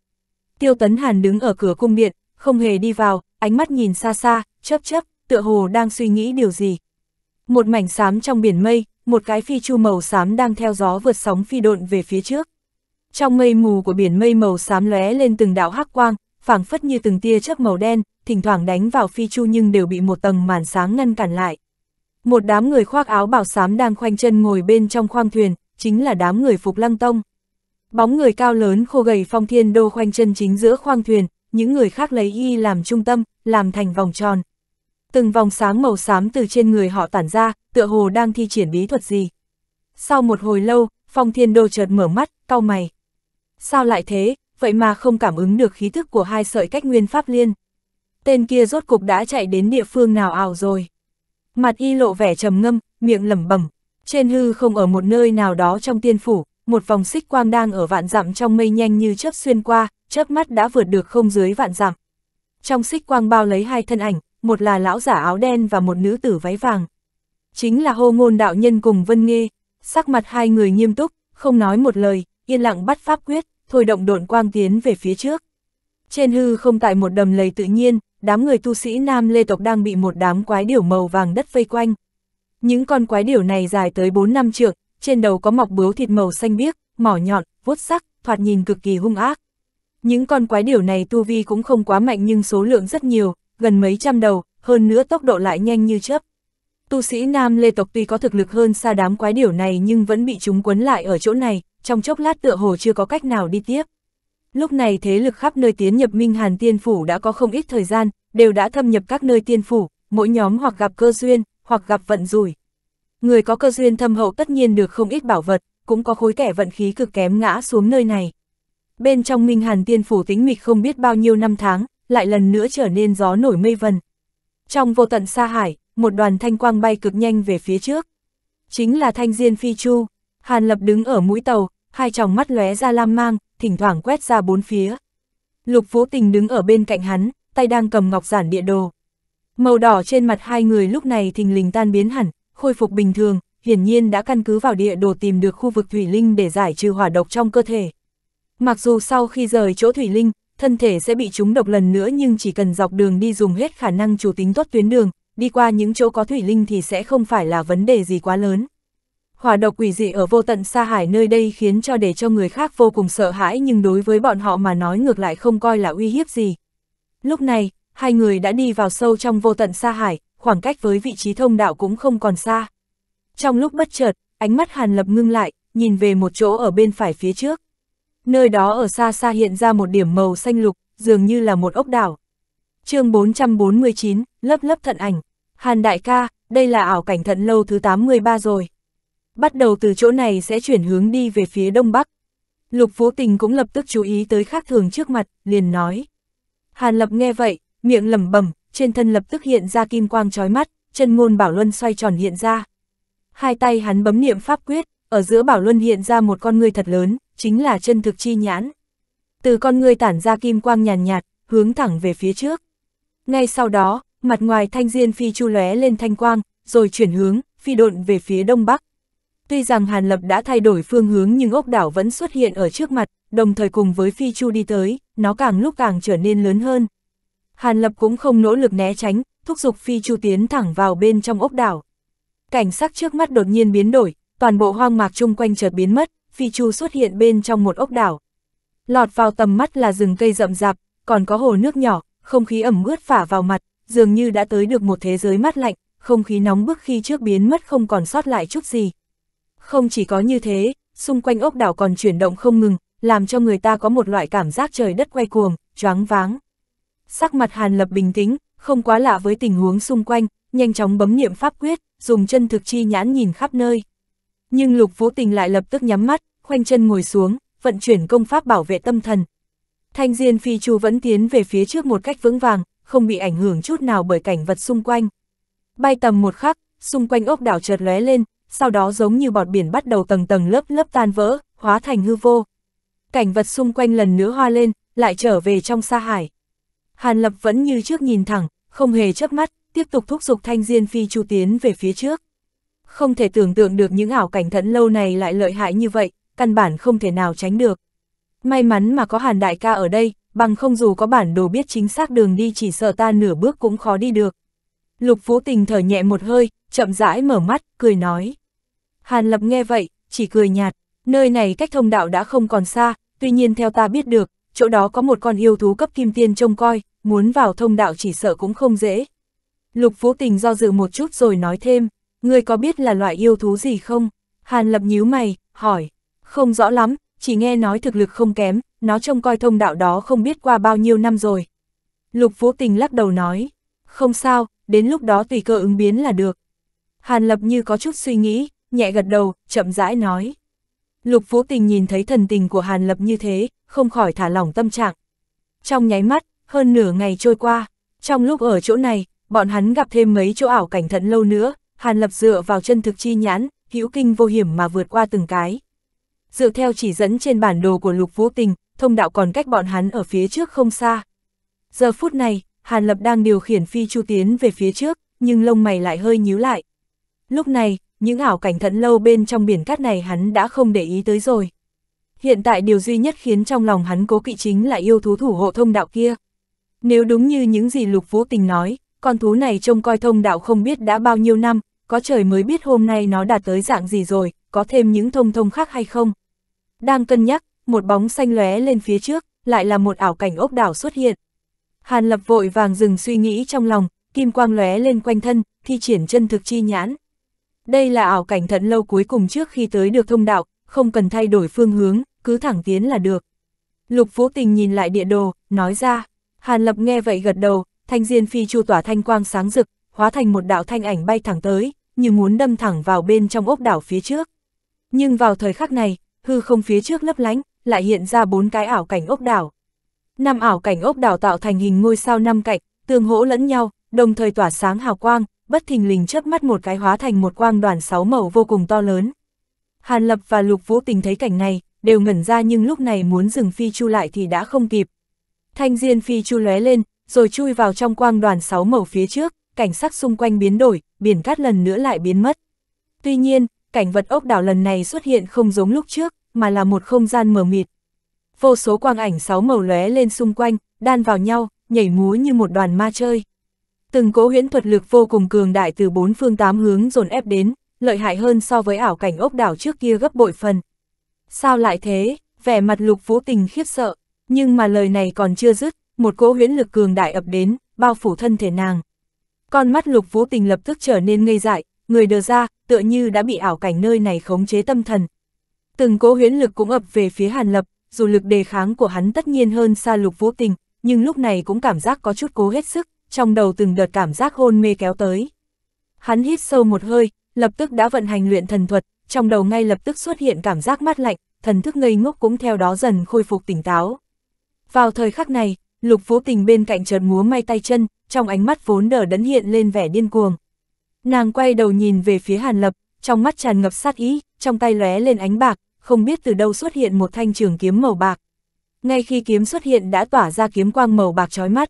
Tiêu tấn hàn đứng ở cửa cung điện, không hề đi vào, ánh mắt nhìn xa xa, chớp chớp, tựa hồ đang suy nghĩ điều gì. Một mảnh xám trong biển mây, một cái phi chu màu xám đang theo gió vượt sóng phi độn về phía trước. Trong mây mù của biển mây màu xám lóe lên từng đạo hắc quang, phảng phất như từng tia chớp màu đen, thỉnh thoảng đánh vào phi chu nhưng đều bị một tầng màn sáng ngăn cản lại. Một đám người khoác áo bảo sám đang khoanh chân ngồi bên trong khoang thuyền, chính là đám người Phục Lăng Tông. Bóng người cao lớn khô gầy phong thiên đô khoanh chân chính giữa khoang thuyền, những người khác lấy y làm trung tâm, làm thành vòng tròn. Từng vòng sáng màu xám từ trên người họ tản ra, tựa hồ đang thi triển bí thuật gì. Sau một hồi lâu, phong thiên đô chợt mở mắt, cau mày. Sao lại thế, vậy mà không cảm ứng được khí thức của hai sợi cách nguyên pháp liên. Tên kia rốt cục đã chạy đến địa phương nào ảo rồi. Mặt y lộ vẻ trầm ngâm, miệng lẩm bẩm. Trên hư không ở một nơi nào đó trong tiên phủ, một vòng xích quang đang ở vạn dặm trong mây nhanh như chớp xuyên qua, chớp mắt đã vượt được không dưới vạn dặm. Trong xích quang bao lấy hai thân ảnh, một là lão giả áo đen và một nữ tử váy vàng. Chính là hô ngôn đạo nhân cùng Vân Nghê, sắc mặt hai người nghiêm túc, không nói một lời, yên lặng bắt pháp quyết thôi động độn quang tiến về phía trước. Trên hư không tại một đầm lầy tự nhiên, đám người tu sĩ Nam Lê Tộc đang bị một đám quái điểu màu vàng đất vây quanh. Những con quái điểu này dài tới 4 năm trượng, trên đầu có mọc bướu thịt màu xanh biếc, mỏ nhọn, vuốt sắc, thoạt nhìn cực kỳ hung ác. Những con quái điểu này tu vi cũng không quá mạnh nhưng số lượng rất nhiều, gần mấy trăm đầu, hơn nữa tốc độ lại nhanh như chớp. Tu sĩ Nam Lê Tộc tuy có thực lực hơn xa đám quái điểu này nhưng vẫn bị chúng quấn lại ở chỗ này, trong chốc lát tựa hồ chưa có cách nào đi tiếp. Lúc này thế lực khắp nơi tiến nhập Minh Hàn Tiên Phủ đã có không ít thời gian, đều đã thâm nhập các nơi tiên phủ, mỗi nhóm hoặc gặp cơ duyên, hoặc gặp vận rủi. Người có cơ duyên thâm hậu tất nhiên được không ít bảo vật, cũng có khối kẻ vận khí cực kém ngã xuống nơi này. Bên trong Minh Hàn Tiên Phủ tính mịch không biết bao nhiêu năm tháng, lại lần nữa trở nên gió nổi mây vần. Trong vô tận xa hải, một đoàn thanh quang bay cực nhanh về phía trước. Chính là thanh diên phi chu. Hàn Lập đứng ở mũi tàu, hai tròng mắt lóe ra lam mang, thỉnh thoảng quét ra bốn phía. Lục Vũ Tình đứng ở bên cạnh hắn, tay đang cầm ngọc giản địa đồ. Màu đỏ trên mặt hai người lúc này thình lình tan biến hẳn, khôi phục bình thường, hiển nhiên đã căn cứ vào địa đồ tìm được khu vực thủy linh để giải trừ hỏa độc trong cơ thể. Mặc dù sau khi rời chỗ thủy linh, thân thể sẽ bị trúng độc lần nữa nhưng chỉ cần dọc đường đi dùng hết khả năng chủ tính tốt tuyến đường, đi qua những chỗ có thủy linh thì sẽ không phải là vấn đề gì quá lớn. Hỏa độc quỷ dị ở vô tận xa hải nơi đây khiến cho để cho người khác vô cùng sợ hãi nhưng đối với bọn họ mà nói ngược lại không coi là uy hiếp gì. Lúc này, hai người đã đi vào sâu trong vô tận xa hải, khoảng cách với vị trí thông đạo cũng không còn xa. Trong lúc bất chợt, ánh mắt Hàn Lập ngưng lại, nhìn về một chỗ ở bên phải phía trước. Nơi đó ở xa xa hiện ra một điểm màu xanh lục, dường như là một ốc đảo. chương 449, lớp lớp thận ảnh. Hàn đại ca, đây là ảo cảnh thận lâu thứ 83 rồi. Bắt đầu từ chỗ này sẽ chuyển hướng đi về phía đông bắc. Lục Phú Tình cũng lập tức chú ý tới khác thường trước mặt, liền nói. Hàn Lập nghe vậy, miệng lẩm bẩm, trên thân lập tức hiện ra kim quang chói mắt, chân ngôn bảo luân xoay tròn hiện ra. Hai tay hắn bấm niệm pháp quyết, ở giữa bảo luân hiện ra một con người thật lớn, chính là chân thực chi nhãn. Từ con người tản ra kim quang nhàn nhạt, nhạt, hướng thẳng về phía trước. Ngay sau đó, mặt ngoài thanh diên phi chu lóe lên thanh quang, rồi chuyển hướng, phi độn về phía đông bắc. Tuy rằng Hàn Lập đã thay đổi phương hướng nhưng ốc đảo vẫn xuất hiện ở trước mặt, đồng thời cùng với phi chu đi tới, nó càng lúc càng trở nên lớn hơn. Hàn Lập cũng không nỗ lực né tránh, thúc giục phi chu tiến thẳng vào bên trong ốc đảo. Cảnh sắc trước mắt đột nhiên biến đổi, toàn bộ hoang mạc chung quanh chợt biến mất, phi chu xuất hiện bên trong một ốc đảo. Lọt vào tầm mắt là rừng cây rậm rạp, còn có hồ nước nhỏ, không khí ẩm ướt phả vào mặt, dường như đã tới được một thế giới mát lạnh, không khí nóng bức khi trước biến mất không còn sót lại chút gì, không chỉ có như thế, xung quanh ốc đảo còn chuyển động không ngừng, làm cho người ta có một loại cảm giác trời đất quay cuồng, choáng váng. Sắc mặt Hàn Lập bình tĩnh, không quá lạ với tình huống xung quanh, nhanh chóng bấm niệm pháp quyết, dùng chân thực chi nhãn nhìn khắp nơi. Nhưng Lục Vũ Tình lại lập tức nhắm mắt, khoanh chân ngồi xuống, vận chuyển công pháp bảo vệ tâm thần. Thanh Diên Phi Chu vẫn tiến về phía trước một cách vững vàng, không bị ảnh hưởng chút nào bởi cảnh vật xung quanh. Bay tầm một khắc, xung quanh ốc đảo chợt lóe lên, sau đó giống như bọt biển bắt đầu tầng tầng lớp lớp tan vỡ, hóa thành hư vô. Cảnh vật xung quanh lần nữa hoa lên, lại trở về trong sa hải. Hàn Lập vẫn như trước nhìn thẳng, không hề chớp mắt, tiếp tục thúc giục thanh diên phi chu tiến về phía trước. Không thể tưởng tượng được những ảo cảnh thẫn lâu này lại lợi hại như vậy, căn bản không thể nào tránh được. May mắn mà có Hàn Đại ca ở đây, bằng không dù có bản đồ biết chính xác đường đi chỉ sợ ta nửa bước cũng khó đi được. Lục Phú Tình thở nhẹ một hơi, chậm rãi mở mắt, cười nói. Hàn Lập nghe vậy, chỉ cười nhạt, nơi này cách thông đạo đã không còn xa, tuy nhiên theo ta biết được, chỗ đó có một con yêu thú cấp kim tiên trông coi, muốn vào thông đạo chỉ sợ cũng không dễ. Lục Phú Tình do dự một chút rồi nói thêm, ngươi có biết là loại yêu thú gì không? Hàn Lập nhíu mày, hỏi, không rõ lắm, chỉ nghe nói thực lực không kém, nó trông coi thông đạo đó không biết qua bao nhiêu năm rồi. Lục Phú Tình lắc đầu nói, không sao, đến lúc đó tùy cơ ứng biến là được. Hàn Lập như có chút suy nghĩ, nhẹ gật đầu, chậm rãi nói. Lục Vũ Tình nhìn thấy thần tình của Hàn Lập như thế, không khỏi thả lỏng tâm trạng. Trong nháy mắt, hơn nửa ngày trôi qua, trong lúc ở chỗ này, bọn hắn gặp thêm mấy chỗ ảo cảnh thận lâu nữa, Hàn Lập dựa vào chân thực chi nhãn, hữu kinh vô hiểm mà vượt qua từng cái. Dựa theo chỉ dẫn trên bản đồ của Lục Vũ Tình, thông đạo còn cách bọn hắn ở phía trước không xa. Giờ phút này, Hàn Lập đang điều khiển phi chu tiến về phía trước, nhưng lông mày lại hơi nhíu lại. Lúc này, những ảo cảnh thận lâu bên trong biển cát này hắn đã không để ý tới rồi. Hiện tại điều duy nhất khiến trong lòng hắn cố kỵ chính là yêu thú thủ hộ thông đạo kia. Nếu đúng như những gì Lục Vũ Tình nói, con thú này trông coi thông đạo không biết đã bao nhiêu năm, có trời mới biết hôm nay nó đạt tới dạng gì rồi, có thêm những thông thông khác hay không. Đang cân nhắc, một bóng xanh lóe lên phía trước, lại là một ảo cảnh ốc đảo xuất hiện. Hàn Lập vội vàng dừng suy nghĩ trong lòng, kim quang lóe lên quanh thân, thi triển chân thực chi nhãn, đây là ảo cảnh thận lâu cuối cùng trước khi tới được thông đạo, không cần thay đổi phương hướng, cứ thẳng tiến là được. Lục Vũ Tình nhìn lại địa đồ, nói ra. Hàn Lập nghe vậy gật đầu, thanh diên phi chu tỏa thanh quang sáng rực, hóa thành một đạo thanh ảnh bay thẳng tới, như muốn đâm thẳng vào bên trong ốc đảo phía trước. Nhưng vào thời khắc này, hư không phía trước lấp lánh, lại hiện ra bốn cái ảo cảnh ốc đảo. Năm ảo cảnh ốc đảo tạo thành hình ngôi sao năm cạnh, tương hỗ lẫn nhau, đồng thời tỏa sáng hào quang, bất thình lình chớp mắt một cái hóa thành một quang đoàn sáu màu vô cùng to lớn. Hàn Lập và Lục Vũ Tình thấy cảnh này, đều ngẩn ra nhưng lúc này muốn dừng phi chu lại thì đã không kịp. Thanh diên phi chu lóe lên, rồi chui vào trong quang đoàn sáu màu phía trước, cảnh sắc xung quanh biến đổi, biển cát lần nữa lại biến mất. Tuy nhiên, cảnh vật ốc đảo lần này xuất hiện không giống lúc trước, mà là một không gian mờ mịt. Vô số quang ảnh sáu màu lóe lên xung quanh, đan vào nhau, nhảy múa như một đoàn ma chơi. Từng cỗ huyễn thuật lực vô cùng cường đại từ bốn phương tám hướng dồn ép đến, lợi hại hơn so với ảo cảnh ốc đảo trước kia gấp bội phần. Sao lại thế? Vẻ mặt lục vũ tình khiếp sợ, nhưng mà lời này còn chưa dứt, một cỗ huyễn lực cường đại ập đến, bao phủ thân thể nàng. Con mắt lục vũ tình lập tức trở nên ngây dại, người đờ ra, tựa như đã bị ảo cảnh nơi này khống chế tâm thần. Từng cỗ huyễn lực cũng ập về phía Hàn Lập, dù lực đề kháng của hắn tất nhiên hơn xa lục vũ tình, nhưng lúc này cũng cảm giác có chút cố hết sức, trong đầu từng đợt cảm giác hôn mê kéo tới. Hắn hít sâu một hơi, lập tức đã vận hành luyện thần thuật, trong đầu ngay lập tức xuất hiện cảm giác mát lạnh, thần thức ngây ngốc cũng theo đó dần khôi phục tỉnh táo. Vào thời khắc này, Lục phú Tình bên cạnh chợt múa may tay chân, trong ánh mắt vốn đờ đẫn hiện lên vẻ điên cuồng. Nàng quay đầu nhìn về phía Hàn Lập, trong mắt tràn ngập sát ý, trong tay lóe lên ánh bạc, không biết từ đâu xuất hiện một thanh trường kiếm màu bạc. Ngay khi kiếm xuất hiện đã tỏa ra kiếm quang màu bạc chói mắt.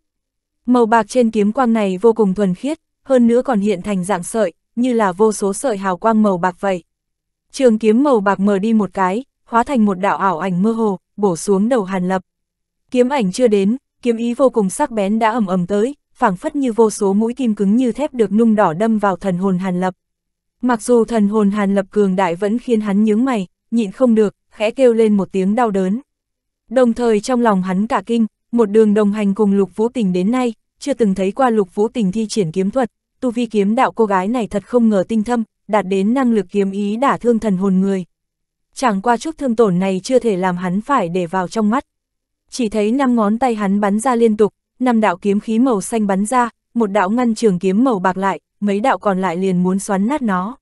Màu bạc trên kiếm quang này vô cùng thuần khiết, hơn nữa còn hiện thành dạng sợi, như là vô số sợi hào quang màu bạc vậy. Trường kiếm màu bạc mở đi một cái, hóa thành một đạo ảo ảnh mơ hồ, bổ xuống đầu Hàn Lập. Kiếm ảnh chưa đến, kiếm ý vô cùng sắc bén đã ầm ầm tới, phảng phất như vô số mũi kim cứng như thép được nung đỏ đâm vào thần hồn Hàn Lập. Mặc dù thần hồn Hàn Lập cường đại vẫn khiến hắn nhướng mày, nhịn không được, khẽ kêu lên một tiếng đau đớn. Đồng thời trong lòng hắn cả kinh, một đường đồng hành cùng Lục Vũ Tình đến nay, chưa từng thấy qua Lục Vũ Tình thi triển kiếm thuật, tu vi kiếm đạo cô gái này thật không ngờ tinh thâm, đạt đến năng lực kiếm ý đả thương thần hồn người. Chẳng qua chút thương tổn này chưa thể làm hắn phải để vào trong mắt. Chỉ thấy năm ngón tay hắn bắn ra liên tục, năm đạo kiếm khí màu xanh bắn ra, một đạo ngăn trường kiếm màu bạc lại, mấy đạo còn lại liền muốn xoắn nát nó.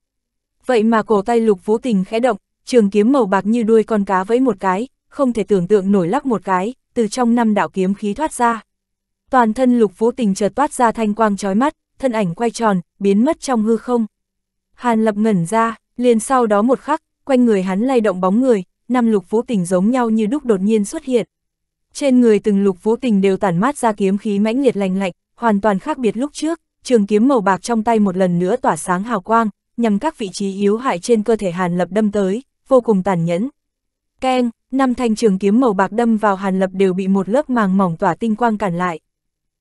Vậy mà cổ tay Lục Vũ Tình khẽ động, trường kiếm màu bạc như đuôi con cá với một cái, không thể tưởng tượng nổi lắc một cái, từ trong năm đạo kiếm khí thoát ra. Toàn thân lục vũ tình chợt toát ra thanh quang trói mắt, thân ảnh quay tròn, biến mất trong hư không. Hàn lập ngẩn ra, liền sau đó một khắc, quanh người hắn lay động bóng người, năm lục vũ tình giống nhau như đúc đột nhiên xuất hiện. Trên người từng lục vũ tình đều tản mát ra kiếm khí mãnh liệt lành lạnh, hoàn toàn khác biệt lúc trước, trường kiếm màu bạc trong tay một lần nữa tỏa sáng hào quang, nhằm các vị trí yếu hại trên cơ thể Hàn Lập đâm tới, vô cùng tàn nhẫn. Keng, năm thanh trường kiếm màu bạc đâm vào Hàn Lập đều bị một lớp màng mỏng tỏa tinh quang cản lại.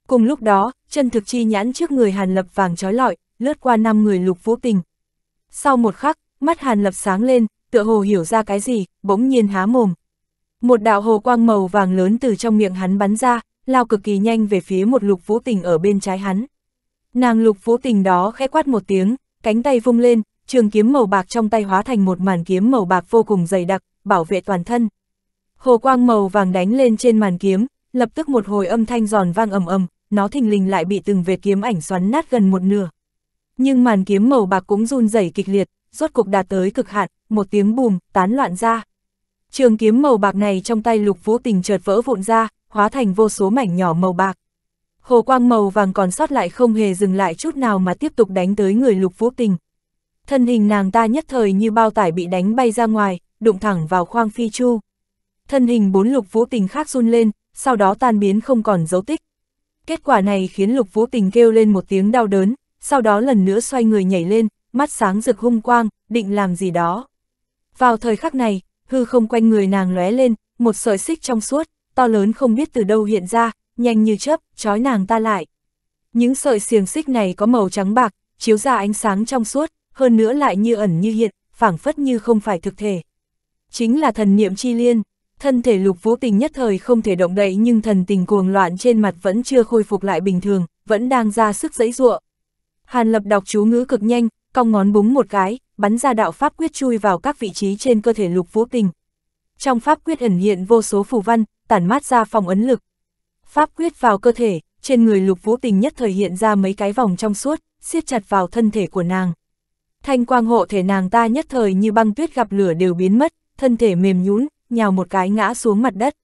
Cùng lúc đó, chân thực chi nhãn trước người Hàn Lập vàng trói lọi, lướt qua năm người lục vũ tình. Sau một khắc, mắt Hàn Lập sáng lên, tựa hồ hiểu ra cái gì, bỗng nhiên há mồm. Một đạo hồ quang màu vàng lớn từ trong miệng hắn bắn ra, lao cực kỳ nhanh về phía một lục vũ tình ở bên trái hắn. Nàng lục vũ tình đó khẽ quát một tiếng, cánh tay vung lên, trường kiếm màu bạc trong tay hóa thành một màn kiếm màu bạc vô cùng dày đặc, bảo vệ toàn thân. Hồ quang màu vàng đánh lên trên màn kiếm, lập tức một hồi âm thanh giòn vang ầm ầm, nó thình lình lại bị từng vệt kiếm ảnh xoắn nát gần một nửa. Nhưng màn kiếm màu bạc cũng run rẩy kịch liệt, rốt cục đạt tới cực hạn, một tiếng bùm, tán loạn ra. Trường kiếm màu bạc này trong tay Lục Vũ Tình chợt vỡ vụn ra, hóa thành vô số mảnh nhỏ màu bạc. Hồ quang màu vàng còn sót lại không hề dừng lại chút nào mà tiếp tục đánh tới người Lục Vũ Tình. Thân hình nàng ta nhất thời như bao tải bị đánh bay ra ngoài, đụng thẳng vào khoang phi chu thân hình bốn lục vũ tình khác run lên, sau đó tan biến không còn dấu tích. Kết quả này khiến lục vũ tình kêu lên một tiếng đau đớn, sau đó lần nữa xoay người nhảy lên, mắt sáng rực hung quang, định làm gì đó. Vào thời khắc này, hư không quanh người nàng lóe lên, một sợi xích trong suốt, to lớn không biết từ đâu hiện ra, nhanh như chớp, trói nàng ta lại. Những sợi xiềng xích này có màu trắng bạc, chiếu ra ánh sáng trong suốt, hơn nữa lại như ẩn như hiện, phảng phất như không phải thực thể. Chính là thần niệm chi liên thân thể lục vũ tình nhất thời không thể động đậy nhưng thần tình cuồng loạn trên mặt vẫn chưa khôi phục lại bình thường, vẫn đang ra sức giãy giụa. Hàn lập đọc chú ngữ cực nhanh, cong ngón búng một cái, bắn ra đạo pháp quyết chui vào các vị trí trên cơ thể lục vũ tình. Trong pháp quyết ẩn hiện vô số phù văn, tản mát ra phòng ấn lực. Pháp quyết vào cơ thể, trên người lục vũ tình nhất thời hiện ra mấy cái vòng trong suốt, siết chặt vào thân thể của nàng. Thanh quang hộ thể nàng ta nhất thời như băng tuyết gặp lửa đều biến mất, thân thể mềm nhũn nhào một cái ngã xuống mặt đất.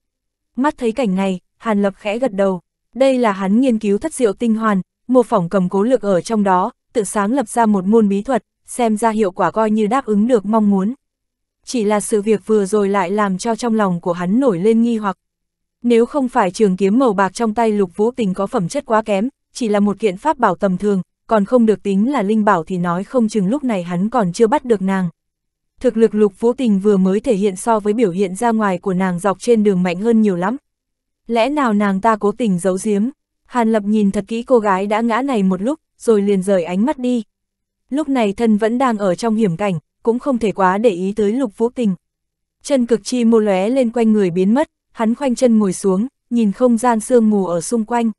Mắt thấy cảnh này, Hàn Lập khẽ gật đầu. Đây là hắn nghiên cứu thất diệu tinh hoàn, mô phỏng cầm cố lực ở trong đó, tự sáng lập ra một môn bí thuật, xem ra hiệu quả coi như đáp ứng được mong muốn. Chỉ là sự việc vừa rồi lại làm cho trong lòng của hắn nổi lên nghi hoặc. Nếu không phải trường kiếm màu bạc trong tay lục vũ tình có phẩm chất quá kém, chỉ là một kiện pháp bảo tầm thường, còn không được tính là linh bảo thì nói không chừng lúc này hắn còn chưa bắt được nàng thực lực lục vũ tình vừa mới thể hiện so với biểu hiện ra ngoài của nàng dọc trên đường mạnh hơn nhiều lắm. Lẽ nào nàng ta cố tình giấu giếm? Hàn Lập nhìn thật kỹ cô gái đã ngã này một lúc, rồi liền rời ánh mắt đi. Lúc này thân vẫn đang ở trong hiểm cảnh, cũng không thể quá để ý tới lục vũ tình. Chân cực chi mô lóe lên quanh người biến mất, hắn khoanh chân ngồi xuống, nhìn không gian sương mù ở xung quanh.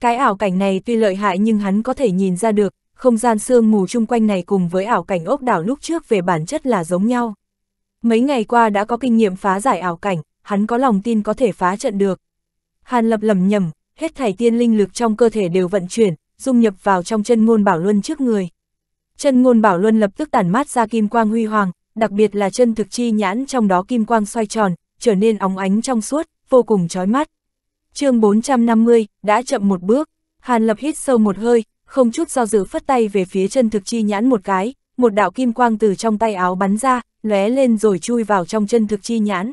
Cái ảo cảnh này tuy lợi hại nhưng hắn có thể nhìn ra được, không gian sương mù chung quanh này cùng với ảo cảnh ốc đảo lúc trước về bản chất là giống nhau. Mấy ngày qua đã có kinh nghiệm phá giải ảo cảnh, hắn có lòng tin có thể phá trận được. Hàn lập lầm nhầm, hết thảy tiên linh lực trong cơ thể đều vận chuyển, dung nhập vào trong chân ngôn bảo luân trước người. Chân ngôn bảo luân lập tức tản mát ra kim quang huy hoàng, đặc biệt là chân thực chi nhãn trong đó kim quang xoay tròn, trở nên óng ánh trong suốt, vô cùng chói mắt. chương 450, đã chậm một bước, Hàn Lập hít sâu một hơi, không chút do dự phất tay về phía chân thực chi nhãn một cái, một đạo kim quang từ trong tay áo bắn ra, lóe lên rồi chui vào trong chân thực chi nhãn.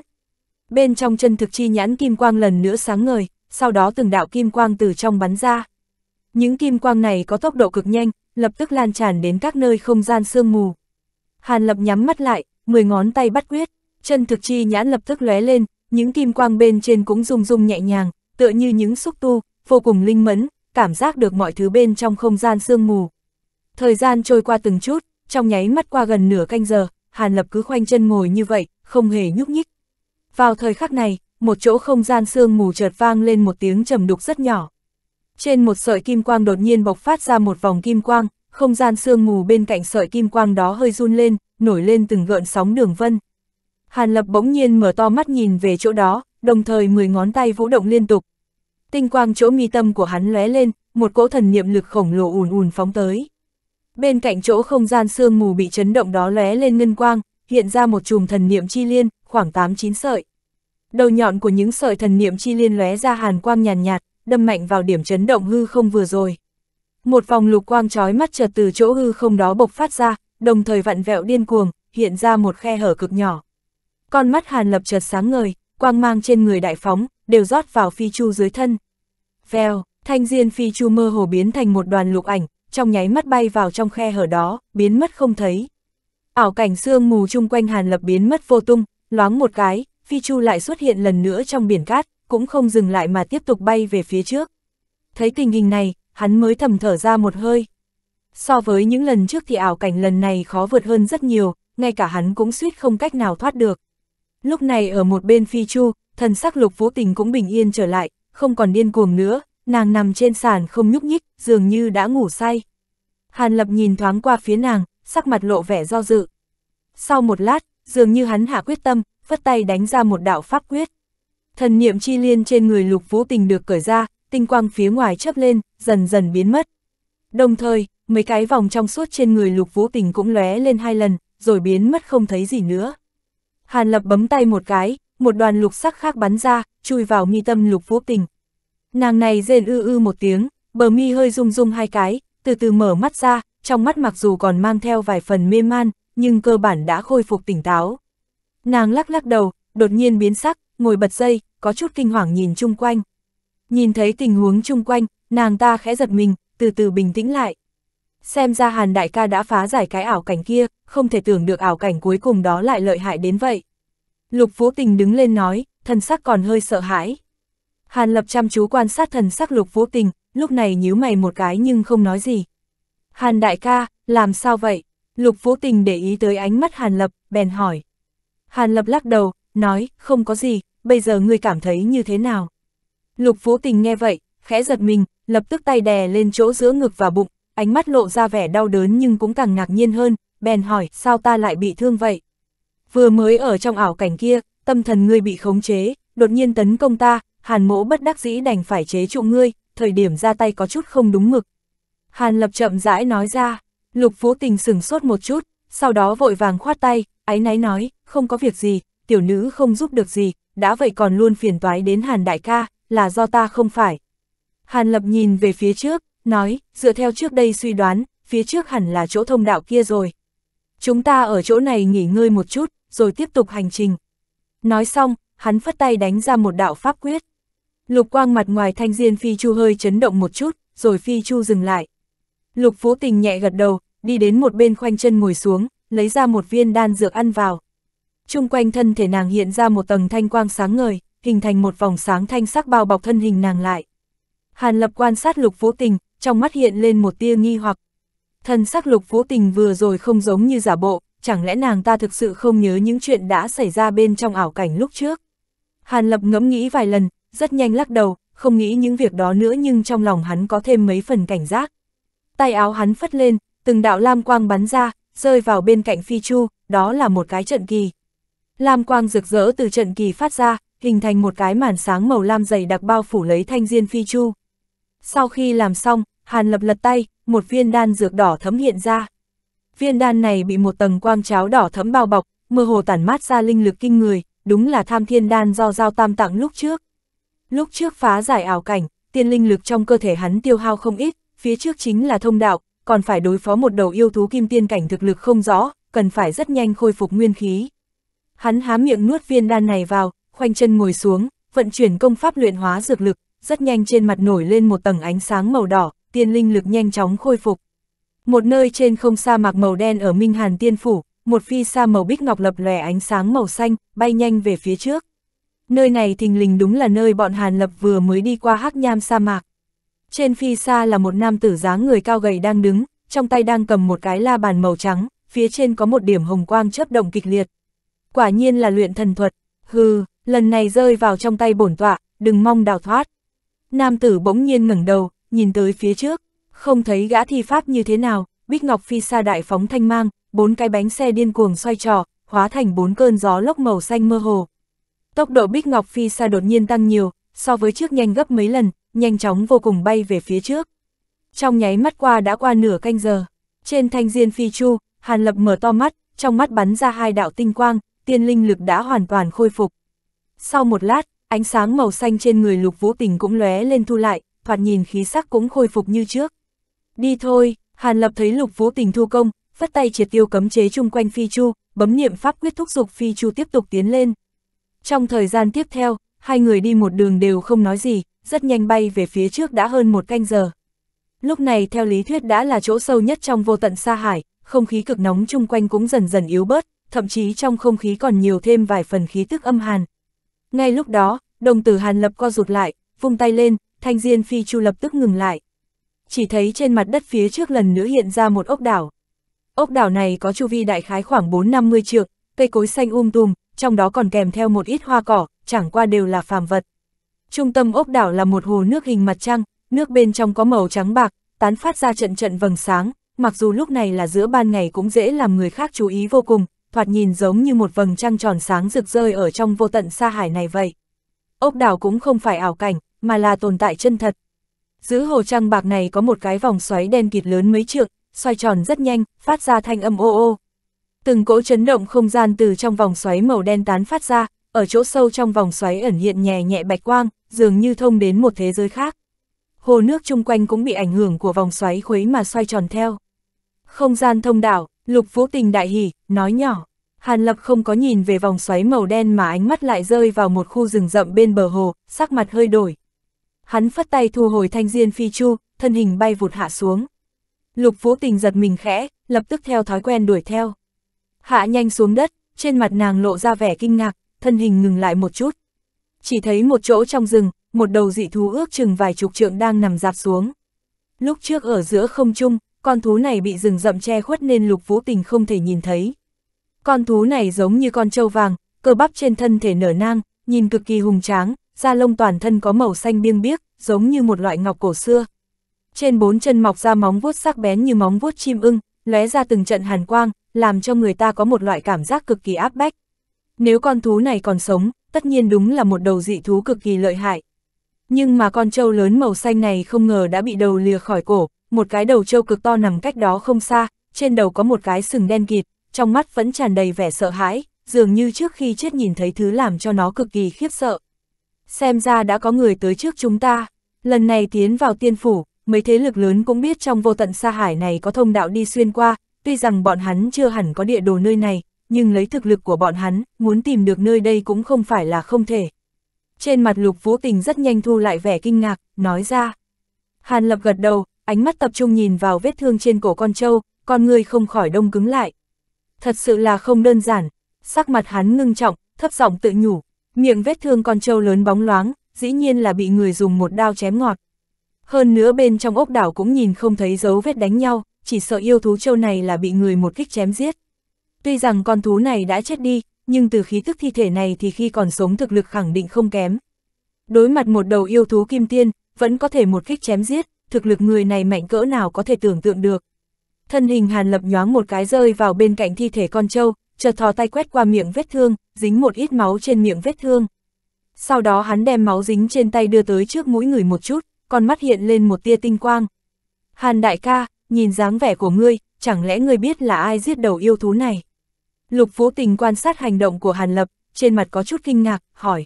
Bên trong chân thực chi nhãn kim quang lần nữa sáng ngời, sau đó từng đạo kim quang từ trong bắn ra. Những kim quang này có tốc độ cực nhanh, lập tức lan tràn đến các nơi không gian sương mù. Hàn Lập nhắm mắt lại, mười ngón tay bắt quyết, chân thực chi nhãn lập tức lóe lên, những kim quang bên trên cũng rung rung nhẹ nhàng, tựa như những xúc tu, vô cùng linh mẫn, cảm giác được mọi thứ bên trong không gian sương mù. Thời gian trôi qua từng chút, trong nháy mắt qua gần nửa canh giờ, Hàn Lập cứ khoanh chân ngồi như vậy, không hề nhúc nhích. Vào thời khắc này, một chỗ không gian sương mù chợt vang lên một tiếng trầm đục rất nhỏ. Trên một sợi kim quang đột nhiên bộc phát ra một vòng kim quang, không gian sương mù bên cạnh sợi kim quang đó hơi run lên, nổi lên từng gợn sóng đường vân. Hàn Lập bỗng nhiên mở to mắt nhìn về chỗ đó, đồng thời 10 ngón tay vũ động liên tục, tinh quang chỗ mi tâm của hắn lóe lên, một cỗ thần niệm lực khổng lồ ùn ùn phóng tới. Bên cạnh chỗ không gian sương mù bị chấn động đó lóe lên ngân quang, hiện ra một chùm thần niệm chi liên, khoảng 8-9 sợi. Đầu nhọn của những sợi thần niệm chi liên lóe ra hàn quang nhàn nhạt, đâm mạnh vào điểm chấn động hư không vừa rồi. Một vòng lục quang chói mắt chợt từ chỗ hư không đó bộc phát ra, đồng thời vặn vẹo điên cuồng, hiện ra một khe hở cực nhỏ. Con mắt Hàn Lập chợt sáng ngời, quang mang trên người đại phóng, đều rót vào phi chu dưới thân. Vèo, thanh diên phi chu mơ hồ biến thành một đoàn lục ảnh, trong nháy mắt bay vào trong khe hở đó, biến mất không thấy. Ảo cảnh sương mù chung quanh Hàn Lập biến mất vô tung, loáng một cái, phi chu lại xuất hiện lần nữa trong biển cát, cũng không dừng lại mà tiếp tục bay về phía trước. Thấy tình hình này, hắn mới thầm thở ra một hơi. So với những lần trước thì ảo cảnh lần này khó vượt hơn rất nhiều, ngay cả hắn cũng suýt không cách nào thoát được. Lúc này ở một bên phi chu, thần sắc lục vũ tình cũng bình yên trở lại, không còn điên cuồng nữa, nàng nằm trên sàn không nhúc nhích, dường như đã ngủ say. Hàn lập nhìn thoáng qua phía nàng, sắc mặt lộ vẻ do dự. Sau một lát, dường như hắn hạ quyết tâm, vất tay đánh ra một đạo pháp quyết. Thần niệm chi liên trên người lục vũ tình được cởi ra, tinh quang phía ngoài chớp lên, dần dần biến mất. Đồng thời, mấy cái vòng trong suốt trên người lục vũ tình cũng lóe lên hai lần, rồi biến mất không thấy gì nữa. Hàn Lập bấm tay một cái, một đoàn lục sắc khác bắn ra, chui vào mi tâm lục vũ tình. Nàng này rên ư ư một tiếng, bờ mi hơi rung rung hai cái, từ từ mở mắt ra, trong mắt mặc dù còn mang theo vài phần mê man, nhưng cơ bản đã khôi phục tỉnh táo. Nàng lắc lắc đầu, đột nhiên biến sắc, ngồi bật dây, có chút kinh hoàng nhìn chung quanh. Nhìn thấy tình huống chung quanh, nàng ta khẽ giật mình, từ từ bình tĩnh lại xem ra Hàn Đại ca đã phá giải cái ảo cảnh kia, không thể tưởng được ảo cảnh cuối cùng đó lại lợi hại đến vậy. Lục Vũ Tình đứng lên nói, thần sắc còn hơi sợ hãi. Hàn Lập chăm chú quan sát thần sắc Lục Vũ Tình, lúc này nhíu mày một cái nhưng không nói gì. Hàn Đại ca, làm sao vậy? Lục Vũ Tình để ý tới ánh mắt Hàn Lập, bèn hỏi. Hàn Lập lắc đầu, nói, không có gì, bây giờ ngươi cảm thấy như thế nào? Lục Vũ Tình nghe vậy, khẽ giật mình, lập tức tay đè lên chỗ giữa ngực và bụng, ánh mắt lộ ra vẻ đau đớn nhưng cũng càng ngạc nhiên hơn, bèn hỏi sao ta lại bị thương vậy. Vừa mới ở trong ảo cảnh kia, tâm thần ngươi bị khống chế, đột nhiên tấn công ta, hàn mỗ bất đắc dĩ đành phải chế trụ ngươi, thời điểm ra tay có chút không đúng mực. Hàn lập chậm rãi nói ra, lục Phú tình sửng sốt một chút, sau đó vội vàng khoát tay, áy náy nói, không có việc gì, tiểu nữ không giúp được gì, đã vậy còn luôn phiền toái đến hàn đại ca, là do ta không phải. Hàn lập nhìn về phía trước, nói, dựa theo trước đây suy đoán, phía trước hẳn là chỗ thông đạo kia rồi. Chúng ta ở chỗ này nghỉ ngơi một chút, rồi tiếp tục hành trình. Nói xong, hắn phất tay đánh ra một đạo pháp quyết. Lục quang mặt ngoài thanh diên phi chu hơi chấn động một chút, rồi phi chu dừng lại. Lục phú tình nhẹ gật đầu, đi đến một bên khoanh chân ngồi xuống, lấy ra một viên đan dược ăn vào. Trung quanh thân thể nàng hiện ra một tầng thanh quang sáng ngời, hình thành một vòng sáng thanh sắc bao bọc thân hình nàng lại. Hàn lập quan sát lục phú tình, trong mắt hiện lên một tia nghi hoặc. Thần sắc lục vũ tình vừa rồi không giống như giả bộ, chẳng lẽ nàng ta thực sự không nhớ những chuyện đã xảy ra bên trong ảo cảnh lúc trước. Hàn Lập ngẫm nghĩ vài lần, rất nhanh lắc đầu, không nghĩ những việc đó nữa nhưng trong lòng hắn có thêm mấy phần cảnh giác. Tay áo hắn phất lên, từng đạo lam quang bắn ra, rơi vào bên cạnh phi chu, đó là một cái trận kỳ. Lam quang rực rỡ từ trận kỳ phát ra, hình thành một cái màn sáng màu lam dày đặc bao phủ lấy thanh diên phi chu. Sau khi làm xong, Hàn Lập lật tay, một viên đan dược đỏ thấm hiện ra. Viên đan này bị một tầng quang cháo đỏ thấm bao bọc, mơ hồ tản mát ra linh lực kinh người, đúng là tham thiên đan do giao tam tặng lúc trước. Lúc trước phá giải ảo cảnh, tiên linh lực trong cơ thể hắn tiêu hao không ít, phía trước chính là thông đạo, còn phải đối phó một đầu yêu thú kim tiên cảnh thực lực không rõ, cần phải rất nhanh khôi phục nguyên khí. Hắn há miệng nuốt viên đan này vào, khoanh chân ngồi xuống, vận chuyển công pháp luyện hóa dược lực, rất nhanh trên mặt nổi lên một tầng ánh sáng màu đỏ, tiên linh lực nhanh chóng khôi phục. Một nơi trên không sa mạc màu đen ở Minh Hàn Tiên Phủ, một phi sa màu bích ngọc lập lòe ánh sáng màu xanh, bay nhanh về phía trước. Nơi này thình lình đúng là nơi bọn Hàn Lập vừa mới đi qua hắc nham sa mạc. Trên phi sa là một nam tử dáng người cao gầy đang đứng, trong tay đang cầm một cái la bàn màu trắng, phía trên có một điểm hồng quang chớp động kịch liệt. Quả nhiên là luyện thần thuật, hừ, lần này rơi vào trong tay bổn tọa, đừng mong đào thoát. Nam tử bỗng nhiên ngẩng đầu, nhìn tới phía trước, không thấy gã thi pháp như thế nào, Bích Ngọc Phi xa đại phóng thanh mang, bốn cái bánh xe điên cuồng xoay trò, hóa thành bốn cơn gió lốc màu xanh mơ hồ. Tốc độ Bích Ngọc Phi xa đột nhiên tăng nhiều, so với trước nhanh gấp mấy lần, nhanh chóng vô cùng bay về phía trước. Trong nháy mắt qua đã qua nửa canh giờ, trên thanh diên phi chu, Hàn Lập mở to mắt, trong mắt bắn ra hai đạo tinh quang, tiên linh lực đã hoàn toàn khôi phục. Sau một lát, Ánh sáng màu xanh trên người lục vũ tình cũng lóe lên thu lại, thoạt nhìn khí sắc cũng khôi phục như trước. Đi thôi, Hàn Lập thấy lục vũ tình thu công, phất tay triệt tiêu cấm chế chung quanh phi chu, bấm niệm pháp quyết thúc dục phi chu tiếp tục tiến lên. Trong thời gian tiếp theo, hai người đi một đường đều không nói gì, rất nhanh bay về phía trước đã hơn một canh giờ. Lúc này theo lý thuyết đã là chỗ sâu nhất trong vô tận xa hải, không khí cực nóng chung quanh cũng dần dần yếu bớt, thậm chí trong không khí còn nhiều thêm vài phần khí tức âm hàn. Ngay lúc đó, đồng tử Hàn Lập co rụt lại, vung tay lên, thanh diên phi chu lập tức ngừng lại. Chỉ thấy trên mặt đất phía trước lần nữa hiện ra một ốc đảo. Ốc đảo này có chu vi đại khái khoảng 4-50 trượng, cây cối xanh um tùm, trong đó còn kèm theo một ít hoa cỏ, chẳng qua đều là phàm vật. Trung tâm ốc đảo là một hồ nước hình mặt trăng, nước bên trong có màu trắng bạc, tán phát ra trận trận vầng sáng, mặc dù lúc này là giữa ban ngày cũng dễ làm người khác chú ý vô cùng, thoạt nhìn giống như một vầng trăng tròn sáng rực rơi ở trong vô tận xa hải này vậy. Ốc đảo cũng không phải ảo cảnh, mà là tồn tại chân thật. Giữ hồ trăng bạc này có một cái vòng xoáy đen kịt lớn mấy trượng, xoay tròn rất nhanh, phát ra thanh âm ô ô. Từng cỗ chấn động không gian từ trong vòng xoáy màu đen tán phát ra, ở chỗ sâu trong vòng xoáy ẩn hiện nhẹ nhẹ bạch quang, dường như thông đến một thế giới khác. Hồ nước chung quanh cũng bị ảnh hưởng của vòng xoáy khuấy mà xoay tròn theo. Không gian thông đạo Lục Vũ Tình đại hỉ, nói nhỏ. Hàn Lập không có nhìn về vòng xoáy màu đen mà ánh mắt lại rơi vào một khu rừng rậm bên bờ hồ, sắc mặt hơi đổi. Hắn phất tay thu hồi thanh diên phi chu, thân hình bay vụt hạ xuống. Lục Vũ Tình giật mình khẽ, lập tức theo thói quen đuổi theo. Hạ nhanh xuống đất, trên mặt nàng lộ ra vẻ kinh ngạc, thân hình ngừng lại một chút. Chỉ thấy một chỗ trong rừng, một đầu dị thú ước chừng vài chục trượng đang nằm dạp xuống. Lúc trước ở giữa không trung, con thú này bị rừng rậm che khuất nên lục vũ tình không thể nhìn thấy. Con thú này giống như con trâu vàng, cơ bắp trên thân thể nở nang, nhìn cực kỳ hùng tráng, da lông toàn thân có màu xanh biêng biếc, giống như một loại ngọc cổ xưa. Trên bốn chân mọc ra móng vuốt sắc bén như móng vuốt chim ưng, lóe ra từng trận hàn quang, làm cho người ta có một loại cảm giác cực kỳ áp bách. Nếu con thú này còn sống, tất nhiên đúng là một đầu dị thú cực kỳ lợi hại. Nhưng mà con trâu lớn màu xanh này không ngờ đã bị đầu lìa khỏi cổ, một cái đầu trâu cực to nằm cách đó không xa, trên đầu có một cái sừng đen kịt, trong mắt vẫn tràn đầy vẻ sợ hãi, dường như trước khi chết nhìn thấy thứ làm cho nó cực kỳ khiếp sợ. Xem ra đã có người tới trước chúng ta, lần này tiến vào tiên phủ, mấy thế lực lớn cũng biết trong vô tận xa hải này có thông đạo đi xuyên qua, tuy rằng bọn hắn chưa hẳn có địa đồ nơi này, nhưng lấy thực lực của bọn hắn, muốn tìm được nơi đây cũng không phải là không thể. Trên mặt lục vũ tình rất nhanh thu lại vẻ kinh ngạc, nói ra. Hàn lập gật đầu, ánh mắt tập trung nhìn vào vết thương trên cổ con trâu, con người không khỏi đông cứng lại. Thật sự là không đơn giản, sắc mặt hắn ngưng trọng, thấp giọng tự nhủ, miệng vết thương con trâu lớn bóng loáng, dĩ nhiên là bị người dùng một đao chém ngọt. Hơn nữa bên trong ốc đảo cũng nhìn không thấy dấu vết đánh nhau, chỉ sợ yêu thú trâu này là bị người một kích chém giết. Tuy rằng con thú này đã chết đi, nhưng từ khí tức thi thể này thì khi còn sống thực lực khẳng định không kém. Đối mặt một đầu yêu thú kim tiên, vẫn có thể một kích chém giết, thực lực người này mạnh cỡ nào có thể tưởng tượng được. Thân hình Hàn Lập nhoáng một cái rơi vào bên cạnh thi thể con trâu, chợt thò tay quét qua miệng vết thương, dính một ít máu trên miệng vết thương. Sau đó hắn đem máu dính trên tay đưa tới trước mũi người một chút, con mắt hiện lên một tia tinh quang. Hàn đại ca, nhìn dáng vẻ của ngươi, chẳng lẽ ngươi biết là ai giết đầu yêu thú này? Lục Phú Tình quan sát hành động của Hàn Lập, trên mặt có chút kinh ngạc, hỏi.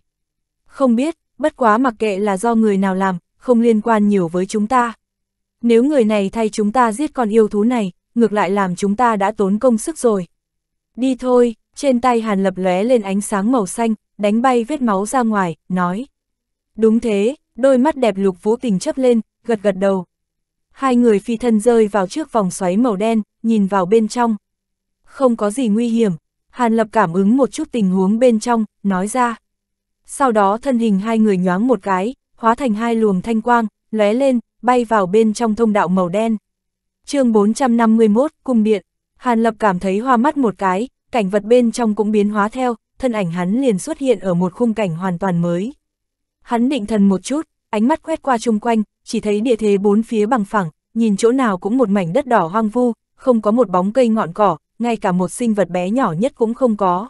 Không biết, bất quá mặc kệ là do người nào làm, không liên quan nhiều với chúng ta. Nếu người này thay chúng ta giết con yêu thú này, ngược lại làm chúng ta đã tốn công sức rồi. Đi thôi, trên tay Hàn Lập lóe lên ánh sáng màu xanh, đánh bay vết máu ra ngoài, nói. Đúng thế, đôi mắt đẹp lục vũ tình chấp lên, gật gật đầu. Hai người phi thân rơi vào trước vòng xoáy màu đen, nhìn vào bên trong. Không có gì nguy hiểm, Hàn Lập cảm ứng một chút tình huống bên trong, nói ra. Sau đó thân hình hai người nhoáng một cái, hóa thành hai luồng thanh quang, lóe lên, bay vào bên trong thông đạo màu đen. chương 451, Cung Điện, Hàn Lập cảm thấy hoa mắt một cái, cảnh vật bên trong cũng biến hóa theo, thân ảnh hắn liền xuất hiện ở một khung cảnh hoàn toàn mới. Hắn định thần một chút, ánh mắt quét qua chung quanh, chỉ thấy địa thế bốn phía bằng phẳng, nhìn chỗ nào cũng một mảnh đất đỏ hoang vu, không có một bóng cây ngọn cỏ, ngay cả một sinh vật bé nhỏ nhất cũng không có.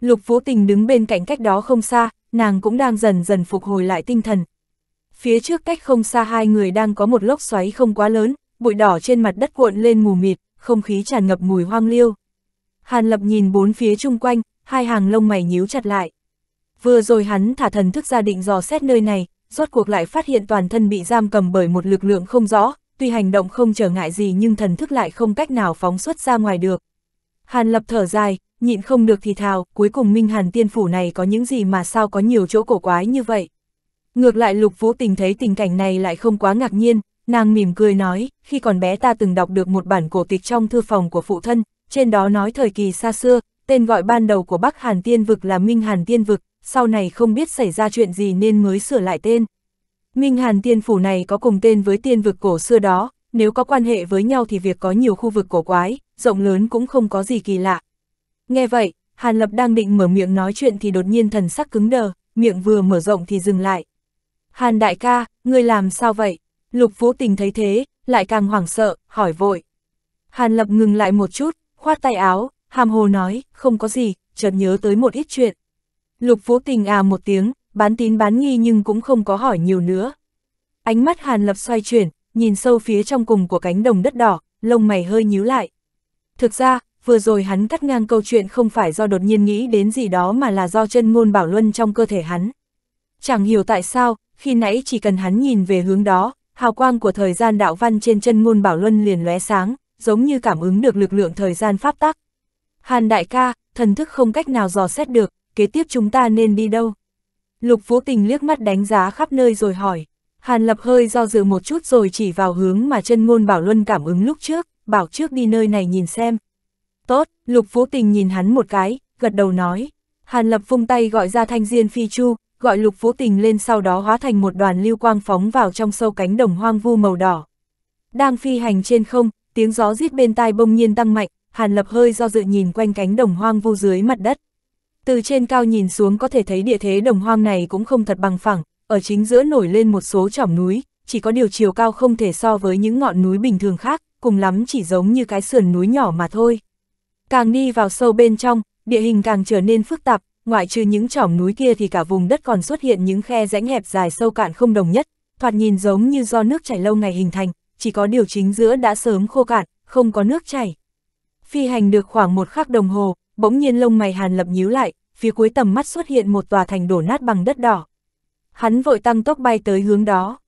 Lục Vũ Tình đứng bên cạnh cách đó không xa, nàng cũng đang dần dần phục hồi lại tinh thần. Phía trước cách không xa hai người đang có một lốc xoáy không quá lớn, bụi đỏ trên mặt đất cuộn lên mù mịt, không khí tràn ngập mùi hoang liêu. Hàn Lập nhìn bốn phía chung quanh, hai hàng lông mày nhíu chặt lại. Vừa rồi hắn thả thần thức ra định dò xét nơi này, rốt cuộc lại phát hiện toàn thân bị giam cầm bởi một lực lượng không rõ, tuy hành động không trở ngại gì nhưng thần thức lại không cách nào phóng xuất ra ngoài được. Hàn Lập thở dài, nhịn không được thì thào, cuối cùng Minh Hàn tiên phủ này có những gì mà sao có nhiều chỗ cổ quái như vậy. Ngược lại Lục Vũ Tình thấy tình cảnh này lại không quá ngạc nhiên, nàng mỉm cười nói, khi còn bé ta từng đọc được một bản cổ tịch trong thư phòng của phụ thân, trên đó nói thời kỳ xa xưa, tên gọi ban đầu của Bắc Hàn Tiên Vực là Minh Hàn Tiên Vực, sau này không biết xảy ra chuyện gì nên mới sửa lại tên. Minh Hàn Tiên Phủ này có cùng tên với tiên vực cổ xưa đó, nếu có quan hệ với nhau thì việc có nhiều khu vực cổ quái, rộng lớn cũng không có gì kỳ lạ, Nghe vậy, Hàn Lập đang định mở miệng nói chuyện thì đột nhiên thần sắc cứng đờ, miệng vừa mở rộng thì dừng lại. Hàn đại ca, ngươi làm sao vậy? Lục Vũ Tình thấy thế, lại càng hoảng sợ, hỏi vội. Hàn Lập ngừng lại một chút, khoát tay áo, hàm hồ nói, không có gì, chợt nhớ tới một ít chuyện. Lục Vũ Tình à một tiếng, bán tín bán nghi nhưng cũng không có hỏi nhiều nữa. Ánh mắt Hàn Lập xoay chuyển, nhìn sâu phía trong cùng của cánh đồng đất đỏ, lông mày hơi nhíu lại. Thực ra, vừa rồi hắn cắt ngang câu chuyện không phải do đột nhiên nghĩ đến gì đó mà là do chân ngôn bảo luân trong cơ thể hắn. Chẳng hiểu tại sao, khi nãy chỉ cần hắn nhìn về hướng đó, hào quang của thời gian đạo văn trên chân ngôn bảo luân liền lóe sáng, giống như cảm ứng được lực lượng thời gian pháp tắc. Hàn đại ca, thần thức không cách nào dò xét được, kế tiếp chúng ta nên đi đâu? Lục Vũ Tình liếc mắt đánh giá khắp nơi rồi hỏi. Hàn lập hơi do dự một chút rồi chỉ vào hướng mà chân ngôn bảo luân cảm ứng lúc trước, bảo trước đi nơi này nhìn xem. Tốt, Lục phú Tình nhìn hắn một cái, gật đầu nói. Hàn Lập vung tay gọi ra thanh diên phi chu, gọi Lục phú Tình lên sau đó hóa thành một đoàn lưu quang phóng vào trong sâu cánh đồng hoang vu màu đỏ. Đang phi hành trên không, tiếng gió rít bên tai bông nhiên tăng mạnh, Hàn Lập hơi do dự nhìn quanh cánh đồng hoang vu dưới mặt đất. Từ trên cao nhìn xuống có thể thấy địa thế đồng hoang này cũng không thật bằng phẳng, ở chính giữa nổi lên một số trỏm núi, chỉ có điều chiều cao không thể so với những ngọn núi bình thường khác, cùng lắm chỉ giống như cái sườn núi nhỏ mà thôi. Càng đi vào sâu bên trong, địa hình càng trở nên phức tạp, ngoại trừ những trỏm núi kia thì cả vùng đất còn xuất hiện những khe rãnh hẹp dài sâu cạn không đồng nhất, thoạt nhìn giống như do nước chảy lâu ngày hình thành, chỉ có điều chính giữa đã sớm khô cạn, không có nước chảy. Phi hành được khoảng một khắc đồng hồ, bỗng nhiên lông mày Hàn Lập nhíu lại, phía cuối tầm mắt xuất hiện một tòa thành đổ nát bằng đất đỏ. Hắn vội tăng tốc bay tới hướng đó.